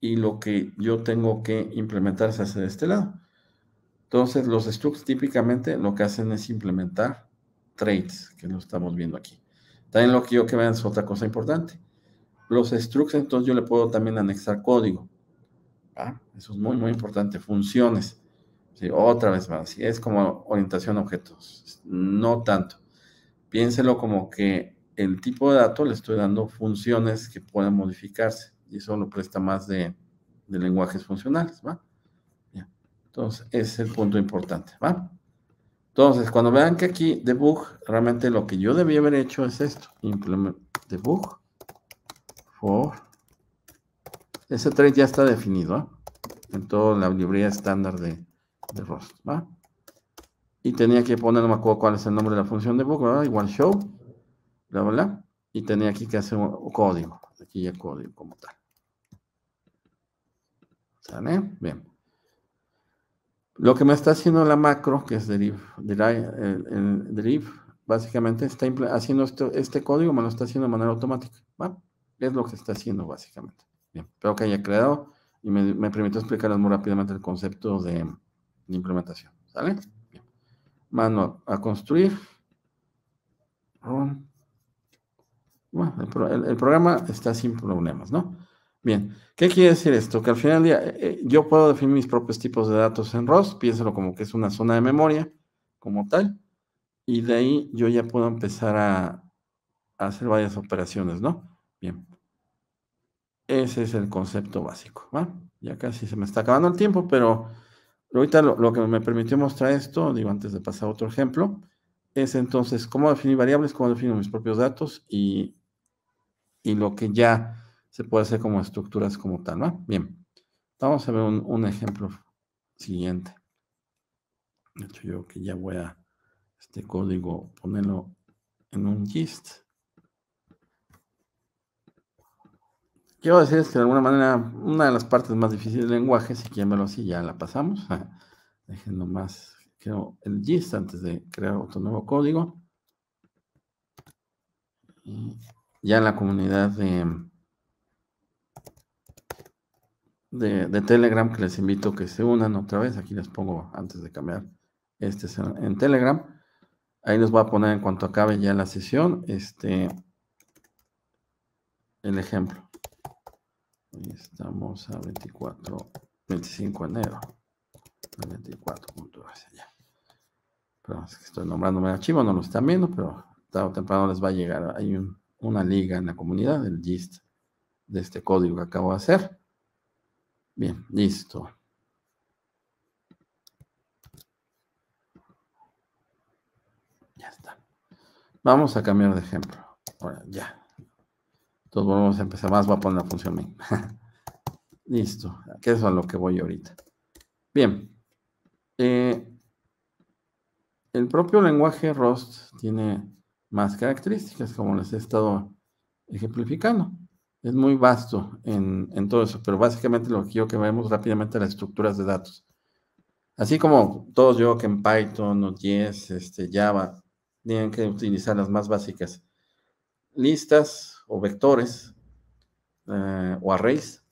y lo que yo tengo que implementar se hace de este lado. Entonces, los structs típicamente lo que hacen es implementar trades, que lo estamos viendo aquí. También lo que quiero que vean es otra cosa importante. Los structs, entonces yo le puedo también anexar código. Eso es muy, muy importante. Funciones otra vez más. Es como orientación a objetos. No tanto. Piénselo como que el tipo de dato le estoy dando funciones que puedan modificarse. Y eso lo presta más de, lenguajes funcionales, ¿va? Entonces, ese es el punto importante, ¿va? Entonces, cuando vean que aquí debug, realmente lo que yo debía haber hecho es esto. Implement debug for. Ese 3 ya está definido en toda la librería estándar de, de rostro, ¿va? Y tenía que poner, no me acuerdo cuál es el nombre de la función de book, Igual show, bla, Y tenía aquí que hacer un código. Aquí ya código como tal. ¿Sale? Bien. Lo que me está haciendo la macro, que es deriv, deriv, básicamente está haciendo este código, me lo está haciendo de manera automática. ¿va? Es lo que está haciendo básicamente. Bien, espero que haya creado y me, me explicarles muy rápidamente el concepto de, de implementación. ¿Sale? Mano a, construir. Bueno, el, programa está sin problemas, ¿no? Bien, ¿qué quiere decir esto? Que al final día eh, eh, yo puedo definir mis propios tipos de datos en ROS, piénselo como que es una zona de memoria, como tal, y de ahí yo ya puedo empezar a, a hacer varias operaciones, ¿no? Bien. Ese es el concepto básico, ¿va? Ya casi se me está acabando el tiempo, pero ahorita lo, que me permitió mostrar esto, digo, antes de pasar a otro ejemplo, es entonces cómo definir variables, cómo defino mis propios datos y, lo que ya se puede hacer como estructuras como tal, ¿no? Bien, vamos a ver un, ejemplo siguiente. De hecho, yo que ya voy a este código ponerlo en un gist. quiero decir que este, de alguna manera una de las partes más difíciles del lenguaje, si quieren verlo así, ya la pasamos. Ah, Dejen nomás, creo, el gist antes de crear otro nuevo código. ya la comunidad de, de, Telegram, que les invito a que se unan otra vez, aquí les pongo antes de cambiar este en, Telegram. Ahí les voy a poner en cuanto acabe ya la sesión, este, el ejemplo. Estamos a 24, 25 de enero. 24 puntos ya. Pero es que estoy nombrándome archivo, no lo están viendo, pero tarde o temprano les va a llegar. Hay una liga en la comunidad, del GIST, de este código que acabo de hacer. Bien, listo. Ya está. Vamos a cambiar de ejemplo. Ahora, ya. Entonces volvemos a empezar más, voy a poner la función main. Listo, que eso es a lo que voy ahorita. Bien. Eh, el propio lenguaje Rust tiene más características, como les he estado ejemplificando. Es muy vasto en, todo eso, pero básicamente lo que yo que vemos rápidamente las estructuras de datos. Así como todos yo que en Python, Node.js, este, Java, tienen que utilizar las más básicas. Listas, o vectores eh, o arrays.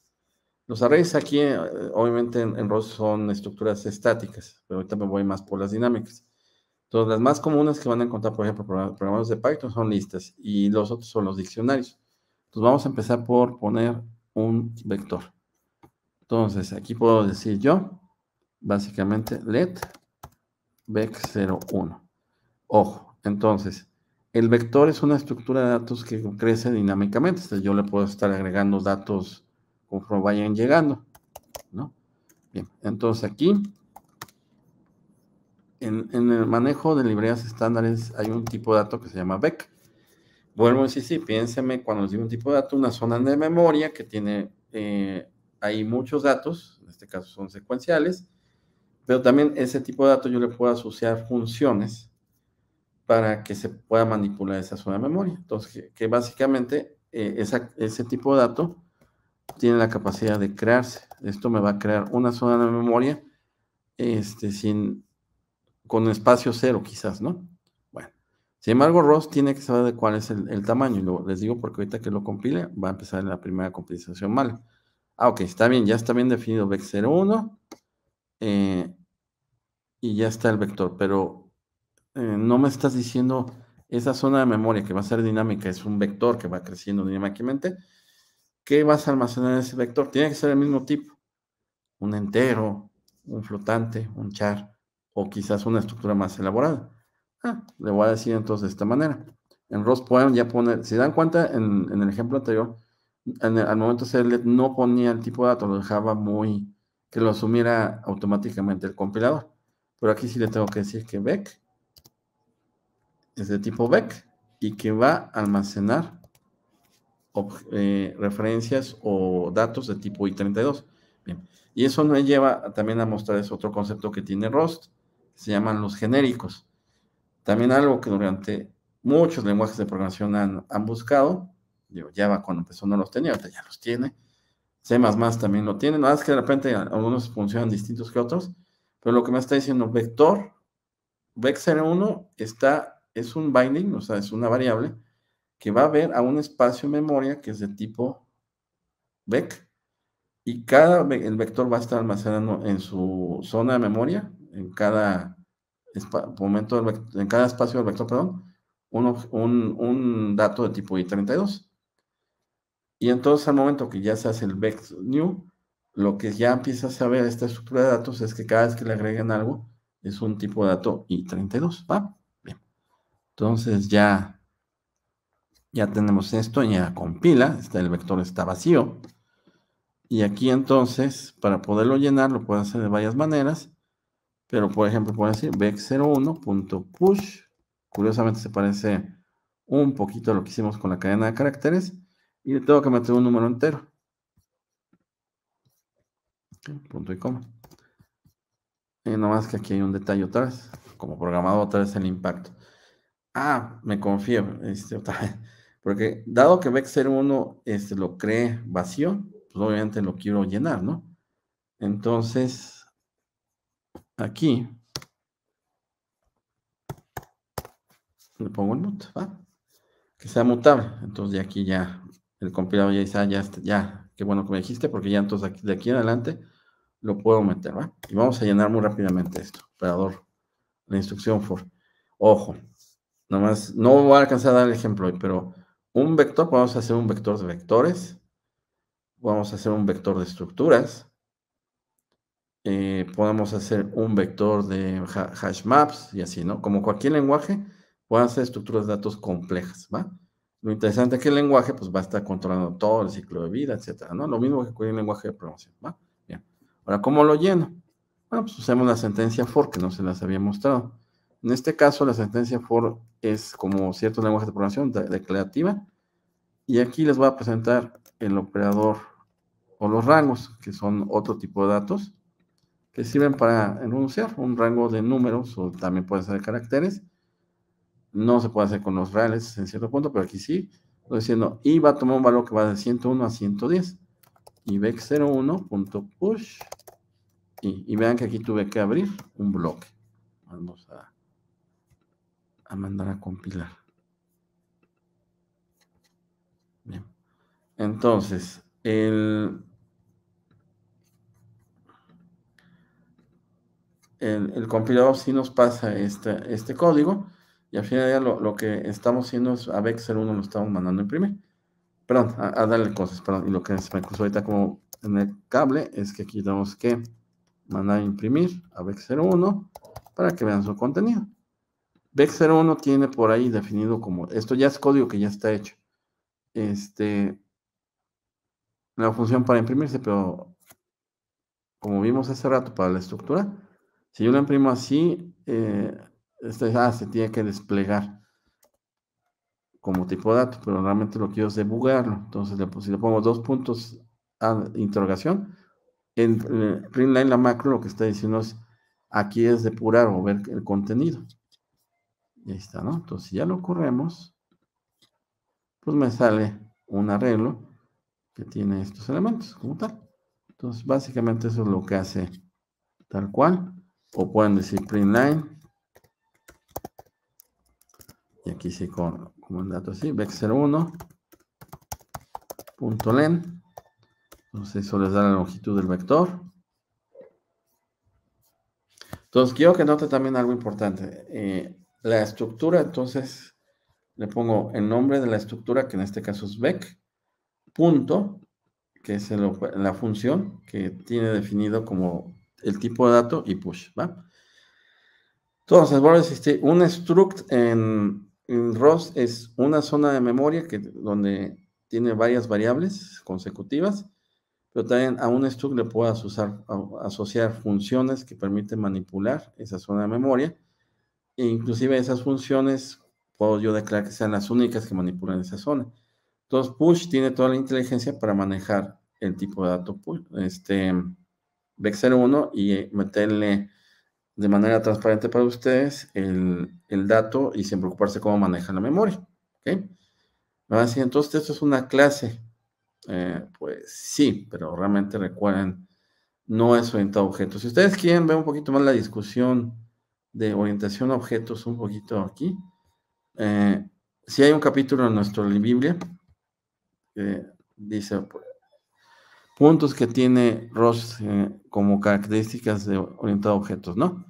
Los arrays aquí, eh, obviamente en, en ROS son estructuras estáticas, pero ahorita me voy más por las dinámicas. Entonces, las más comunes que van a encontrar, por ejemplo, programas de Python son listas y los otros son los diccionarios. Entonces, vamos a empezar por poner un vector. Entonces, aquí puedo decir yo, básicamente, let vec 01 Ojo, entonces, el vector es una estructura de datos que crece dinámicamente. yo le puedo estar agregando datos conforme vayan llegando. ¿no? Bien, entonces aquí, en, el manejo de librerías estándares, hay un tipo de dato que se llama VEC. Vuelvo a decir, sí, piénseme cuando les digo un tipo de dato, una zona de memoria que tiene hay eh, muchos datos, en este caso son secuenciales, pero también ese tipo de datos yo le puedo asociar funciones para que se pueda manipular esa zona de memoria. Entonces, que, básicamente eh, ese tipo de dato tiene la capacidad de crearse. Esto me va a crear una zona de memoria este, sin, con espacio cero quizás, ¿no? Bueno, sin embargo, Ross tiene que saber de cuál es el, tamaño. Y lo, les digo porque ahorita que lo compile va a empezar la primera compilación mal. Ah, ok, está bien, ya está bien definido VEC01 eh, y ya está el vector, pero eh, no me estás diciendo esa zona de memoria que va a ser dinámica, es un vector que va creciendo dinámicamente, ¿qué vas a almacenar en ese vector? Tiene que ser el mismo tipo, un entero, un flotante, un char, o quizás una estructura más elaborada. Ah, le voy a decir entonces de esta manera. En ROS pueden ya poner, si dan cuenta, en, el ejemplo anterior, al momento CLED no ponía el tipo de dato, lo dejaba muy, que lo asumiera automáticamente el compilador. Pero aquí sí le tengo que decir que VEC es de tipo VEC y que va a almacenar eh, referencias o datos de tipo I32. Bien. Y eso nos lleva también a es otro concepto que tiene ROST. que se llaman los genéricos. También algo que durante muchos lenguajes de programación han, buscado. yo Java cuando empezó no los tenía, ahorita ya los tiene. C también lo tiene. Nada más que de repente algunos funcionan distintos que otros. Pero lo que me está diciendo Vector, vec 1 está es un binding, o sea, es una variable que va a ver a un espacio memoria que es de tipo vec y cada el vector va a estar almacenando en su zona de memoria, en cada momento en cada espacio del vector, perdón, un, dato de tipo i32. Y entonces al momento que ya se hace el vec new, lo que ya empieza a saber esta estructura de datos es que cada vez que le agreguen algo es un tipo de dato i32, ¿va? Entonces ya, ya tenemos esto, ya compila, el vector está vacío. Y aquí entonces, para poderlo llenar, lo puedo hacer de varias maneras. Pero por ejemplo, puedo decir vec01.push. Curiosamente se parece un poquito a lo que hicimos con la cadena de caracteres. Y le tengo que meter un número entero. punto y coma. Y no más que aquí hay un detalle otra vez. Como programado otra vez el impacto. Ah, me confío, este, porque dado que vexer 1 este, lo cree vacío, pues obviamente lo quiero llenar, ¿no? Entonces, aquí le pongo el mut, ¿va? Que sea mutable. Entonces, de aquí ya el compilador ya dice, ah, ya, ya, qué bueno que me dijiste, porque ya entonces de aquí en adelante lo puedo meter, ¿va? Y vamos a llenar muy rápidamente esto, operador, la instrucción for. Ojo, más, no voy a alcanzar a dar el ejemplo hoy, pero un vector, eh, podemos hacer un vector de vectores, podemos hacer un vector de estructuras, podemos hacer un vector de hash maps y así, ¿no? Como cualquier lenguaje, pueden hacer estructuras de datos complejas, ¿va? Lo interesante es que el lenguaje, pues, va a estar controlando todo el ciclo de vida, etcétera, ¿no? Lo mismo que cualquier lenguaje de programación, ¿va? Bien. Ahora, ¿cómo lo lleno? Bueno, ah, pues usamos la sentencia for que no se las había mostrado. En este caso, la sentencia for es como cierto lenguaje de programación declarativa. Y aquí les voy a presentar el operador o los rangos, que son otro tipo de datos, que sirven para enunciar un rango de números o también puede ser de caracteres. No se puede hacer con los reales en cierto punto, pero aquí sí. Estoy diciendo, y va a tomar un valor que va de 101 a 110. Y 01push Y, y vean que aquí tuve que abrir un bloque. Vamos a a mandar a compilar. Entonces, el, el, compilador sí nos pasa este, este código y al final lo, lo, que estamos haciendo es a Vexel 1 lo estamos mandando a imprimir. Perdón, a, darle cosas, perdón. Y lo que se me cruzó ahorita como en el cable es que aquí tenemos que mandar a imprimir a Vexel 1 para que vean su contenido. BEC01 tiene por ahí definido como, esto ya es código que ya está hecho, este, la función para imprimirse, pero como vimos hace rato para la estructura, si yo la imprimo así, eh, este, ah, se tiene que desplegar como tipo de dato, pero realmente lo quiero es debugarlo. Entonces, le, si le pongo dos puntos a interrogación, en, en la macro, lo que está diciendo es, aquí es depurar o ver el contenido. Y ahí está, ¿no? Entonces, si ya lo corremos, pues me sale un arreglo que tiene estos elementos como tal. Entonces, básicamente eso es lo que hace tal cual. O pueden decir print line. Y aquí sí con un dato así, punto 1len Entonces eso les da la longitud del vector. Entonces quiero que note también algo importante. Eh, la estructura, entonces le pongo el nombre de la estructura, que en este caso es vec, punto, que es la función que tiene definido como el tipo de dato y push, ¿va? Entonces, vuelvo a un struct en, ROS es una zona de memoria que, donde tiene varias variables consecutivas, pero también a un struct le puedo asociar funciones que permiten manipular esa zona de memoria e inclusive esas funciones puedo yo declarar que sean las únicas que manipulan esa zona. Entonces, push tiene toda la inteligencia para manejar el tipo de dato vexel este, vector 01 y meterle de manera transparente para ustedes el, dato y sin preocuparse cómo maneja la memoria. ¿okay? entonces esto es una clase. Eh, pues sí, pero realmente recuerden, no es orientado a objetos. Si ustedes quieren ver un poquito más la discusión de orientación a objetos un poquito aquí. Eh, si hay un capítulo en nuestra Biblia que dice puntos que tiene ROS eh, como características de orientado objetos, ¿no?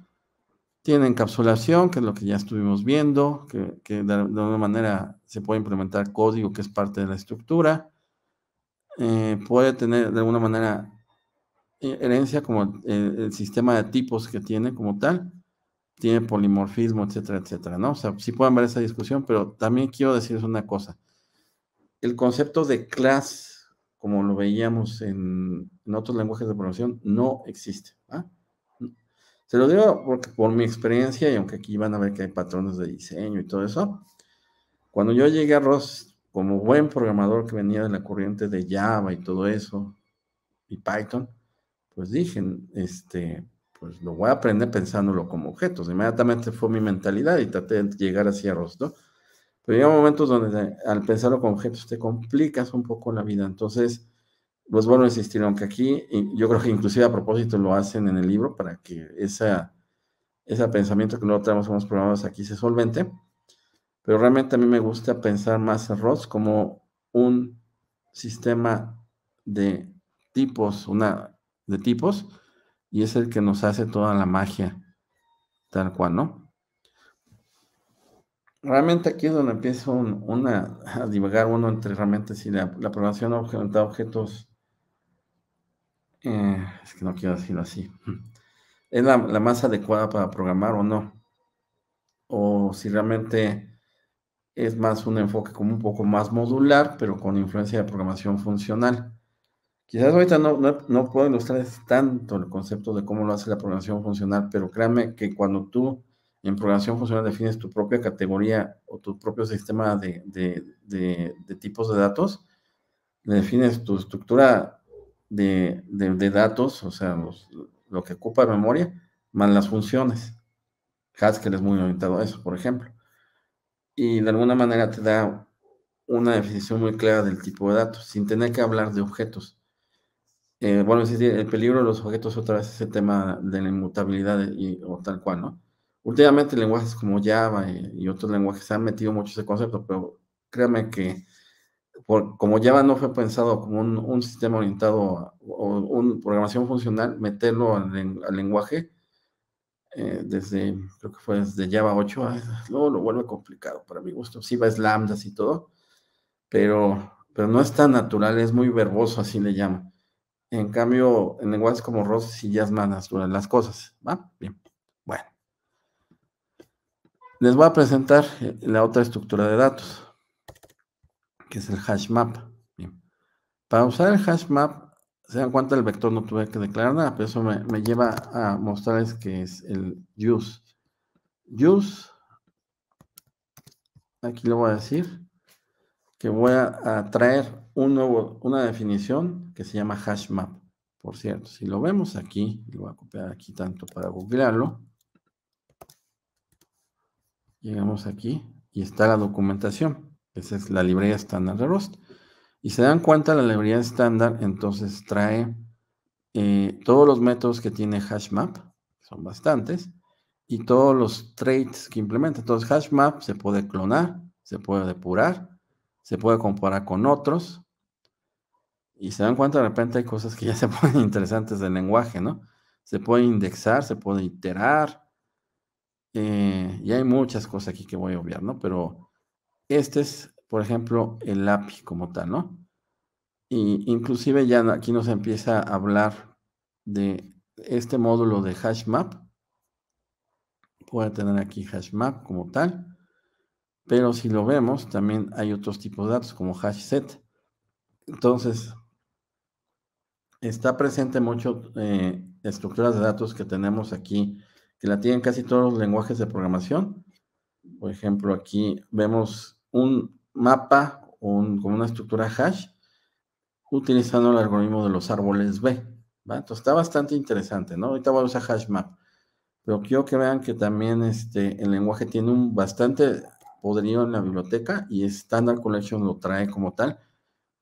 Tiene encapsulación, que es lo que ya estuvimos viendo, que, de alguna manera se puede implementar código que es parte de la estructura. Eh, puede tener de alguna manera herencia como el, sistema de tipos que tiene como tal tiene polimorfismo, etcétera, etcétera, ¿no? O sea, sí pueden ver esa discusión, pero también quiero decirles una cosa. El concepto de class, como lo veíamos en, otros lenguajes de programación, no existe. ¿ah? Se lo digo porque por mi experiencia, y aunque aquí van a ver que hay patrones de diseño y todo eso, cuando yo llegué a Ross, como buen programador que venía de la corriente de Java y todo eso, y Python, pues dije, este, pues, lo voy a aprender pensándolo como objetos. Inmediatamente fue mi mentalidad y traté de llegar hacia Ross, ¿no? Pero hay momentos donde al pensarlo como objetos te complicas un poco la vida. Entonces, pues a insistir, aunque aquí yo creo que inclusive a propósito lo hacen en el libro para que esa, ese pensamiento que no tenemos problemas programas aquí se solvente. Pero realmente a mí me gusta pensar más a como un sistema de tipos, una de tipos, y es el que nos hace toda la magia, tal cual, ¿no? Realmente aquí es donde empieza a divagar uno entre realmente si la, programación de objetos, eh, es que no quiero decirlo así, es la, la más adecuada para programar o no, o si realmente es más un enfoque como un poco más modular, pero con influencia de programación funcional. Quizás ahorita no, puedo ilustrar tanto el concepto de cómo lo hace la programación funcional, pero créanme que cuando tú en programación funcional defines tu propia categoría o tu propio sistema de, tipos de datos, defines tu estructura de, datos, o sea, lo que ocupa memoria, más las funciones. Haskell es muy orientado a eso, por ejemplo. Y de alguna manera te da una definición muy clara del tipo de datos, sin tener que hablar de objetos. Eh, bueno, sí, el peligro de los objetos otra vez es el tema de la inmutabilidad y, o tal cual, ¿no? Últimamente lenguajes como Java y, otros lenguajes han metido mucho ese concepto, pero créame que como Java no fue pensado como un, sistema orientado o una programación funcional, meterlo al, lenguaje eh, desde, creo que fue desde Java 8, luego lo vuelve complicado para mi gusto. si va es lambdas y todo, pero, pero no es tan natural, es muy verboso, así le llamo en cambio, en lenguajes como rosas y jasmine duran las cosas. Bien. Bueno. Les voy a presentar eh, la otra estructura de datos, que es el hash map. Para usar el hash map, se dan cuenta, el vector no tuve que declarar nada, pero eso me, lleva a mostrarles que es el use. Use, aquí lo voy a decir que voy a, traer un nuevo, una definición que se llama HashMap. Por cierto, si lo vemos aquí, lo voy a copiar aquí tanto para googlearlo. Llegamos aquí y está la documentación. Esa es la librería estándar de Rust. Y se dan cuenta, la librería estándar entonces trae eh, todos los métodos que tiene HashMap, son bastantes, y todos los traits que implementa. Entonces HashMap se puede clonar, se puede depurar, se puede comparar con otros, y se dan cuenta de repente hay cosas que ya se ponen interesantes del lenguaje, ¿no? Se puede indexar, se puede iterar. Eh, y hay muchas cosas aquí que voy a obviar, ¿no? Pero este es, por ejemplo, el API como tal, ¿no? Y inclusive ya aquí nos empieza a hablar de este módulo de HashMap. Puede tener aquí HashMap como tal. Pero si lo vemos, también hay otros tipos de datos como HashSet. Entonces, está presente mucho eh, estructuras de datos que tenemos aquí, que la tienen casi todos los lenguajes de programación. Por ejemplo, aquí vemos un mapa un, con una estructura hash utilizando el algoritmo de los árboles B. Entonces está bastante interesante, ¿no? Ahorita voy a usar HashMap. Pero quiero que vean que también este, el lenguaje tiene un bastante poderío en la biblioteca y Standard Collection lo trae como tal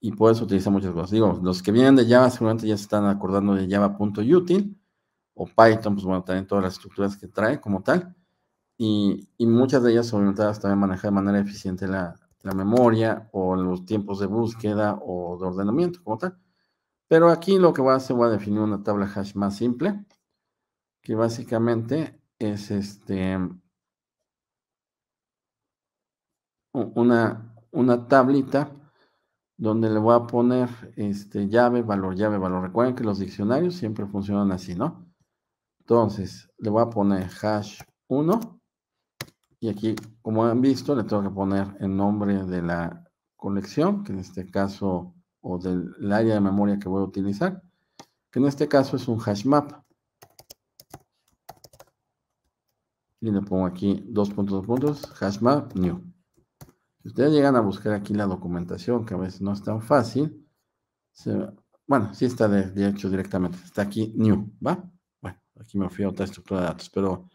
y puedes utilizar muchas cosas. Digo, los que vienen de Java seguramente ya se están acordando de Java.util o Python, pues bueno, también todas las estructuras que trae como tal. Y, muchas de ellas son orientadas también a manejar de manera eficiente la, memoria o los tiempos de búsqueda o de ordenamiento como tal. Pero aquí lo que voy a hacer, voy a definir una tabla hash más simple, que básicamente es este una, una tablita donde le voy a poner este, llave, valor, llave, valor. Recuerden que los diccionarios siempre funcionan así, ¿no? Entonces, le voy a poner hash 1 y aquí, como han visto, le tengo que poner el nombre de la colección, que en este caso, o del área de memoria que voy a utilizar, que en este caso es un hash map. Y le pongo aquí dos puntos, dos puntos, hash map, new. Si ustedes llegan a buscar aquí la documentación, que a veces no es tan fácil, bueno, sí está de, hecho directamente, está aquí new, ¿va? Bueno, aquí me fui a otra estructura de datos, pero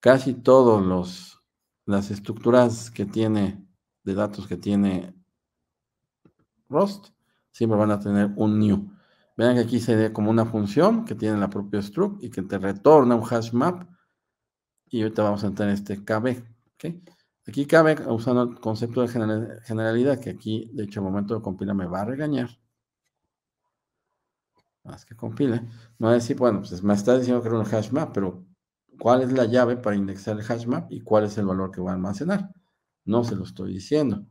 casi todas las estructuras que tiene, de datos que tiene Rust, siempre van a tener un new. Vean que aquí se ve como una función que tiene la propia struct y que te retorna un hash map. Y ahorita vamos a entrar en este KB. ok Aquí cabe, usando el concepto de generalidad, que aquí, de hecho, el momento de compila me va a regañar. Más que compila. Me va a decir, bueno, pues me está diciendo que era un hash map, pero ¿cuál es la llave para indexar el hash map y cuál es el valor que va a almacenar? No se lo estoy diciendo.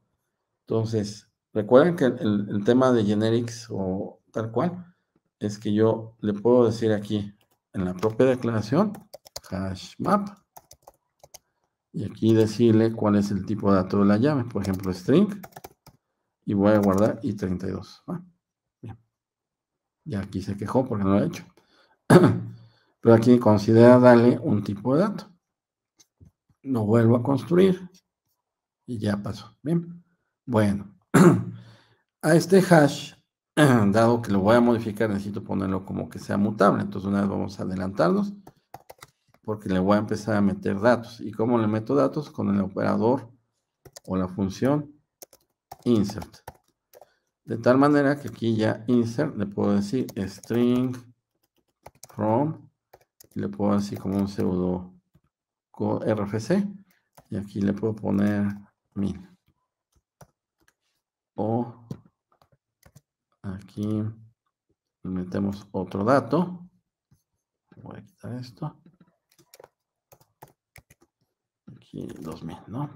Entonces, recuerden que el, el tema de generics o tal cual es que yo le puedo decir aquí en la propia declaración hash map y aquí decirle cuál es el tipo de dato de la llave. Por ejemplo, string. Y voy a guardar i32. Y ah, Bien. Ya aquí se quejó porque no lo ha hecho. Pero aquí considera darle un tipo de dato. Lo vuelvo a construir. Y ya pasó. Bien. Bueno. a este hash dado que lo voy a modificar, necesito ponerlo como que sea mutable. Entonces, una vez vamos a adelantarnos porque le voy a empezar a meter datos. ¿Y cómo le meto datos? Con el operador o la función insert. De tal manera que aquí ya insert le puedo decir string from le puedo decir como un pseudo RFC y aquí le puedo poner min o aquí metemos otro dato voy a quitar esto 2000, ¿no?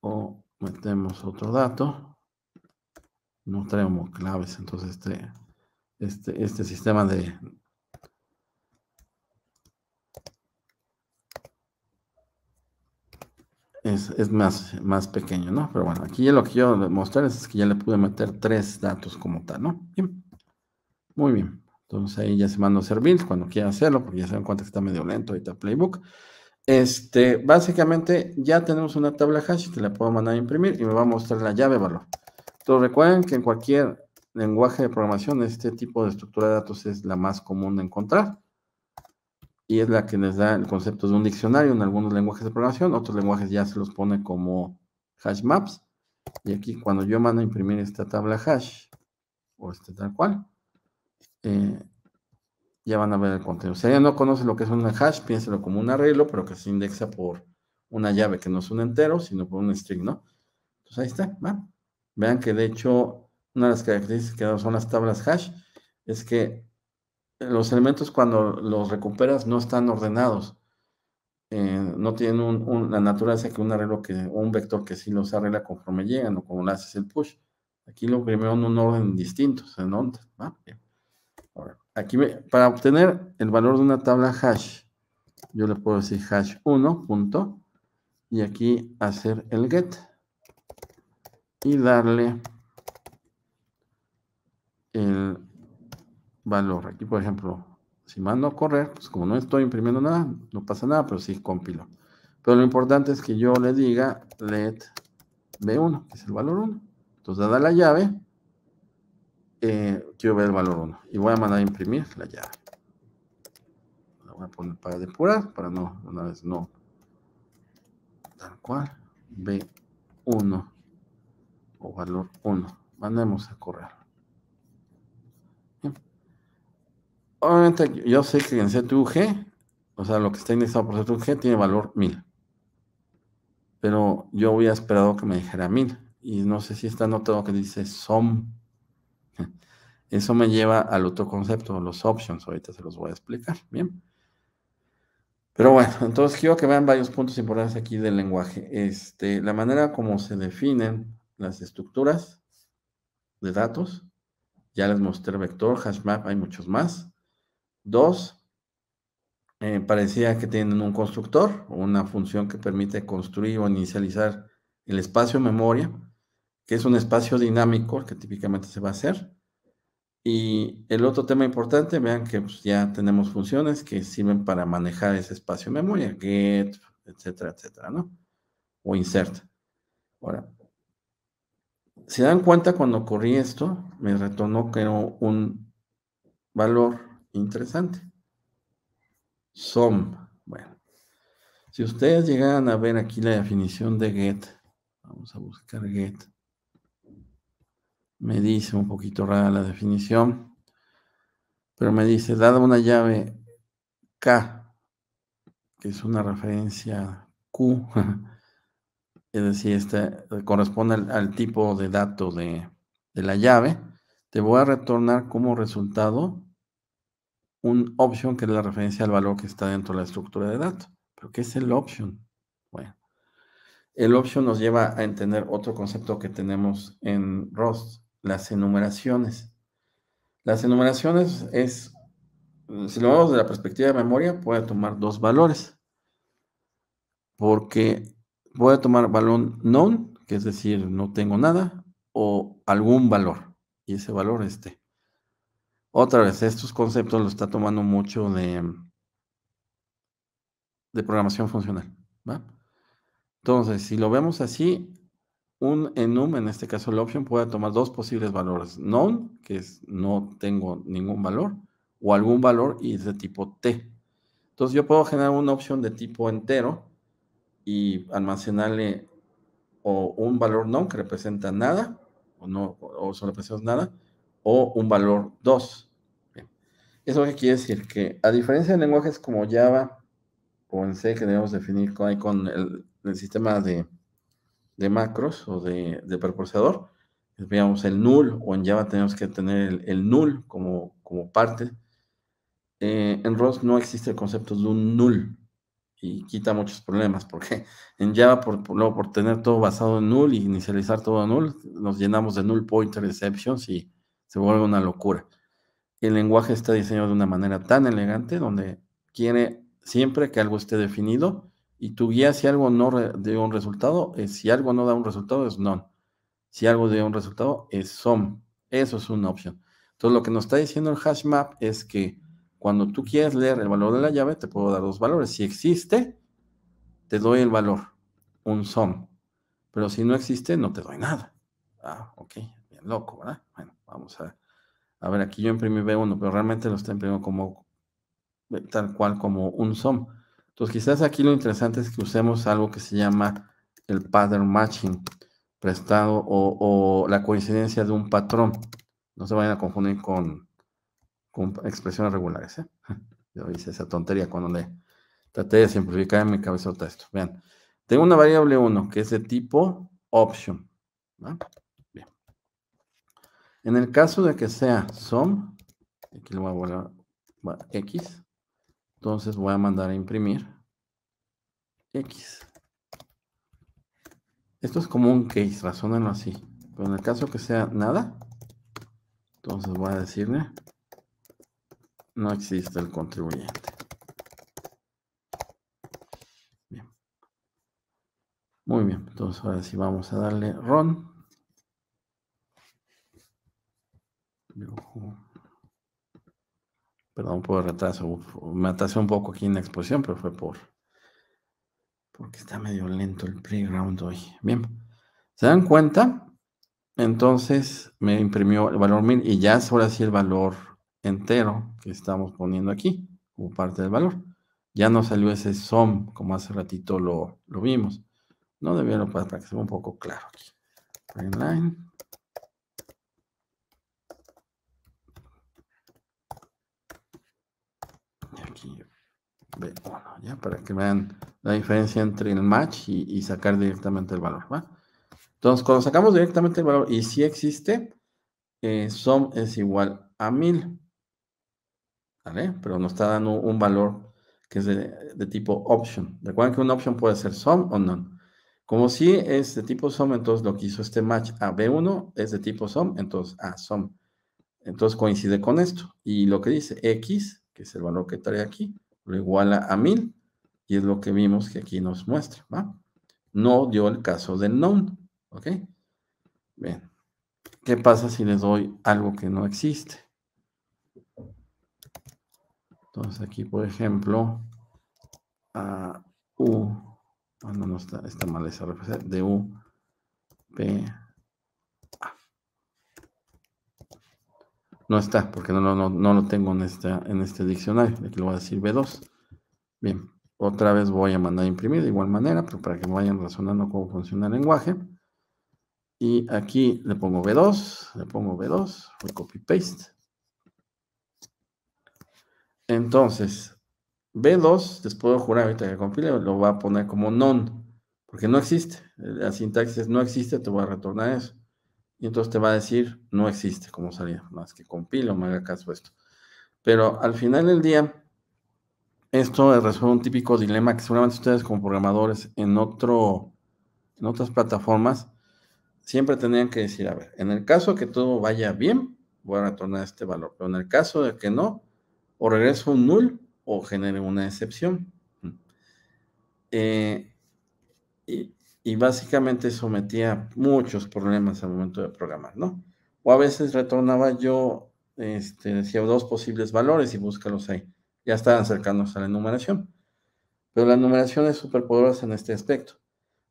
O metemos otro dato. No traemos claves, entonces este, este, este sistema de... Es, más, más pequeño, ¿no? Pero bueno, aquí ya lo que quiero mostrar es que ya le pude meter tres datos como tal, ¿no? Bien. Muy bien. Entonces ahí ya se mandó a servir cuando quiera hacerlo, porque ya se dan cuenta que está medio lento ahorita Playbook. Este, básicamente ya tenemos una tabla hash, que la puedo mandar a imprimir y me va a mostrar la llave valor. Entonces recuerden que en cualquier lenguaje de programación este tipo de estructura de datos es la más común de encontrar y es la que les da el concepto de un diccionario en algunos lenguajes de programación, otros lenguajes ya se los pone como hash maps. Y aquí cuando yo mando a imprimir esta tabla hash o este tal cual, eh, ya van a ver el contenido. Si alguien no conoce lo que es una hash, piénselo como un arreglo, pero que se indexa por una llave que no es un entero, sino por un string, ¿no? Entonces ahí está, ¿va? Vean que de hecho, una de las características que son las tablas hash es que los elementos cuando los recuperas no están ordenados. Eh, no tienen un, la naturaleza que un arreglo que, o un vector que sí los arregla conforme llegan o como le haces el push. Aquí lo primero en un orden distinto, en onda, ¿va? aquí para obtener el valor de una tabla hash, yo le puedo decir hash 1, punto, y aquí hacer el get y darle el valor. Aquí, por ejemplo, si mando a correr, pues como no estoy imprimiendo nada, no pasa nada, pero sí compilo. Pero lo importante es que yo le diga let b1, que es el valor 1. Entonces da la llave eh, quiero ver el valor 1 y voy a mandar a imprimir la llave. La voy a poner para depurar, para no, una vez no. Tal cual, B1 o valor 1. Mandemos a correr. Obviamente, yo sé que en C2G o sea, lo que está indexado por C2G tiene valor 1000. Pero yo había esperado que me dijera 1000. Y no sé si está anotado que dice SOM eso me lleva al otro concepto, los options. Ahorita se los voy a explicar. Bien. Pero bueno, entonces quiero que vean varios puntos importantes aquí del lenguaje. Este, la manera como se definen las estructuras de datos. Ya les mostré vector, hashmap, hay muchos más. Dos, eh, parecía que tienen un constructor, una función que permite construir o inicializar el espacio memoria que es un espacio dinámico que típicamente se va a hacer. Y el otro tema importante, vean que pues, ya tenemos funciones que sirven para manejar ese espacio de memoria, get, etcétera, etcétera, ¿no? O insert. Ahora, se dan cuenta cuando corrí esto, me retornó que un valor interesante. Sum. Bueno, si ustedes llegaran a ver aquí la definición de get, vamos a buscar get me dice un poquito rara la definición, pero me dice, dada una llave K, que es una referencia Q, es decir, este corresponde al, tipo de dato de, la llave, te voy a retornar como resultado un option que es la referencia al valor que está dentro de la estructura de datos. ¿Pero qué es el option? Bueno, el option nos lleva a entender otro concepto que tenemos en Rust, las enumeraciones. Las enumeraciones es, si lo vemos desde la perspectiva de memoria, puede tomar dos valores. Porque puede tomar valor known, que es decir, no tengo nada, o algún valor. Y ese valor este. Otra vez, estos conceptos los está tomando mucho de, de programación funcional. Entonces, si lo vemos así, un enum, en este caso la option, puede tomar dos posibles valores. None, que es no tengo ningún valor, o algún valor y es de tipo T. Entonces yo puedo generar una opción de tipo entero y almacenarle o un valor none que representa nada, o no, o solo representa nada, o un valor 2. Eso que quiere decir que a diferencia de lenguajes como Java o en C que debemos definir con, el sistema de de macros o de, de preprocesador, veamos el null o en Java tenemos que tener el, null como, como parte. Eh, en ROS no existe el concepto de un null y quita muchos problemas porque en Java por, luego por tener todo basado en null y inicializar todo a null nos llenamos de null pointer exceptions y se vuelve una locura. El lenguaje está diseñado de una manera tan elegante donde quiere siempre que algo esté definido y tu guía, si algo no de un resultado, es si algo no da un resultado, es non. Si algo da un resultado, es som. Eso es una opción. Entonces, lo que nos está diciendo el hash map es que cuando tú quieres leer el valor de la llave, te puedo dar dos valores. Si existe, te doy el valor, un som. Pero si no existe, no te doy nada. Ah, ok, bien loco, ¿verdad? Bueno, vamos a, a ver, aquí yo imprimí B1, pero realmente lo está imprimiendo como eh, tal cual como un som. Pues quizás aquí lo interesante es que usemos algo que se llama el pattern matching prestado o, la coincidencia de un patrón. No se vayan a confundir con, expresiones regulares. ¿eh? Yo hice esa tontería cuando le traté de simplificar en mi cabeza el texto. Vean, tengo una variable 1 que es de tipo option. Bien. En el caso de que sea sum, aquí lo voy a volver. x, entonces voy a mandar a imprimir X. Esto es como un case, razónenlo así. Pero en el caso que sea nada, entonces voy a decirle, no existe el contribuyente. Muy bien, entonces ahora sí vamos a darle RON. Perdón por el retraso. me atrasé un poco aquí en la exposición, pero fue por. Porque está medio lento el playground hoy. Bien. ¿Se dan cuenta? Entonces me imprimió el valor 1000 y ya es ahora sí el valor entero que estamos poniendo aquí como parte del valor. Ya no salió ese sum, como hace ratito lo, vimos. No debieron para, que sea un poco claro aquí. ¿ya? Para que vean la diferencia entre el match y, sacar directamente el valor, ¿va? Entonces, cuando sacamos directamente el valor y si existe, eh, sum es igual a 1000, ¿vale? Pero nos está dando un valor que es de, tipo option. de acuerdo que una option puede ser sum o no, Como si es de tipo sum, entonces lo que hizo este match a B1 es de tipo sum, entonces a sum. Entonces coincide con esto. Y lo que dice X que es el valor que trae aquí, lo iguala a 1000 y es lo que vimos que aquí nos muestra, ¿va? No dio el caso de none, ¿ok? Bien. ¿Qué pasa si les doy algo que no existe? Entonces aquí, por ejemplo, a U, ah, no, no está, está mal esa referencia, de U, P, No está, porque no, lo tengo en, este diccionario. Aquí lo voy a decir B2. Bien, otra vez voy a mandar a imprimir de igual manera, pero para que vayan razonando cómo funciona el lenguaje. Y aquí le pongo B2, le pongo B2, voy copy paste. Entonces, B2, les puedo jurar ahorita que compile, lo va a poner como non, porque no existe. La sintaxis no existe, te voy a retornar eso. Y entonces te va a decir, no existe como salida, más que compilo, me haga caso esto. Pero al final del día, esto resuelve un típico dilema que seguramente ustedes como programadores en, otro, en otras plataformas siempre tenían que decir, a ver, en el caso que todo vaya bien, voy a retornar este valor, pero en el caso de que no, o regreso un null o genere una excepción. Mm. Eh, y y básicamente sometía muchos problemas al momento de programar, ¿no? O a veces retornaba yo, este, decía dos posibles valores y búscalos ahí. Ya estaban cercanos a la enumeración. Pero la enumeración es súper poderosa en este aspecto.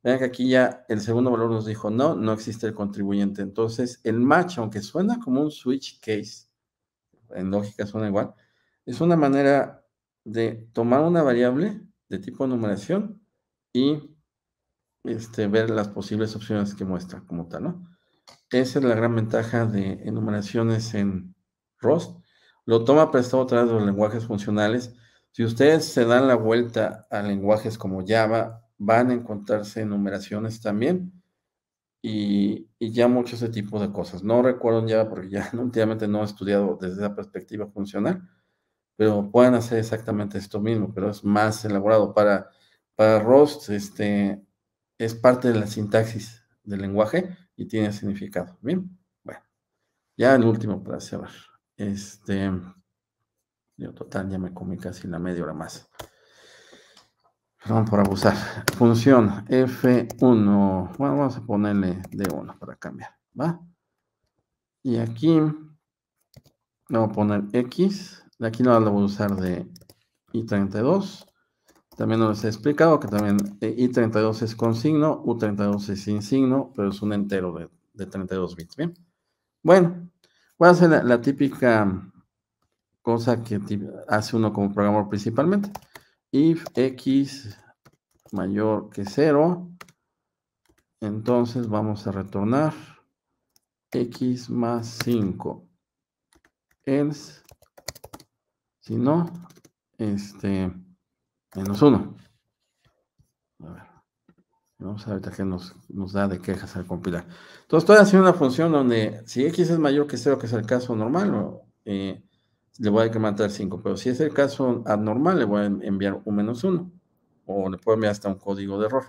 Vean que aquí ya el segundo valor nos dijo no, no existe el contribuyente. Entonces, el match, aunque suena como un switch case, en lógica suena igual, es una manera de tomar una variable de tipo enumeración y este, ver las posibles opciones que muestra como tal, ¿no? Esa es la gran ventaja de enumeraciones en Rust. Lo toma prestado través de los lenguajes funcionales. Si ustedes se dan la vuelta a lenguajes como Java, van a encontrarse enumeraciones también y, ya mucho ese tipo de cosas. No recuerdo en Java porque ya últimamente no he estudiado desde esa perspectiva funcional, pero pueden hacer exactamente esto mismo, pero es más elaborado. Para, para ROST, este, es parte de la sintaxis del lenguaje y tiene significado. Bien, bueno, ya el último para cerrar. Este, yo total, ya me comí casi la media hora más. Perdón por abusar. Función F1. Bueno, vamos a ponerle D1 para cambiar. ¿Va? Y aquí le voy a poner X. De aquí no lo voy a usar de I32. También nos he explicado que también eh, I32 es con signo, U32 es sin signo, pero es un entero de, 32 bits. Bien. Bueno, voy a hacer la, típica cosa que hace uno como programador principalmente. If x mayor que 0, entonces vamos a retornar x más 5. Else, si no, este Menos 1. Vamos a ver qué nos, nos da de quejas al compilar. Entonces, estoy haciendo una función donde si x es mayor que 0, que es el caso normal, eh, le voy a matar 5. Pero si es el caso anormal le voy a enviar un menos 1. O le puedo enviar hasta un código de error.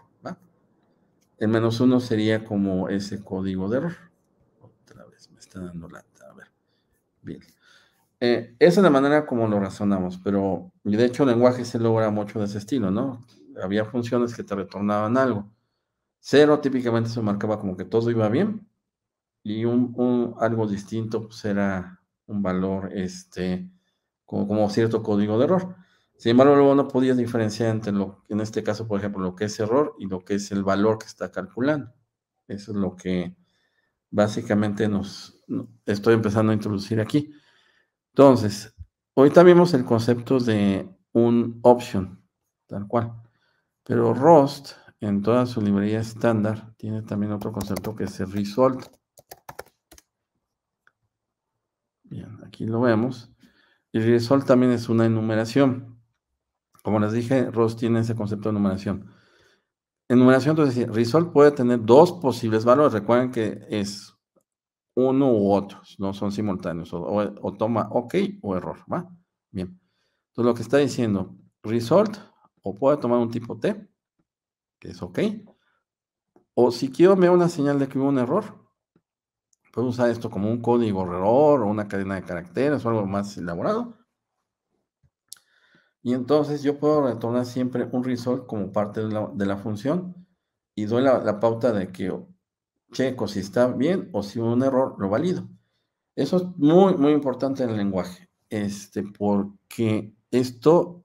El menos 1 sería como ese código de error. Otra vez me está dando lata. A ver. Bien. Eh, esa es la manera como lo razonamos, pero de hecho el lenguaje se logra mucho de ese estilo, ¿no? Había funciones que te retornaban algo. Cero típicamente se marcaba como que todo iba bien y un, algo distinto pues, era un valor, este, como, cierto código de error. Sin embargo, luego no podías diferenciar entre lo, en este caso, por ejemplo, lo que es error y lo que es el valor que está calculando. Eso es lo que básicamente nos estoy empezando a introducir aquí. Entonces, ahorita vimos el concepto de un option, tal cual. Pero Rust, en toda su librería estándar, tiene también otro concepto que es el result. Bien, aquí lo vemos. Y result también es una enumeración. Como les dije, Rust tiene ese concepto de enumeración. Enumeración, entonces, result puede tener dos posibles valores. Recuerden que es uno u otro, no son simultáneos, o, toma ok o error, ¿va? Bien. Entonces lo que está diciendo, Result. o puedo tomar un tipo T, que es ok, o si quiero me una señal de que hubo un error, puedo usar esto como un código error o una cadena de caracteres o algo más elaborado. Y entonces yo puedo retornar siempre un result como parte de la, función y doy la pauta de que checo si está bien o si un error, lo valido. Eso es muy, muy importante en el lenguaje, este, porque esto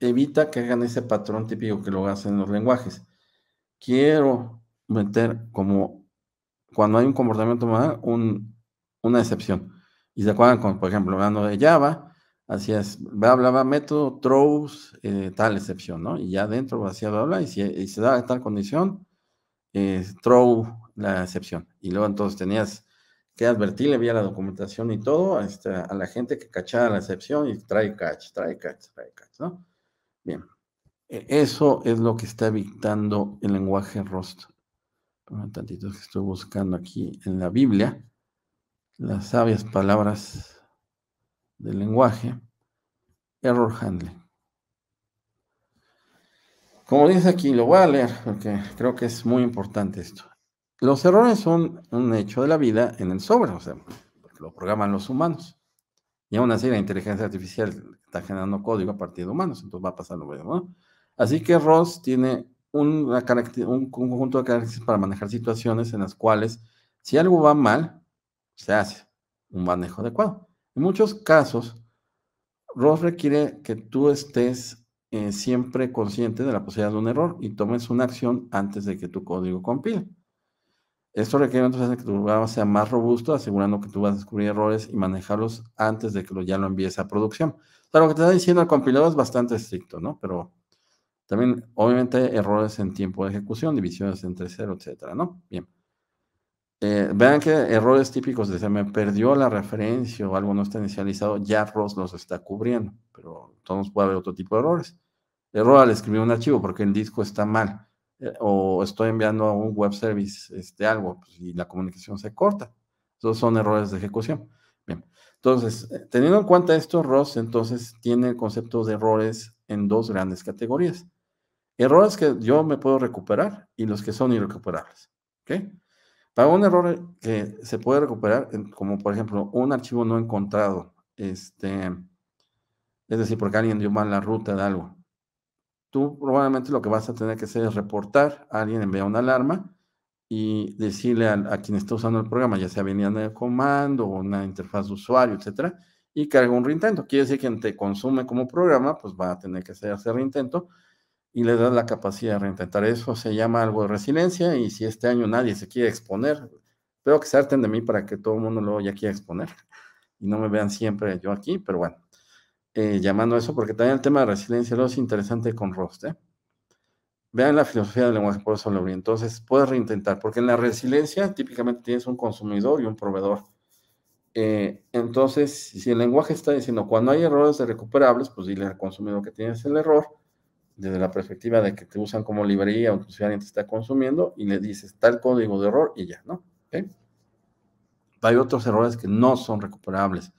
evita que hagan ese patrón típico que lo hacen los lenguajes. Quiero meter como cuando hay un comportamiento mal, un, una excepción. Y se acuerdan, con, por ejemplo, hablando de Java, hacías es va, bla, método, throws, eh, tal excepción, ¿no? Y ya dentro hacía bla, bla, y si y se da tal condición, eh, Throw la excepción. Y luego entonces tenías que advertirle vía la documentación y todo este, a la gente que cachara la excepción y try catch, try catch, try catch, ¿no? Bien. E, eso es lo que está dictando el lenguaje Rust Un tantito que estoy buscando aquí en la Biblia las sabias palabras del lenguaje. Error handling. Como dice aquí, lo voy a leer porque creo que es muy importante esto. Los errores son un hecho de la vida en el sobre, o sea, lo programan los humanos. Y aún así la inteligencia artificial está generando código a partir de humanos, entonces va a pasar lo mismo. ¿no? Así que Ross tiene un conjunto de características para manejar situaciones en las cuales si algo va mal, se hace un manejo adecuado. En muchos casos, ROS requiere que tú estés eh, siempre consciente de la posibilidad de un error y tomes una acción antes de que tu código compile. Esto requiere entonces que tu programa sea más robusto, asegurando que tú vas a descubrir errores y manejarlos antes de que lo, ya lo envíes a producción. Claro, lo que te está diciendo el compilador es bastante estricto, ¿no? Pero también, obviamente, errores en tiempo de ejecución, divisiones entre cero, etcétera, ¿no? Bien. Eh, vean que errores típicos de se me perdió la referencia o algo no está inicializado, ya ROS los está cubriendo, pero entonces puede haber otro tipo de errores. Error al escribir un archivo porque el disco está mal eh, o estoy enviando a un web service este, algo pues, y la comunicación se corta. Esos son errores de ejecución. Bien, entonces, eh, teniendo en cuenta esto, ross entonces tiene el concepto de errores en dos grandes categorías. Errores que yo me puedo recuperar y los que son irrecuperables. Para un error que se puede recuperar, como por ejemplo un archivo no encontrado, este, es decir, porque alguien dio mal la ruta de algo, tú probablemente lo que vas a tener que hacer es reportar, a alguien envía una alarma y decirle a, quien está usando el programa, ya sea en de comando o una interfaz de usuario, etcétera, y carga un reintento. Quiere decir que quien te consume como programa, pues va a tener que hacer reintento y le da la capacidad de reintentar. Eso se llama algo de resiliencia y si este año nadie se quiere exponer, espero que se harten de mí para que todo el mundo lo ya quiera exponer y no me vean siempre yo aquí, pero bueno, eh, llamando eso porque también el tema de resiliencia lo es interesante con Rost. ¿eh? Vean la filosofía del lenguaje, por eso lo Entonces, puedes reintentar, porque en la resiliencia típicamente tienes un consumidor y un proveedor. Eh, entonces, si el lenguaje está diciendo cuando hay errores de recuperables, pues dile al consumidor que tienes el error desde la perspectiva de que te usan como librería o si alguien te está consumiendo y le dices tal código de error y ya, ¿no? Hay otros errores que no son recuperables,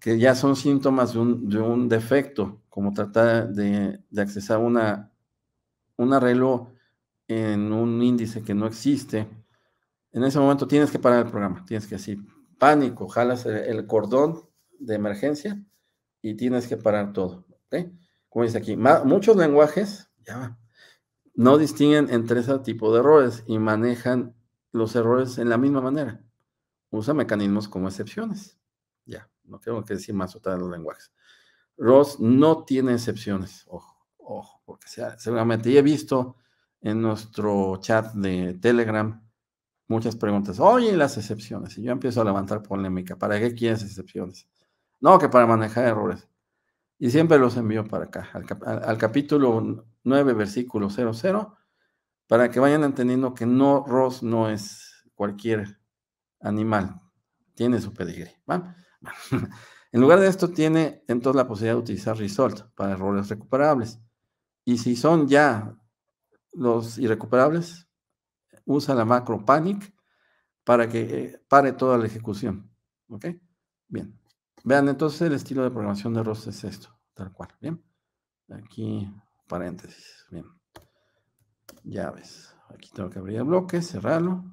que ya son síntomas de un, defecto, como tratar de, accesar una, un arreglo en un índice que no existe. En ese momento tienes que parar el programa, tienes que así, pánico, jalas el, cordón de emergencia y tienes que parar todo como dice aquí, muchos lenguajes ya, no distinguen entre ese tipo de errores y manejan los errores en la misma manera. Usa mecanismos como excepciones. Ya, no tengo que decir más otra de los lenguajes. ROS no tiene excepciones, ojo, ojo, porque seguramente ya he visto en nuestro chat de Telegram muchas preguntas. Oye, las excepciones. Y yo empiezo a levantar polémica. ¿Para qué quieres excepciones? No, que para manejar errores y siempre los envío para acá, al, capítulo 9, versículo 00, para que vayan entendiendo que no, Ross no es cualquier animal, tiene su pedigree, en lugar de esto, tiene entonces la posibilidad de utilizar Result para errores recuperables. Y si son ya los irrecuperables, usa la macro Panic para que eh, pare toda la ejecución. ¿Ok? Bien. Vean, entonces el estilo de programación de ross es esto, tal cual. Bien. Aquí, paréntesis. Bien. Llaves. Aquí tengo que abrir el bloque, cerrarlo.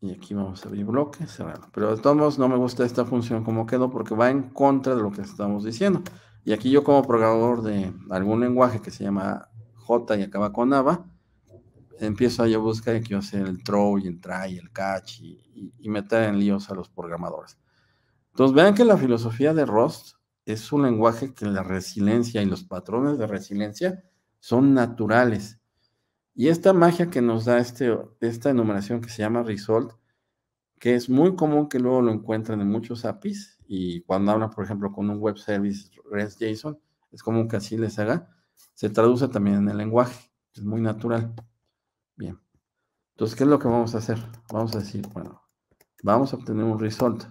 Y aquí vamos a abrir bloque, cerrarlo. Pero de todos modos no me gusta esta función como quedó porque va en contra de lo que estamos diciendo. Y aquí yo como programador de algún lenguaje que se llama J y acaba con AVA, empiezo yo a buscar que yo sea el throw y el try, el catch y, meter en líos a los programadores. Entonces vean que la filosofía de Rust es un lenguaje que la resiliencia y los patrones de resiliencia son naturales. Y esta magia que nos da este, esta enumeración que se llama result, que es muy común que luego lo encuentren en muchos APIs y cuando hablan, por ejemplo, con un web service REST JSON, es común que así les haga, se traduce también en el lenguaje, es muy natural. Bien. Entonces, ¿qué es lo que vamos a hacer? Vamos a decir, bueno, vamos a obtener un result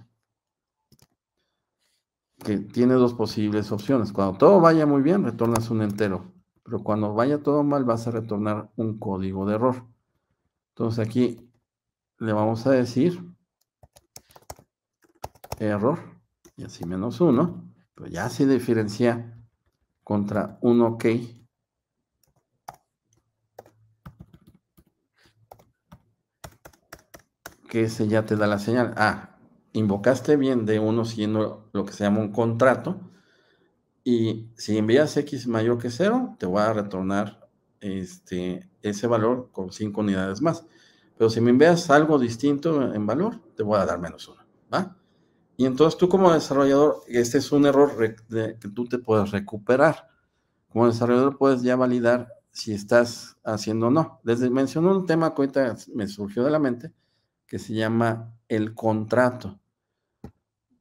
que tiene dos posibles opciones. Cuando todo vaya muy bien, retornas un entero. Pero cuando vaya todo mal, vas a retornar un código de error. Entonces aquí le vamos a decir error y así menos uno. Pero ya se diferencia contra un ok que ese ya te da la señal. Ah, invocaste bien de uno siguiendo lo que se llama un contrato. Y si envías X mayor que 0 te voy a retornar este, ese valor con cinco unidades más. Pero si me envías algo distinto en valor, te voy a dar menos 1 Y entonces tú como desarrollador, este es un error que tú te puedes recuperar. Como desarrollador puedes ya validar si estás haciendo o no. Desde mencionó un tema que ahorita me surgió de la mente, que se llama el contrato.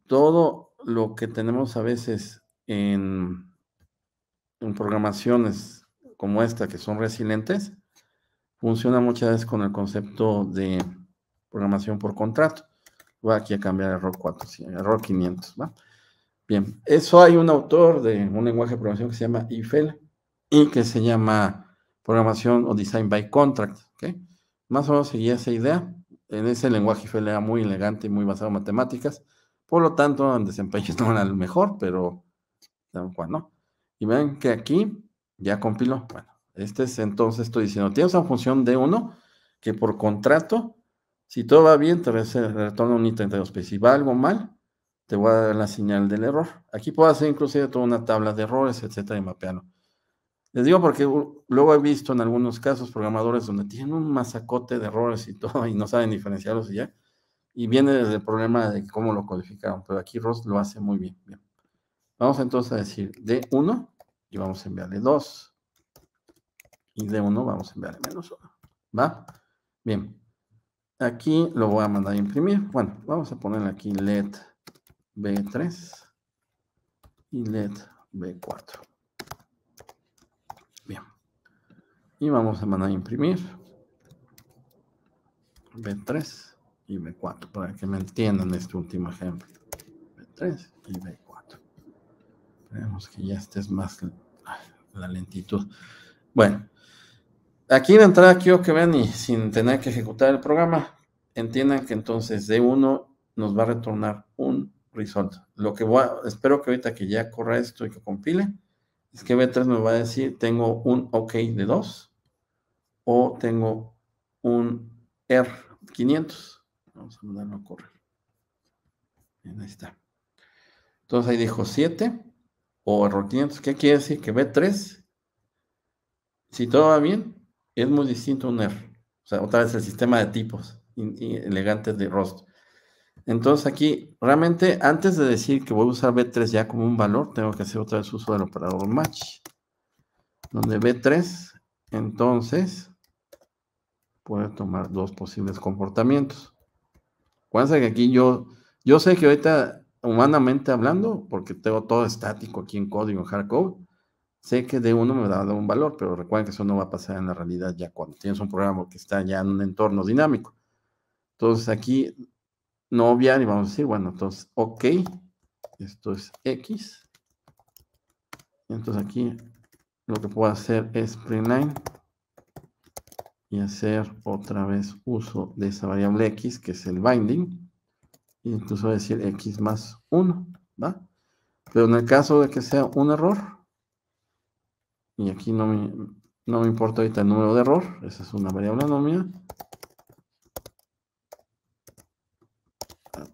Todo lo que tenemos a veces en, en programaciones como esta, que son resilientes, funciona muchas veces con el concepto de programación por contrato. Voy aquí a cambiar error 4, error 500, Bien, eso hay un autor de un lenguaje de programación que se llama IFEL y que se llama programación o design by contract, Más o menos seguía esa idea en ese lenguaje fue era muy elegante y muy basado en matemáticas, por lo tanto en desempeño no era el mejor, pero Y vean que aquí ya compiló. bueno, este es entonces, estoy diciendo, tienes una función D1 que por contrato, si todo va bien, te retorna un I32, si va algo mal, te voy a dar la señal del error. Aquí puedo hacer inclusive toda una tabla de errores, etcétera, y mapearlo. Les digo porque luego he visto en algunos casos programadores donde tienen un masacote de errores y todo y no saben diferenciarlos y ya. Y viene desde el problema de cómo lo codificaron, pero aquí Ross lo hace muy bien. bien. Vamos entonces a decir D1 y vamos a enviarle 2. Y D1 vamos a enviarle menos 1. ¿Va? Bien. Aquí lo voy a mandar a imprimir. Bueno, vamos a ponerle aquí LED B3 y LED B4. Bien. Y vamos a mandar a imprimir B3 y B4 para que me entiendan este último ejemplo. B3 y B4. Esperemos que ya estés más la lentitud. Bueno, aquí de entrada quiero que vean y sin tener que ejecutar el programa, entiendan que entonces d 1 nos va a retornar un result. Lo que voy espero que ahorita que ya corra esto y que compile, es que B3 me va a decir, tengo un OK de 2 o tengo un R 500. Vamos a mandarlo a correr. ahí está. Entonces ahí dijo 7 o error 500. ¿Qué quiere decir? Que B3, si todo va bien, es muy distinto a un R. O sea, otra vez el sistema de tipos elegantes de rostro. Entonces aquí, realmente, antes de decir que voy a usar B3 ya como un valor, tengo que hacer otra vez uso del operador match. Donde B3, entonces, puede tomar dos posibles comportamientos. Acuérdense que aquí yo, yo sé que ahorita, humanamente hablando, porque tengo todo estático aquí en código, en hardcode, sé que de uno me va a dar un valor, pero recuerden que eso no va a pasar en la realidad ya cuando tienes un programa que está ya en un entorno dinámico. Entonces aquí no obviar y vamos a decir, bueno, entonces, ok, esto es X. Entonces aquí lo que puedo hacer es print y hacer otra vez uso de esa variable X, que es el binding, y a decir X más 1, ¿va? Pero en el caso de que sea un error, y aquí no me, importa ahorita el número de error, esa es una variable anomia,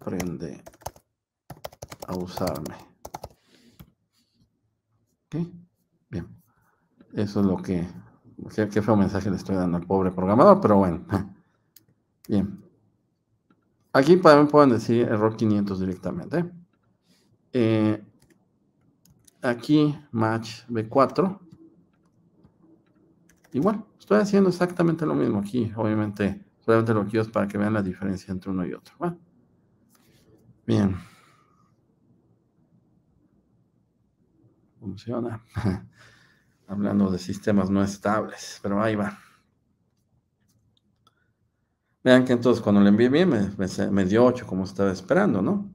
aprende a usarme. ¿Ok? Bien. Eso es lo que... Qué, qué feo mensaje le estoy dando al pobre programador, pero bueno. Bien. Aquí también pueden decir error 500 directamente. Eh, aquí match B4. Igual, estoy haciendo exactamente lo mismo aquí. Obviamente, solamente lo quiero para que vean la diferencia entre uno y otro. Bueno. Bien. Funciona. Hablando de sistemas no estables, pero ahí va. Vean que entonces cuando le envié bien me, dio 8 como estaba esperando, ¿no?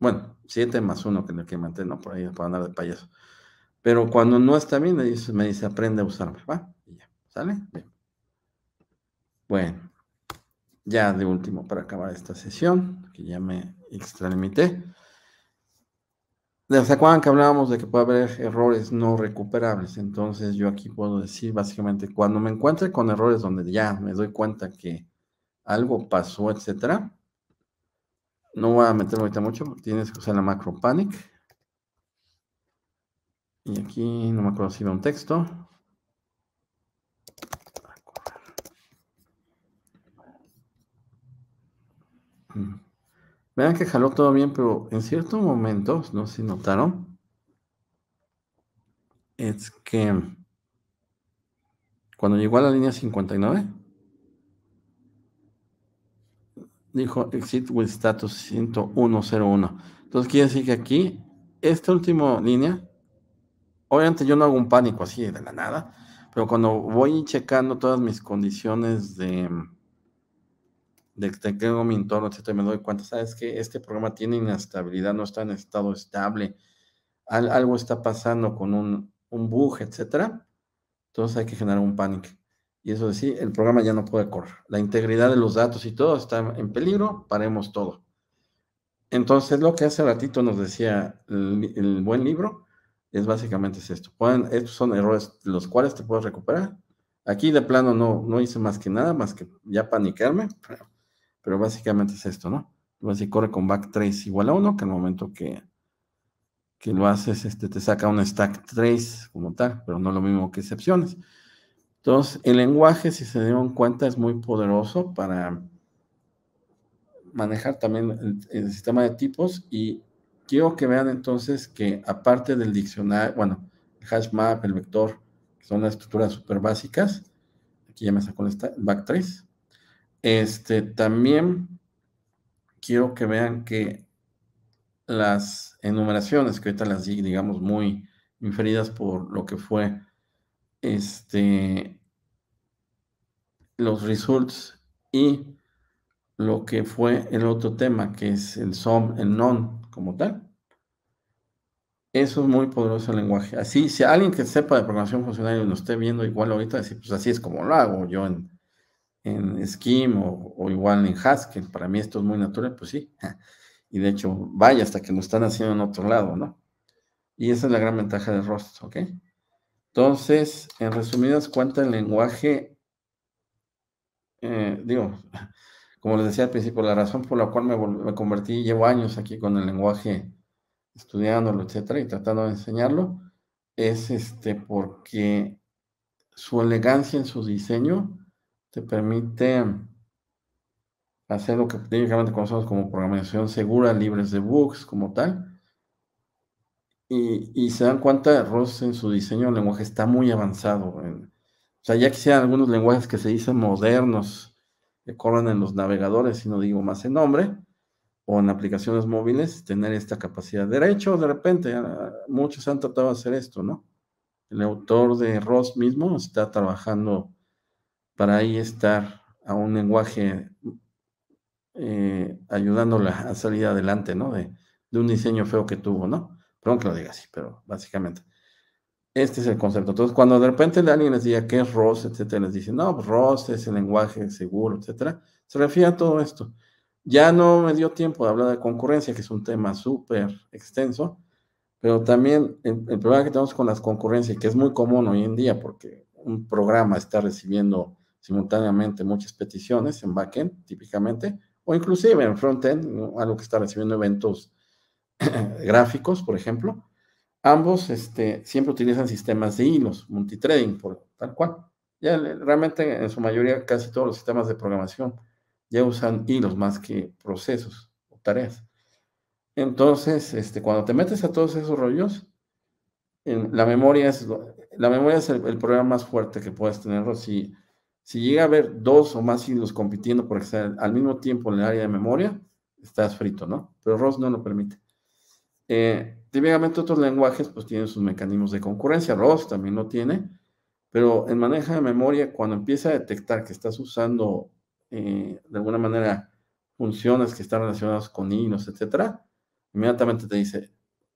bueno, 7 más 1 que en el que ¿no? por ahí para andar de payaso. Pero cuando no está bien me dice, me dice aprende a usarme, ¿va? Y ya, ¿sale? Bueno, ya de último para acabar esta sesión, que ya me extralimité. ¿Se acuerdan que hablábamos de que puede haber errores no recuperables? Entonces yo aquí puedo decir básicamente, cuando me encuentre con errores donde ya me doy cuenta que algo pasó, etcétera, no voy a meterme ahorita mucho, porque tienes que usar la macro panic. Y aquí no me acuerdo si veo un texto. Vean que jaló todo bien, pero en ciertos momentos, no sé si notaron, es que cuando llegó a la línea 59, dijo exit with status 10101. Entonces quiere decir que aquí, esta última línea, obviamente yo no hago un pánico así de la nada, pero cuando voy checando todas mis condiciones de de que tengo mi entorno, etcétera, me doy cuenta, sabes que este programa tiene inestabilidad, no está en estado estable, algo está pasando con un, un bug, etcétera, entonces hay que generar un pánico. Y eso es sí, el programa ya no puede correr. La integridad de los datos y todo está en peligro, paremos todo. Entonces, lo que hace ratito nos decía el, buen libro es básicamente esto. Pueden, estos son errores los cuales te puedes recuperar. Aquí de plano no, no hice más que nada, más que ya panicarme, pero básicamente es esto, ¿no? y corre con back 3 igual a 1, que al momento que, que lo haces, este, te saca un stack 3 como tal, pero no lo mismo que excepciones. Entonces, el lenguaje, si se dieron cuenta, es muy poderoso para manejar también el, sistema de tipos y quiero que vean entonces que aparte del diccionario, bueno, el hash map, el vector, que son las estructuras súper básicas, aquí ya me sacó el back 3, este, también quiero que vean que las enumeraciones, que ahorita las di, digamos, muy inferidas por lo que fue este, los results y lo que fue el otro tema, que es el SOM, el NON como tal. Eso es muy poderoso el lenguaje. Así, si alguien que sepa de programación funcional y lo esté viendo igual ahorita, decir, pues así es como lo hago yo en, en Scheme o, igual en Haskell. Para mí esto es muy natural, pues sí. Y de hecho, vaya hasta que lo están haciendo en otro lado, ¿no? Y esa es la gran ventaja de Rust, ¿ok? Entonces, en resumidas cuentas, el lenguaje, eh, digo, como les decía al principio, la razón por la cual me, me convertí, llevo años aquí con el lenguaje, estudiándolo, etcétera, y tratando de enseñarlo, es este porque su elegancia en su diseño te permite hacer lo que técnicamente conocemos como programación segura, libres de bugs como tal. Y, se dan cuenta, Ross en su diseño el lenguaje está muy avanzado. o sea, ya que sean algunos lenguajes que se dicen modernos, que corran en los navegadores, si no digo más en nombre, o en aplicaciones móviles, tener esta capacidad. de Derecho, de repente, ah, muchos han tratado de hacer esto, ¿no? El autor de Ross mismo está trabajando para ahí estar a un lenguaje eh, ayudándola a salir adelante, ¿no? De, un diseño feo que tuvo, ¿no? Perdón que lo diga así, pero básicamente. Este es el concepto. Entonces, cuando de repente alguien les diga qué es ROS, etcétera, les dice, no, pues, ROS es el lenguaje seguro, etcétera, se refiere a todo esto. Ya no me dio tiempo de hablar de concurrencia, que es un tema súper extenso, pero también el, el, problema que tenemos con las concurrencias, que es muy común hoy en día, porque un programa está recibiendo simultáneamente muchas peticiones en backend, típicamente, o inclusive en frontend, end algo que está recibiendo eventos gráficos, por ejemplo. Ambos este, siempre utilizan sistemas de hilos, multitrading, por, tal cual. Ya realmente en su mayoría casi todos los sistemas de programación ya usan hilos más que procesos o tareas. Entonces, este, cuando te metes a todos esos rollos, la memoria es, la memoria es el, el, problema más fuerte que puedes tenerlo si si llega a haber dos o más hilos compitiendo por estar al mismo tiempo en el área de memoria, estás frito, ¿no? Pero ROS no lo permite. Eh, típicamente otros lenguajes pues tienen sus mecanismos de concurrencia, ROS también lo tiene, pero en maneja de memoria, cuando empieza a detectar que estás usando eh, de alguna manera funciones que están relacionadas con hilos, etcétera, inmediatamente te dice,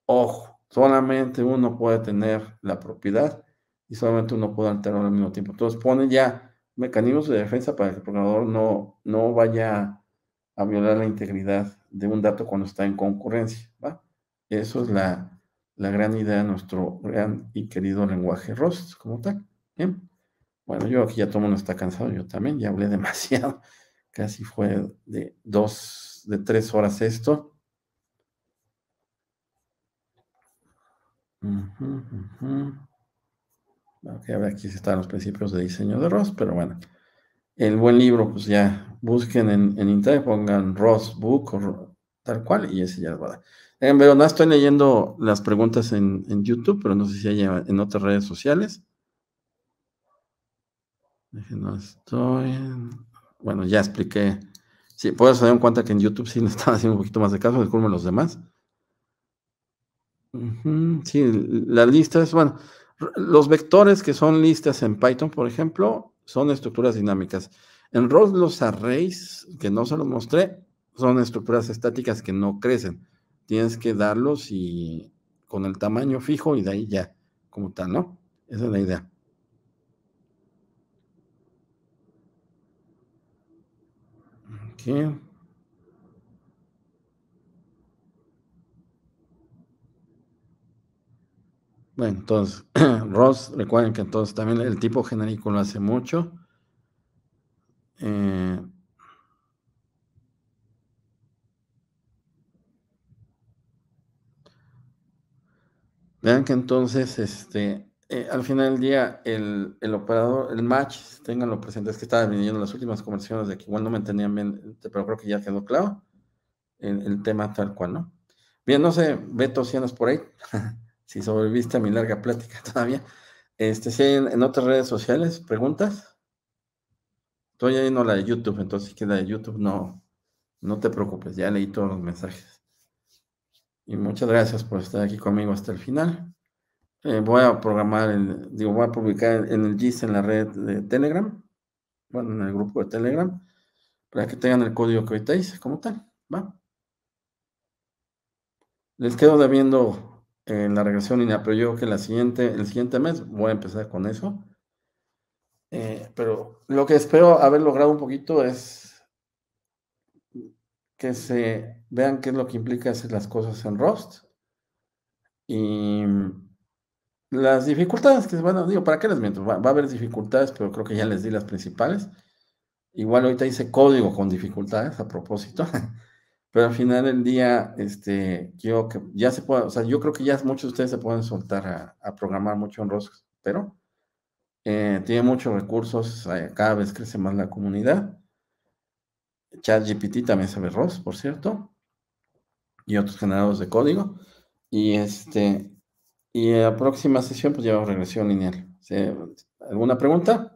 ojo, solamente uno puede tener la propiedad y solamente uno puede alterar al mismo tiempo. Entonces pone ya mecanismos de defensa para que el programador no, no vaya a violar la integridad de un dato cuando está en concurrencia. ¿va? Eso es la, gran idea de nuestro gran y querido lenguaje ROST como tal. Bueno, yo aquí ya todo el mundo está cansado, yo también, ya hablé demasiado. Casi fue de dos, de tres horas esto aquí están los principios de diseño de Ross, pero bueno. El buen libro, pues ya busquen en, en internet, pongan Ross Book o tal cual, y ese ya lo va a dar. pero no estoy leyendo las preguntas en, YouTube, pero no sé si hay en otras redes sociales. No estoy. Bueno, ya expliqué. Sí, puedes dar en cuenta que en YouTube sí le están haciendo un poquito más de caso, disculpen los demás. sí, la lista es, bueno, los vectores que son listas en Python, por ejemplo, son estructuras dinámicas. En ROS los arrays, que no se los mostré, son estructuras estáticas que no crecen. Tienes que darlos y con el tamaño fijo y de ahí ya, como tal, ¿no? Esa es la idea. Bueno, entonces, Ross, recuerden que entonces también el tipo genérico lo hace mucho. Eh, vean que entonces, este, eh, al final del día, el, operador, el match, tenganlo presente, es que estaba viniendo las últimas conversiones de que igual no me entendían bien, pero creo que ya quedó claro el, tema tal cual, ¿no? Bien, no sé, Beto, si andas por ahí. si sobreviviste a mi larga plática todavía. Este, si hay en, otras redes sociales preguntas, estoy ahí no la de YouTube, entonces si la de YouTube no, no te preocupes, ya leí todos los mensajes. Y muchas gracias por estar aquí conmigo hasta el final. Eh, voy a programar, digo, voy a publicar en el GIS en la red de Telegram, bueno, en el grupo de Telegram, para que tengan el código que ahorita hice, como tal, ¿va? Les quedo debiendo en la regresión lineal, pero yo creo que la siguiente, el siguiente mes voy a empezar con eso. Eh, pero lo que espero haber logrado un poquito es que se vean qué es lo que implica hacer las cosas en Rust y las dificultades que, bueno, digo, ¿para qué les miento? va a haber dificultades, pero creo que ya les di las principales. Igual ahorita hice código con dificultades a propósito. Pero al final del día, este, que ya se yo creo que ya muchos de ustedes se pueden soltar a, programar mucho en ROS, pero eh, tiene muchos recursos, cada vez crece más la comunidad. ChatGPT también sabe ROS, por cierto, y otros generadores de código. Y este, y la próxima sesión, pues llevamos regresión lineal. ¿Alguna pregunta?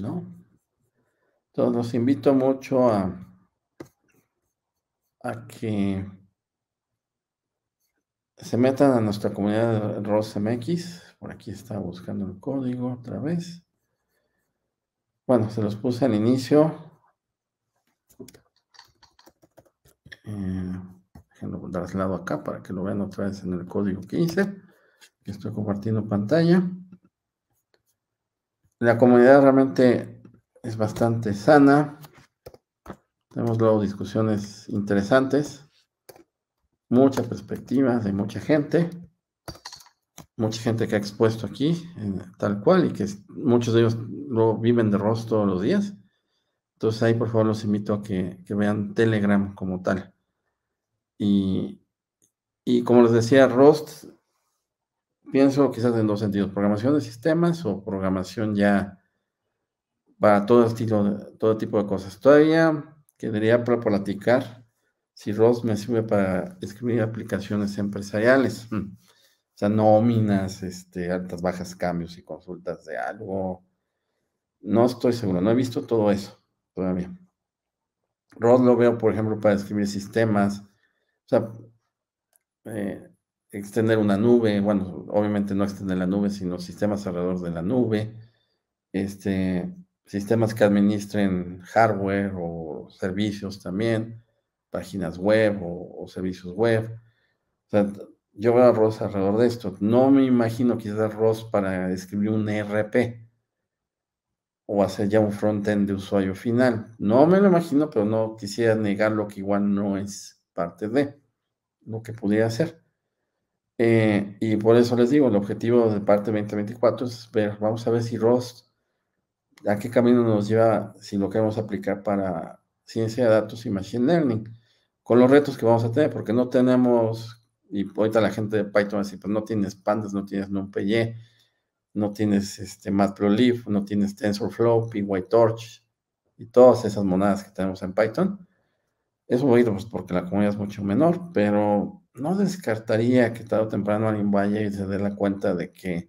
¿no? Entonces los invito mucho a, a que se metan a nuestra comunidad de ROSMX. Por aquí está buscando el código otra vez. Bueno, se los puse al inicio. Eh, déjenlo traslado acá para que lo vean otra vez en el código que Estoy compartiendo pantalla la comunidad realmente es bastante sana. Tenemos luego discusiones interesantes, muchas perspectivas de mucha gente, mucha gente que ha expuesto aquí, tal cual, y que muchos de ellos lo viven de rost todos los días. Entonces ahí por favor los invito a que, vean Telegram como tal. Y, y como les decía, Rost pienso quizás en dos sentidos, programación de sistemas o programación ya para todo tipo, de, todo tipo de cosas. Todavía quedaría para platicar si ROS me sirve para escribir aplicaciones empresariales. Mm. O sea, nóminas, este, altas, bajas, cambios y consultas de algo. No estoy seguro, no he visto todo eso todavía. ROS lo veo, por ejemplo, para escribir sistemas. O sea, eh, extender una nube, bueno, obviamente no extender la nube, sino sistemas alrededor de la nube, este, sistemas que administren hardware o servicios también, páginas web o, servicios web. O sea, yo veo a ROS alrededor de esto. No me imagino quizás ROS para escribir un ERP o hacer ya un frontend de usuario final. No me lo imagino, pero no quisiera negar lo que igual no es parte de lo que pudiera hacer. Eh, y por eso les digo, el objetivo de parte 2024 es ver, vamos a ver si ROS, a qué camino nos lleva si lo queremos aplicar para ciencia de datos y machine learning, con los retos que vamos a tener, porque no tenemos, y ahorita la gente de Python dice, pues no tienes pandas, no tienes NumPy, no tienes este, matplotlib, no tienes TensorFlow, PyTorch y todas esas monadas que tenemos en Python. Eso poquito pues porque la comunidad es mucho menor, pero no descartaría que tarde o temprano alguien vaya y se dé la cuenta de que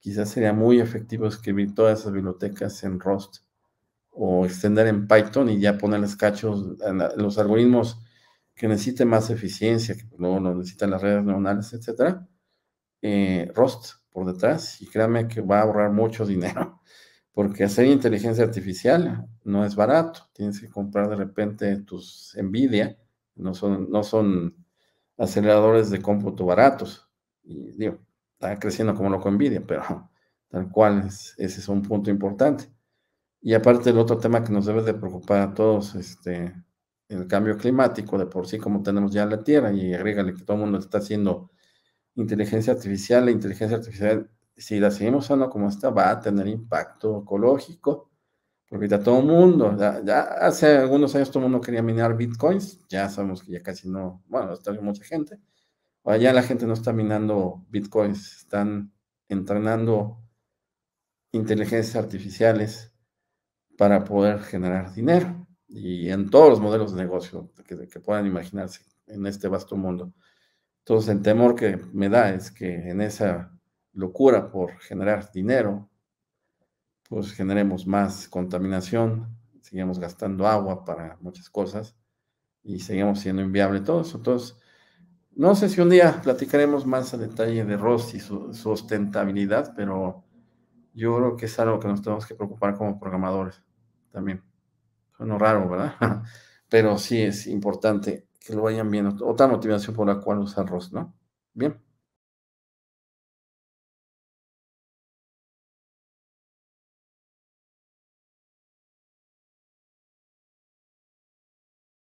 quizás sería muy efectivo escribir todas esas bibliotecas en Rust o extender en Python y ya ponerles cachos los algoritmos que necesiten más eficiencia, que pues, luego necesitan las redes neuronales, etcétera. Eh, Rust por detrás y créanme que va a ahorrar mucho dinero porque hacer inteligencia artificial no es barato. Tienes que comprar de repente tus Nvidia, no son, no son aceleradores de cómputo baratos. Y digo, está creciendo como loco envidia, pero tal cual ese es un punto importante. Y aparte el otro tema que nos debe de preocupar a todos, este, el cambio climático, de por sí como tenemos ya la Tierra, y agrégale que todo el mundo está haciendo inteligencia artificial, la inteligencia artificial, si la seguimos usando como está, va a tener impacto ecológico porque ya todo el mundo, ya, hace algunos años todo el mundo quería minar bitcoins, ya sabemos que ya casi no, bueno, está mucha gente. o ya la gente no está minando bitcoins, están entrenando inteligencias artificiales para poder generar dinero y en todos los modelos de negocio que, que puedan imaginarse en este vasto mundo. Entonces el temor que me da es que en esa locura por generar dinero, pues generemos más contaminación, sigamos gastando agua para muchas cosas y seguimos siendo inviable todo eso. Entonces, no sé si un día platicaremos más a detalle de ROS y su, sustentabilidad, pero yo creo que es algo que nos tenemos que preocupar como programadores también. Bueno, raro, ¿verdad? Pero sí es importante que lo vayan viendo. Otra motivación por la cual usar ROS, ¿no? Bien.